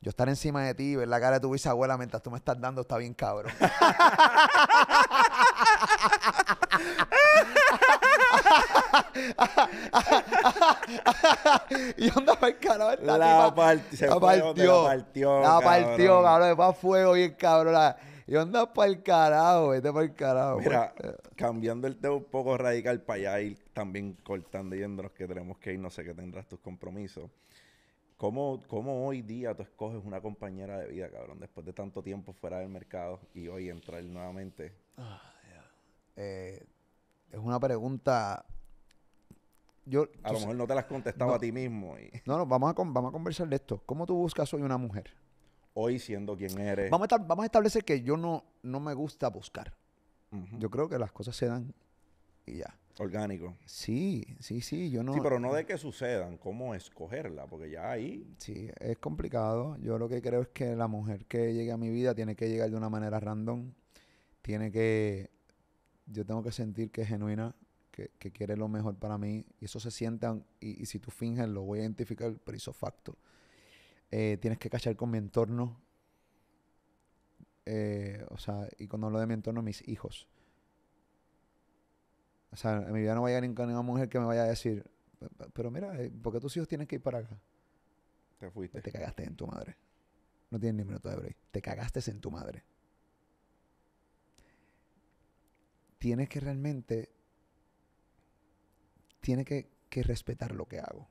yo estar encima de ti, ver la cara de tu bisabuela mientras tú me estás dando está bien cabrón. y para el carajo la, la, la, partió, la partió. La partió, cabrón. Va fuego bien, cabrón. y onda para el carajo, vete para el carajo. Mira, pues. cambiando el tema un poco radical para allá ir también cortando yendo los que tenemos que ir, no sé qué tendrás tus compromisos. ¿Cómo, hoy día tú escoges una compañera de vida, cabrón, después de tanto tiempo fuera del mercado y hoy entrar nuevamente? Ah, eh, es una pregunta. Yo, a lo mejor no te las contestaba a ti mismo. No, no, vamos a, vamos a conversar de esto. ¿Cómo tú buscas hoy una mujer? Hoy siendo quien eres. Vamos a, establecer que yo no, no me gusta buscar. Yo creo que las cosas se dan y ya. Orgánico. Sí, sí, sí, yo no... Sí, pero no de que sucedan, cómo escogerla, porque ya ahí... Sí, es complicado. Yo lo que creo es que la mujer que llegue a mi vida tiene que llegar de una manera random, tiene que... Yo tengo que sentir que es genuina, que, quiere lo mejor para mí, y eso se sientan, y, si tú finges lo voy a identificar, pero es facto. Eh, tienes que cachar con mi entorno, eh, o sea, y cuando hablo de mi entorno, mis hijos o sea, en mi vida no vaya a llegar ninguna mujer que me vaya a decir, pero mira, eh, ¿por qué tus hijos tienen que ir para acá? Te fuiste. Te cagaste en tu madre. No tienes ni minuto de break. Te cagaste en tu madre. Tienes que realmente. Tienes que, que respetar lo que hago.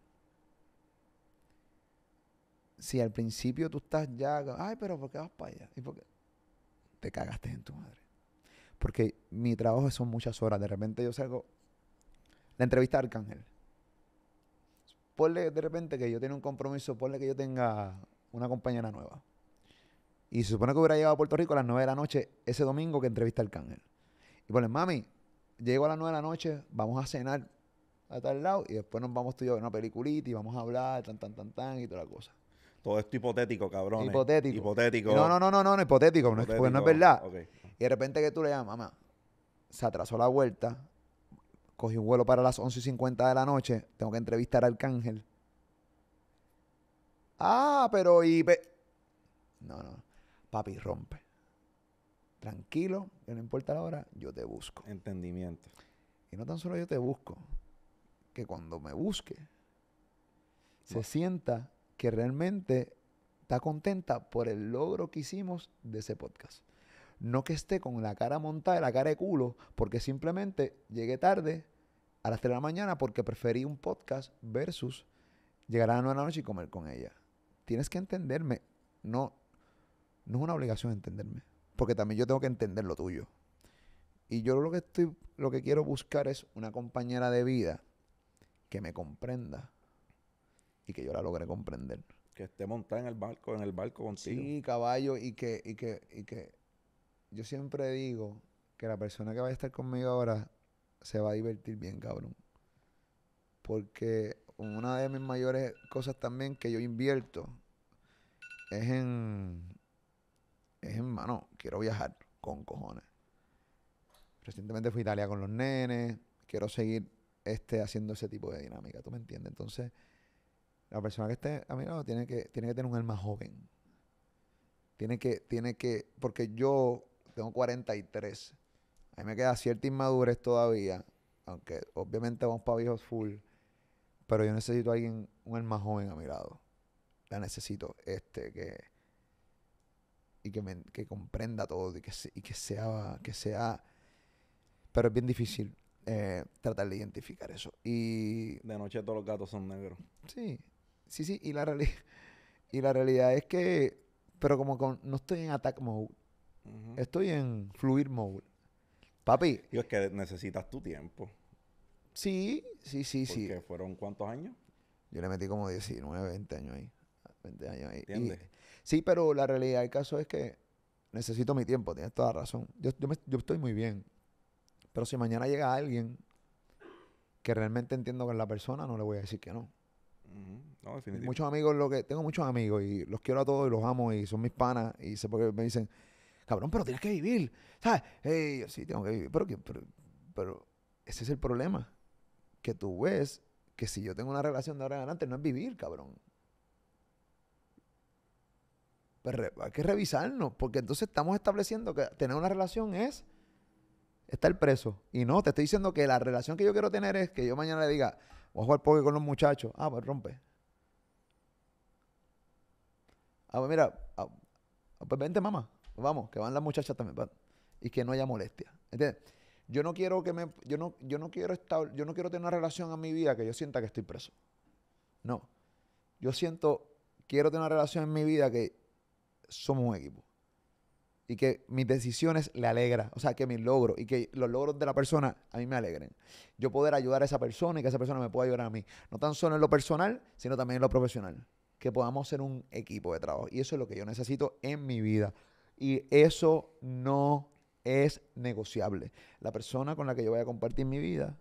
Si al principio tú estás ya, ay, pero ¿por qué vas para allá? ¿Y por qué? Te cagaste en tu madre. Porque mi trabajo son muchas horas. De repente yo salgo. La entrevista al Arcángel. Ponle de repente que yo tengo un compromiso, ponle que yo tenga una compañera nueva. Y se supone que hubiera llegado a Puerto Rico a las 9 de la noche ese domingo que entrevista al Arcángel. Y ponle, mami, llego a las 9 de la noche, vamos a cenar a tal lado y después nos vamos tú y yo a una peliculita y vamos a hablar, tan, tan, tan, tan y toda la cosa. Todo esto hipotético, cabrón. Hipotético. Hipotético. No, no, no, no, no, hipotético, No, porque pues, no es verdad. Y de repente que tú le llamas, mamá, se atrasó la vuelta, cogí un vuelo para las 11.50 de la noche, tengo que entrevistar al Arcángel. Ah, pero y... No, no, papi, rompe. Tranquilo, que no importa la hora, yo te busco. Entendimiento. Y no tan solo yo te busco, que cuando me busque, se sienta que realmente está contenta por el logro que hicimos de ese podcast. No que esté con la cara montada la cara de culo, porque simplemente llegué tarde a las 3 de la mañana porque preferí un podcast versus llegar a la 9 de la noche y comer con ella. Tienes que entenderme. No, no es una obligación entenderme, porque también yo tengo que entender lo tuyo. Y yo lo que estoy, lo que quiero buscar es una compañera de vida que me comprenda y que yo la logre comprender. Que esté montada en el barco, en el barco contigo. Sí, caballo, y que, y que, y que yo siempre digo que la persona que va a estar conmigo ahora se va a divertir bien, cabrón. Porque una de mis mayores cosas también que yo invierto es en. Es en mano, quiero viajar con cojones. Recientemente fui a Italia con los nenes, quiero seguir este, haciendo ese tipo de dinámica, ¿tú me entiendes? Entonces, la persona que esté a mi lado tiene que, tiene que tener un alma joven. Tiene que, tiene que, porque yo tengo 43. A mí me queda cierta inmadurez todavía, aunque obviamente vamos para viejos full, pero yo necesito a alguien, un más joven a mi lado. La necesito, este, que... Y que, comprenda todo y que, y que sea... Que sea pero es bien difícil eh, tratar de identificar eso. Y... De noche todos los gatos son negros. Sí, sí, sí. Y la, y la realidad es que... Pero como con, no estoy en attack mode Estoy en fluir mode. Papi. Yo es que necesitas tu tiempo. Sí, sí, sí, sí. fueron cuántos años? Yo le metí como 19, 20 años ahí. 20 años ahí. ¿Entiendes? sí, pero la realidad del caso es que necesito mi tiempo, tienes toda razón. Yo, yo, estoy muy bien. Pero si mañana llega alguien que realmente entiendo que es la persona, no le voy a decir que no. No, Muchos amigos, lo que tengo muchos amigos y los quiero a todos y los amo y son mis panas y sé porque me dicen, Cabrón, pero tienes que vivir. ¿Sabes? Eh, sí, tengo que vivir. Pero, ese es el problema. Que tú ves que si yo tengo una relación de ahora en adelante, no es vivir, cabrón. Pero pues hay que revisarnos, porque entonces estamos estableciendo que tener una relación es estar preso. Y no, te estoy diciendo que la relación que yo quiero tener es que yo mañana le diga, voy a jugar poker con los muchachos. Ah, pues rompe. Ah, pues mira, ah, ah, pues vente, mamá vamos, que van las muchachas también, y que no haya molestia. ¿Entiendes? Yo no quiero que me, yo no, yo no quiero estar, yo no quiero tener una relación en mi vida que yo sienta que estoy preso. No. Yo siento, quiero tener una relación en mi vida que somos un equipo. Y que mis decisiones le alegran. O sea, que mis logros y que los logros de la persona a mí me alegren. Yo poder ayudar a esa persona y que esa persona me pueda ayudar a mí. No tan solo en lo personal, sino también en lo profesional. Que podamos ser un equipo de trabajo. Y eso es lo que yo necesito en mi vida. Y eso no es negociable. La persona con la que yo voy a compartir mi vida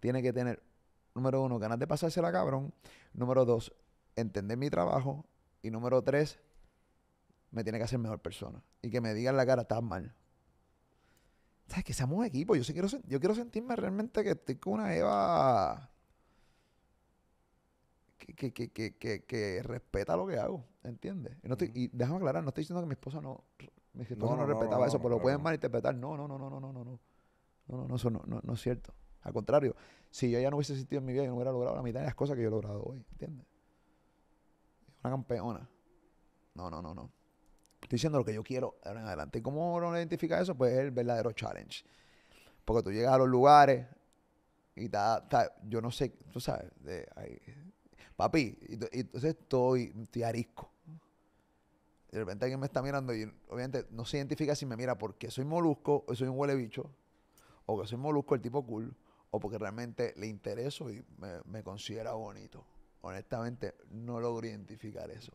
tiene que tener, número uno, ganas de pasársela cabrón. Número dos, entender mi trabajo. Y número tres, me tiene que hacer mejor persona. Y que me digan la cara, estás mal. ¿Sabes? Que seamos un equipo. Yo, sí quiero, yo quiero sentirme realmente que estoy con una Eva que, que, que, que, respeta lo que hago, ¿entiendes? Y, no estoy, y déjame aclarar, no estoy diciendo que mi esposa no, mi esposa no, respetaba eso, pero lo pueden malinterpretar. No, no, no, no, no, no, no, no, no, no, eso no, no, es cierto. Al contrario, si yo ya no hubiese existido en mi vida, yo no hubiera logrado la mitad de las cosas que yo he logrado hoy, ¿entiendes? Una campeona. No, no, no, no. Estoy diciendo lo que yo quiero en adelante. ¿Y cómo uno identifica eso? Pues es el verdadero challenge. Porque tú llegas a los lugares y ta, yo no sé, tú sabes, de, hay, Papi, y, entonces estoy, estoy arisco. De repente alguien me está mirando y obviamente no se identifica si me mira porque soy molusco o soy un huele bicho, o que soy molusco el tipo cool, o porque realmente le intereso y me, me considera bonito. Honestamente, no logro identificar eso.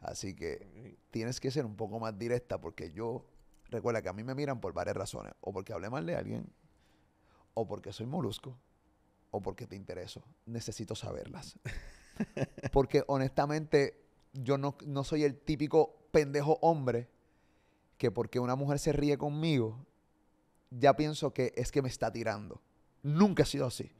Así que tienes que ser un poco más directa porque yo, recuerda que a mí me miran por varias razones. O porque hablé mal de alguien, o porque soy molusco, o porque te intereso. Necesito saberlas. Porque honestamente, yo no, soy el típico pendejo hombre que porque una mujer se ríe conmigo, ya pienso que es que me está tirando. Nunca ha sido así.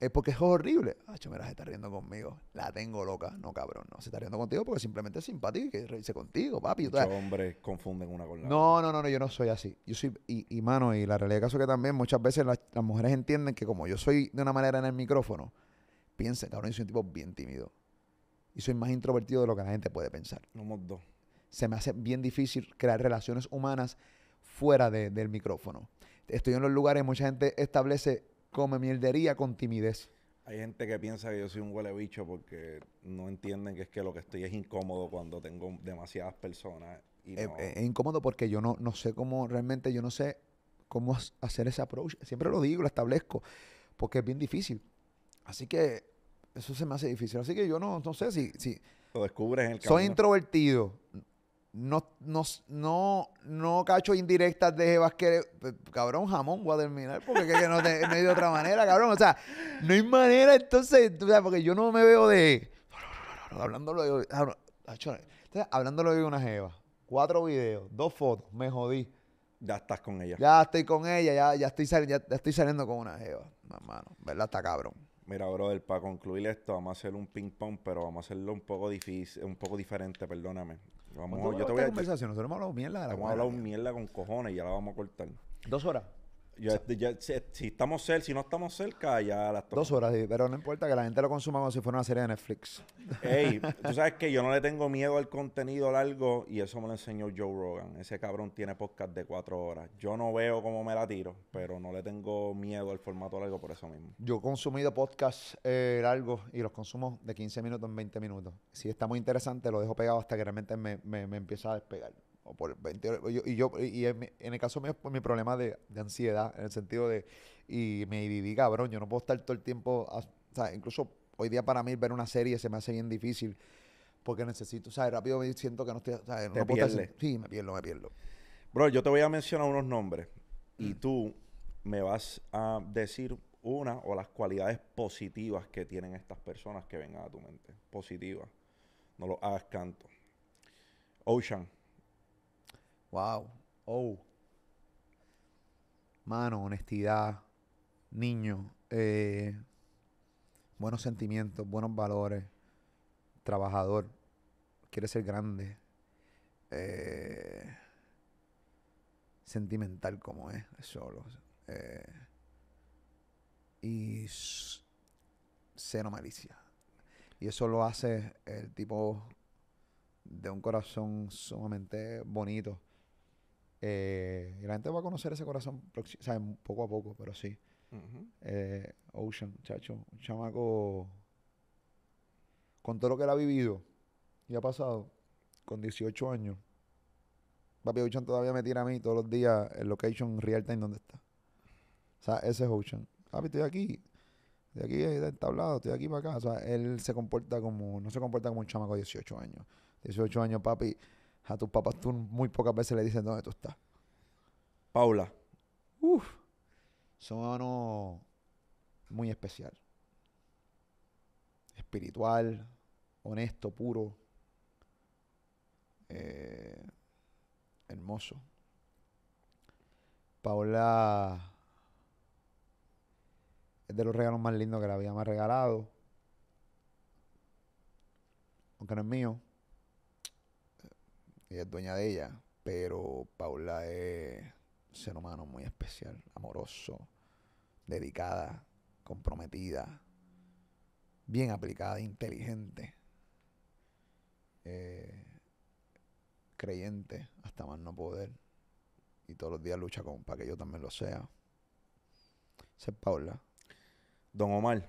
Es porque es horrible. Ah, mira, se está riendo conmigo. La tengo loca. No, cabrón, no. Se está riendo contigo porque simplemente es simpático y que reírse contigo, papi. Muchos hombres confunden una con la no, otra. No, no, no, yo no soy así. Yo soy, y, mano, y la realidad es que también muchas veces las mujeres entienden que como yo soy de una manera en el micrófono, piensen, cabrón, yo soy un tipo bien tímido. Y soy más introvertido de lo que la gente puede pensar. No dos. Se me hace bien difícil crear relaciones humanas fuera del micrófono. Estoy en los lugares, mucha gente establece come mierdería con timidez. Hay gente que piensa que yo soy un huele bicho porque no entienden que es que lo que estoy es incómodo cuando tengo demasiadas personas. es, eh, eh, es, incómodo porque yo no, no sé cómo realmente, yo no sé cómo hacer ese approach. Siempre lo digo, lo establezco, porque es bien difícil. Así que eso se me hace difícil. Así que yo no, no sé si, si... Lo descubres en el Soy introvertido. No, no, no, no cacho indirectas de Jebas que... Pues, cabrón, jamón voy a terminar porque no, de otra manera, cabrón. O sea, no hay manera entonces... O sea, porque yo no me veo de... Hablándolo de... Hablándolo de una jeva. Cuatro videos, dos fotos, me jodí. Ya estás con ella. Ya estoy con ella, ya, ya, estoy, saliendo, estoy saliendo con una jeva. ¿verdad? Está cabrón. Mira, brother, para concluir esto, vamos a hacer un ping-pong, pero vamos a hacerlo un poco difícil, un poco diferente, perdóname. Vamos, yo te voy a. Conversación? Nosotros hemos hablado mierda de la Hemos hablado mierda con cojones y ya la vamos a cortar. ¿Dos horas? si, estamos cerca, si no estamos cerca, ya las Dos horas, pero no importa que la gente lo consuma como si fuera una serie de Netflix. Ey, tú sabes que yo no le tengo miedo al contenido largo y eso me lo enseñó Joe Rogan. Ese cabrón tiene podcast de cuatro horas. Yo no veo cómo me la tiro, pero no le tengo miedo al formato largo por eso mismo. Yo he consumido podcasts eh, largos y los consumo de 15 minutos en 20 minutos. Si está muy interesante, lo dejo pegado hasta que realmente me, me, me empieza a despegar por y yo, y en, el caso mío, por mi problema de, ansiedad, en el sentido de, y me viví cabrón, yo no puedo estar todo el tiempo, o sea, incluso hoy día para mí ver una serie se me hace bien difícil, porque necesito, o sea, rápido me siento que no estoy, o sea, sí, me pierdo, me pierdo. Bro, yo te voy a mencionar unos nombres y mm. tú me vas a decir una o las cualidades positivas que tienen estas personas que vengan a tu mente. Positivas. No lo hagas canto. Ocean. Wow. Oh. Mano, honestidad, niño, eh, buenos sentimientos, buenos valores, trabajador, quiere ser grande, eh, sentimental como es, solo. Eh, y cero malicia. Y eso lo hace el tipo de un corazón sumamente bonito eh, y la gente va a conocer ese corazón poco a poco, pero sí. Eh, Ocean, chacho, un chamaco con todo lo que él ha vivido y ha pasado, con 18 años. Papi Ocean todavía me tira a mí todos los días el location real time donde está. O sea, ese es Ocean. Papi, estoy aquí. de aquí del tablado, estoy aquí eh, para acá. O sea, él se comporta como, no se comporta como un chamaco de 18 años. 18 años, papi a tus papás tú muy pocas veces le dices dónde tú estás. Paula. Uf. Son muy especial. Espiritual, honesto, puro. Eh, hermoso. Paula es de los regalos más lindos que le había más regalado. Aunque no es mío. Ella es dueña de ella, pero Paula es un ser humano muy especial, amoroso, dedicada, comprometida, bien aplicada, inteligente, eh, creyente hasta más no poder. Y todos los días lucha con, para que yo también lo sea. Esa es Paula. Don Omar.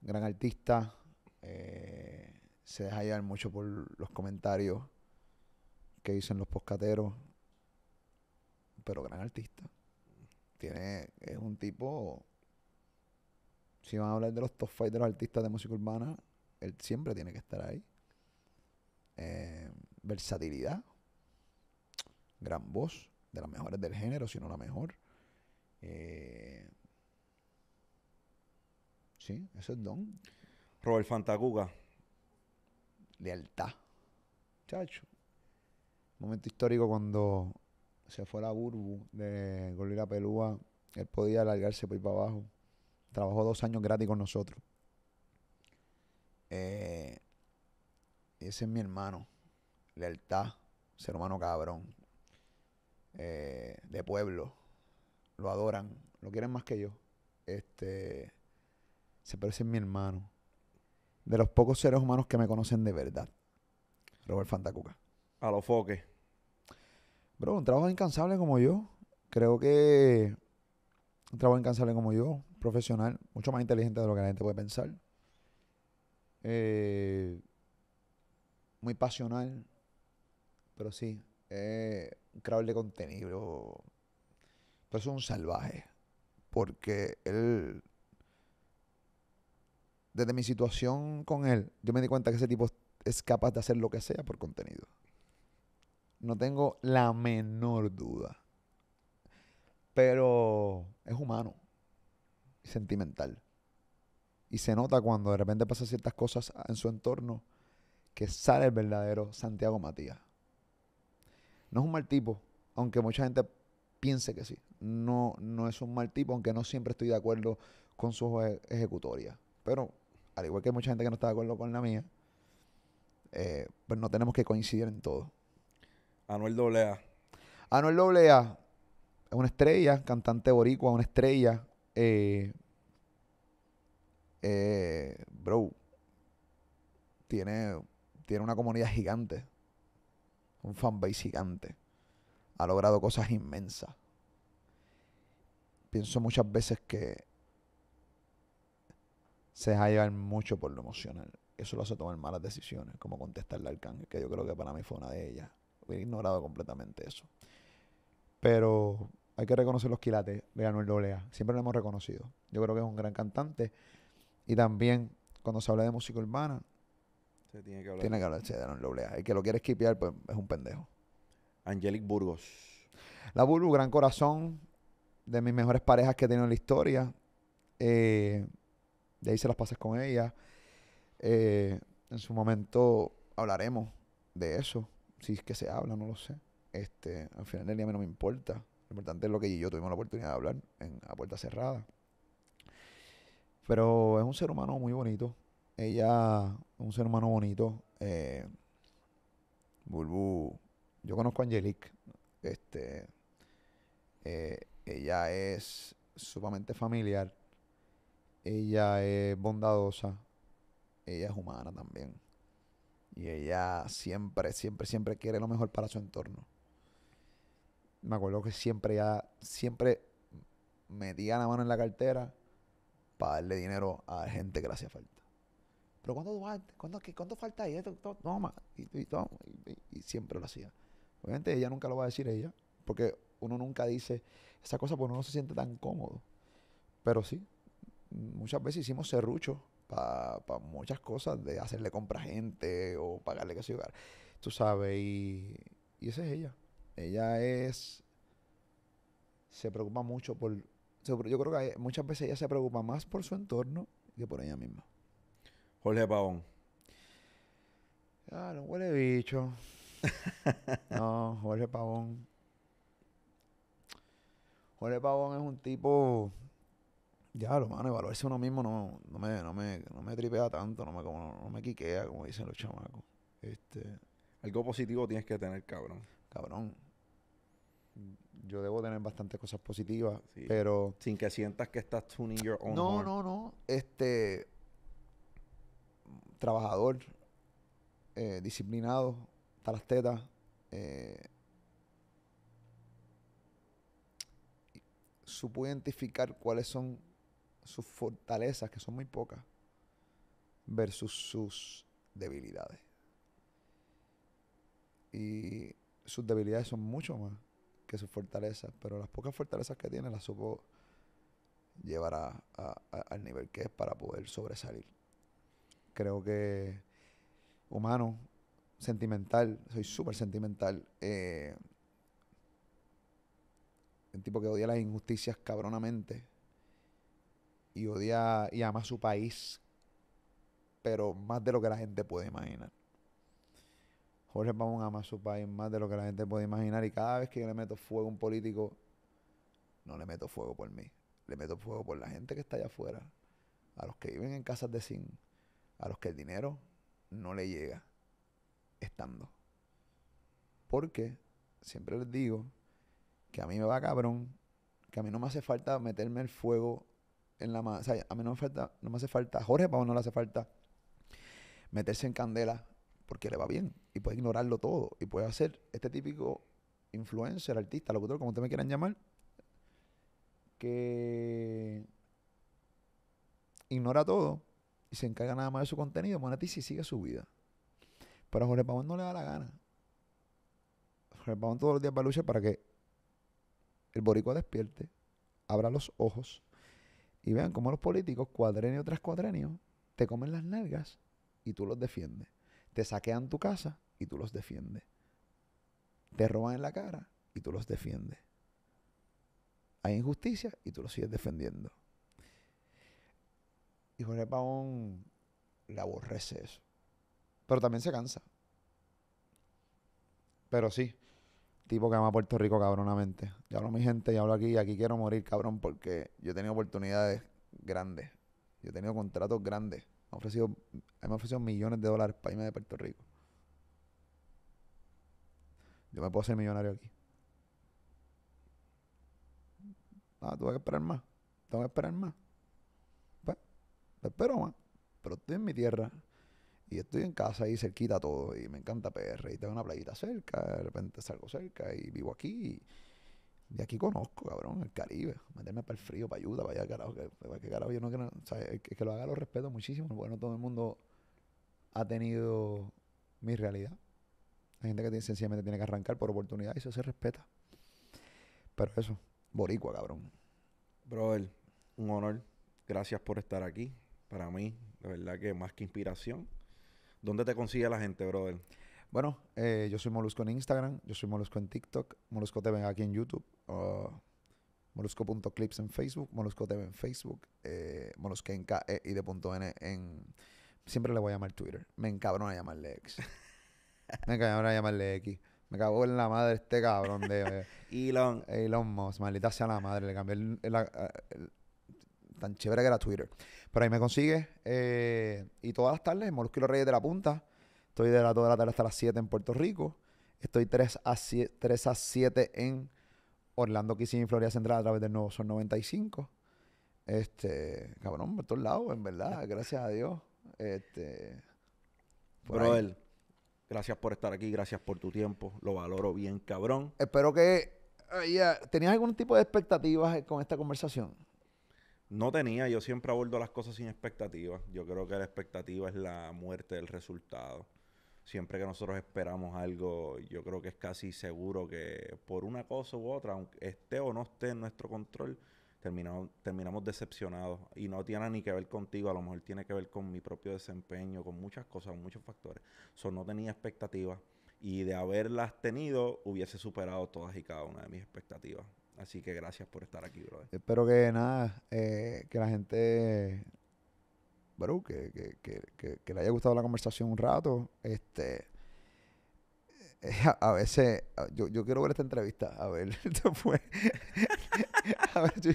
Gran artista. Eh, se deja llevar mucho por los comentarios que dicen Los Poscateros. Pero gran artista. Tiene, es un tipo. Si van a hablar de los top five de los artistas de música urbana, él siempre tiene que estar ahí. Eh, versatilidad. Gran voz. De las mejores del género, si no la mejor. Eh, sí, eso es don. Robert Fantacuga. Lealtad. Chacho momento histórico cuando se fue a la Burbu de la Pelúa, él podía alargarse por ir para abajo. Trabajó dos años gratis con nosotros. Eh, ese es mi hermano. Lealtad, ser humano cabrón. Eh, de pueblo. Lo adoran, lo quieren más que yo. Este, se parece a mi hermano. De los pocos seres humanos que me conocen de verdad. Robert Fantacuca. A los foques. Bro, un trabajo incansable como yo. Creo que un trabajo incansable como yo, profesional, mucho más inteligente de lo que la gente puede pensar. Eh, muy pasional, pero sí, eh, un creador de contenido. Pero es un salvaje, porque él, desde mi situación con él, yo me di cuenta que ese tipo es capaz de hacer lo que sea por contenido. No tengo la menor duda. Pero es humano y sentimental. Y se nota cuando de repente pasa ciertas cosas en su entorno que sale el verdadero Santiago Matías. No es un mal tipo, aunque mucha gente piense que sí. No, no es un mal tipo, aunque no siempre estoy de acuerdo con su ejecutoria. Pero al igual que mucha gente que no está de acuerdo con la mía, eh, pues no tenemos que coincidir en todo. Anuel Doblea. Anuel Doblea es una estrella, cantante boricua, una estrella. Eh, eh, bro, tiene, tiene una comunidad gigante, un fanbase gigante. Ha logrado cosas inmensas. Pienso muchas veces que se deja llevar mucho por lo emocional. Eso lo hace tomar malas decisiones, como contestarle al can, que yo creo que para mí fue una de ellas. He ignorado completamente eso. Pero hay que reconocer los quilates de Anuel Doblea Siempre lo hemos reconocido. Yo creo que es un gran cantante. Y también, cuando se habla de música urbana, tiene que hablarse de Anuel Doblea El que lo quiere esquipear, pues es un pendejo. Angelic Burgos. La Burgos gran corazón, de mis mejores parejas que he tenido en la historia. Eh, de ahí se las pasé con ella. Eh, en su momento hablaremos de eso si es que se habla, no lo sé. Este, al final del día a mí no me importa. Lo importante es lo que yo y yo tuvimos la oportunidad de hablar en, a puerta cerrada. Pero es un ser humano muy bonito. Ella es un ser humano bonito. Eh, Yo conozco a Angelique. Este, eh, ella es sumamente familiar. Ella es bondadosa. Ella es humana también. Y ella siempre, siempre, siempre quiere lo mejor para su entorno. Me acuerdo que siempre ya, siempre metía la mano en la cartera para darle dinero a gente que le hacía falta. Pero cuando cuánto, cuánto falta ahí? Toma, y, siempre lo hacía. Obviamente ella nunca lo va a decir ella, porque uno nunca dice esa cosa porque uno no se siente tan cómodo. Pero sí, muchas veces hicimos serruchos para muchas cosas, de hacerle compra a gente o pagarle que se hogar. Tú sabes, y, y esa es ella. Ella es. Se preocupa mucho por. Yo creo que muchas veces ella se preocupa más por su entorno que por ella misma. Jorge Pavón. Ah, no huele bicho. no, Jorge Pavón. Jorge Pavón es un tipo ya, mano, evaluarse uno mismo no, no, me, no, me tripea tanto, no me, como, no me quiquea, como dicen los chamacos. Este, Algo positivo tienes que tener, cabrón. Cabrón. Yo debo tener bastantes cosas positivas, pero... Sin que sientas que estás tuning your own No, no, no. Este... Trabajador. Eh, disciplinado. Hasta las tetas. Eh, supo identificar cuáles son sus fortalezas, que son muy pocas, versus sus debilidades. Y sus debilidades son mucho más que sus fortalezas, pero las pocas fortalezas que tiene las supo llevar a, al nivel que es para poder sobresalir. Creo que humano, sentimental, soy súper sentimental. Eh, el tipo que odia las injusticias cabronamente y odia y ama su país, pero más de lo que la gente puede imaginar. Jorge Pamón ama su país más de lo que la gente puede imaginar y cada vez que le meto fuego a un político, no le meto fuego por mí, le meto fuego por la gente que está allá afuera, a los que viven en casas de zinc, a los que el dinero no le llega estando. Porque siempre les digo que a mí me va cabrón, que a mí no me hace falta meterme el fuego en la o a mí no me, falta, no me hace falta, Jorge Pavón no le hace falta meterse en candela porque le va bien y puede ignorarlo todo y puede hacer este típico influencer, artista, locutor, como ustedes me quieran llamar, que ignora todo y se encarga nada más de su contenido, ti y sigue su vida. Pero a Jorge Pavón no le da la gana. Jorge Pavón todos los días va a luchar para que el boricua despierte, abra los ojos y vean cómo los políticos, cuadrenio tras cuadrenio, te comen las nalgas y tú los defiendes. Te saquean tu casa y tú los defiendes. Te roban en la cara y tú los defiendes. Hay injusticia y tú los sigues defendiendo. Y Jorge Paón le aborrece eso. Pero también se cansa. Pero sí, tipo que ama Puerto Rico cabronamente. Yo hablo a mi gente y hablo aquí y aquí quiero morir, cabrón, porque yo he tenido oportunidades grandes. Yo he tenido contratos grandes. Me han ofrecido, me ofrecido millones de dólares para irme de Puerto Rico. Yo me puedo ser millonario aquí. Ah, tuve que esperar más. Tengo que esperar más. Pues, espero más. Pero estoy en mi tierra. Y estoy en casa y cerquita todo y me encanta PR. Y tengo una playita cerca, de repente salgo cerca y vivo aquí. Y, de aquí conozco, cabrón, el Caribe. Meterme para el frío, para ayuda, para allá, carajo. Que, carajo, yo no que, lo haga lo respeto muchísimo, bueno todo el mundo ha tenido mi realidad. Hay gente que sencillamente tiene que arrancar por oportunidad y eso se respeta. Pero eso, boricua, cabrón. Brother, un honor. Gracias por estar aquí. Para mí, la verdad que más que inspiración ¿Dónde te consigue la gente, brother? Bueno, eh, yo soy Molusco en Instagram, yo soy Molusco en TikTok, Molusco TV aquí en YouTube, ah, Molusco.clips en Facebook, Molusco TV en Facebook, eh, Molusco en K -E de N en... Siempre le voy a llamar Twitter. Me a llamarle X. Me a llamarle X. Me cago en la madre este cabrón de... Elon. Elon Musk, maldita sea la madre. Le cambié el tan chévere que era Twitter. Pero ahí me consigue. Eh, y todas las tardes, Molusco y Reyes de la Punta. Estoy de la 2 de la tarde hasta las 7 en Puerto Rico. Estoy 3 a, 7, en Orlando, Kissimmee, Florida Central a través del Nuevo Sol 95. Este, cabrón, por todos lados, en verdad, gracias a Dios. Este, gracias por estar aquí, gracias por tu tiempo, lo valoro bien, cabrón. Espero que. Eh, ¿Tenías algún tipo de expectativas eh, con esta conversación? No tenía, yo siempre abordo las cosas sin expectativas. Yo creo que la expectativa es la muerte del resultado. Siempre que nosotros esperamos algo, yo creo que es casi seguro que por una cosa u otra, aunque esté o no esté en nuestro control, terminamos, decepcionados. Y no tiene ni que ver contigo, a lo mejor tiene que ver con mi propio desempeño, con muchas cosas, con muchos factores. So, no tenía expectativas y de haberlas tenido hubiese superado todas y cada una de mis expectativas. Así que gracias por estar aquí, brother. Espero que nada, eh, que la gente, bro, que, que, que, que, le haya gustado la conversación un rato. Este, eh, a, veces, yo, yo, quiero ver esta entrevista, a ver después. a ver, yo.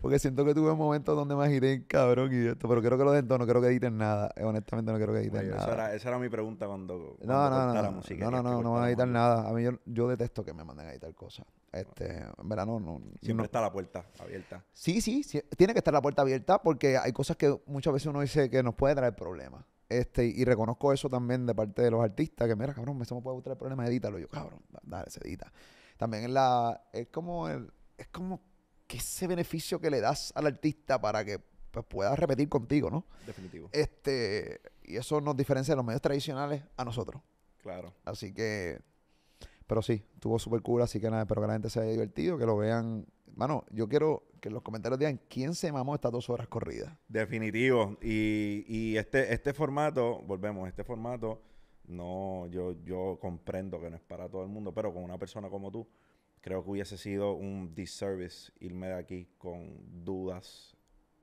porque siento que tuve un momento donde me agité, cabrón, y esto, pero creo que lo de todo, no quiero que editen nada. Eh, honestamente, no quiero que editen nada. Esa era, esa era, mi pregunta cuando. no, no, no, no, no, no, no, no, no van a editar nada. A mí yo, yo detesto que me manden a editar cosas. Este, en verano no. Siempre está la puerta abierta. Sí, sí, tiene que estar la puerta abierta porque hay cosas que muchas veces uno dice que nos puede traer problemas. Este, y reconozco eso también de parte de los artistas, que mira, cabrón, eso me puede traer problemas, edítalo. Yo, cabrón, dale, se edita. También la, es como el, es como que ese beneficio que le das al artista para que pues, pueda repetir contigo, ¿no? Definitivo. Este, y eso nos diferencia de los medios tradicionales a nosotros. Claro. Así que pero sí, tuvo súper cool, así que nada, espero que la gente se haya divertido, que lo vean. Mano, yo quiero que en los comentarios digan quién se mamó estas dos horas corridas. Definitivo. Y, este, este formato, volvemos, este formato, no, yo, yo comprendo que no es para todo el mundo, pero con una persona como tú, creo que hubiese sido un disservice irme de aquí con dudas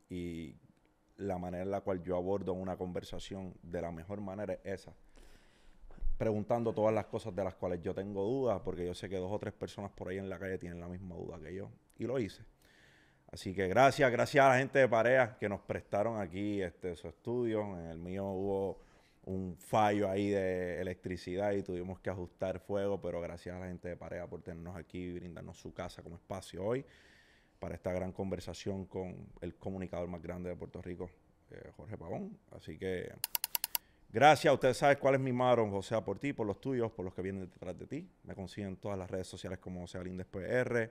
y la manera en la cual yo abordo una conversación de la mejor manera es esa preguntando todas las cosas de las cuales yo tengo dudas, porque yo sé que dos o tres personas por ahí en la calle tienen la misma duda que yo. Y lo hice. Así que gracias, gracias a la gente de Pareja que nos prestaron aquí este, su estudio. En el mío hubo un fallo ahí de electricidad y tuvimos que ajustar fuego, pero gracias a la gente de Pareja por tenernos aquí y brindarnos su casa como espacio hoy para esta gran conversación con el comunicador más grande de Puerto Rico, eh, Jorge Pavón. Así que Gracias, ustedes saben cuál es mi marón, o sea, por ti, por los tuyos, por los que vienen detrás de ti. Me consiguen todas las redes sociales como José Después PR.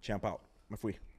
Champ Me fui.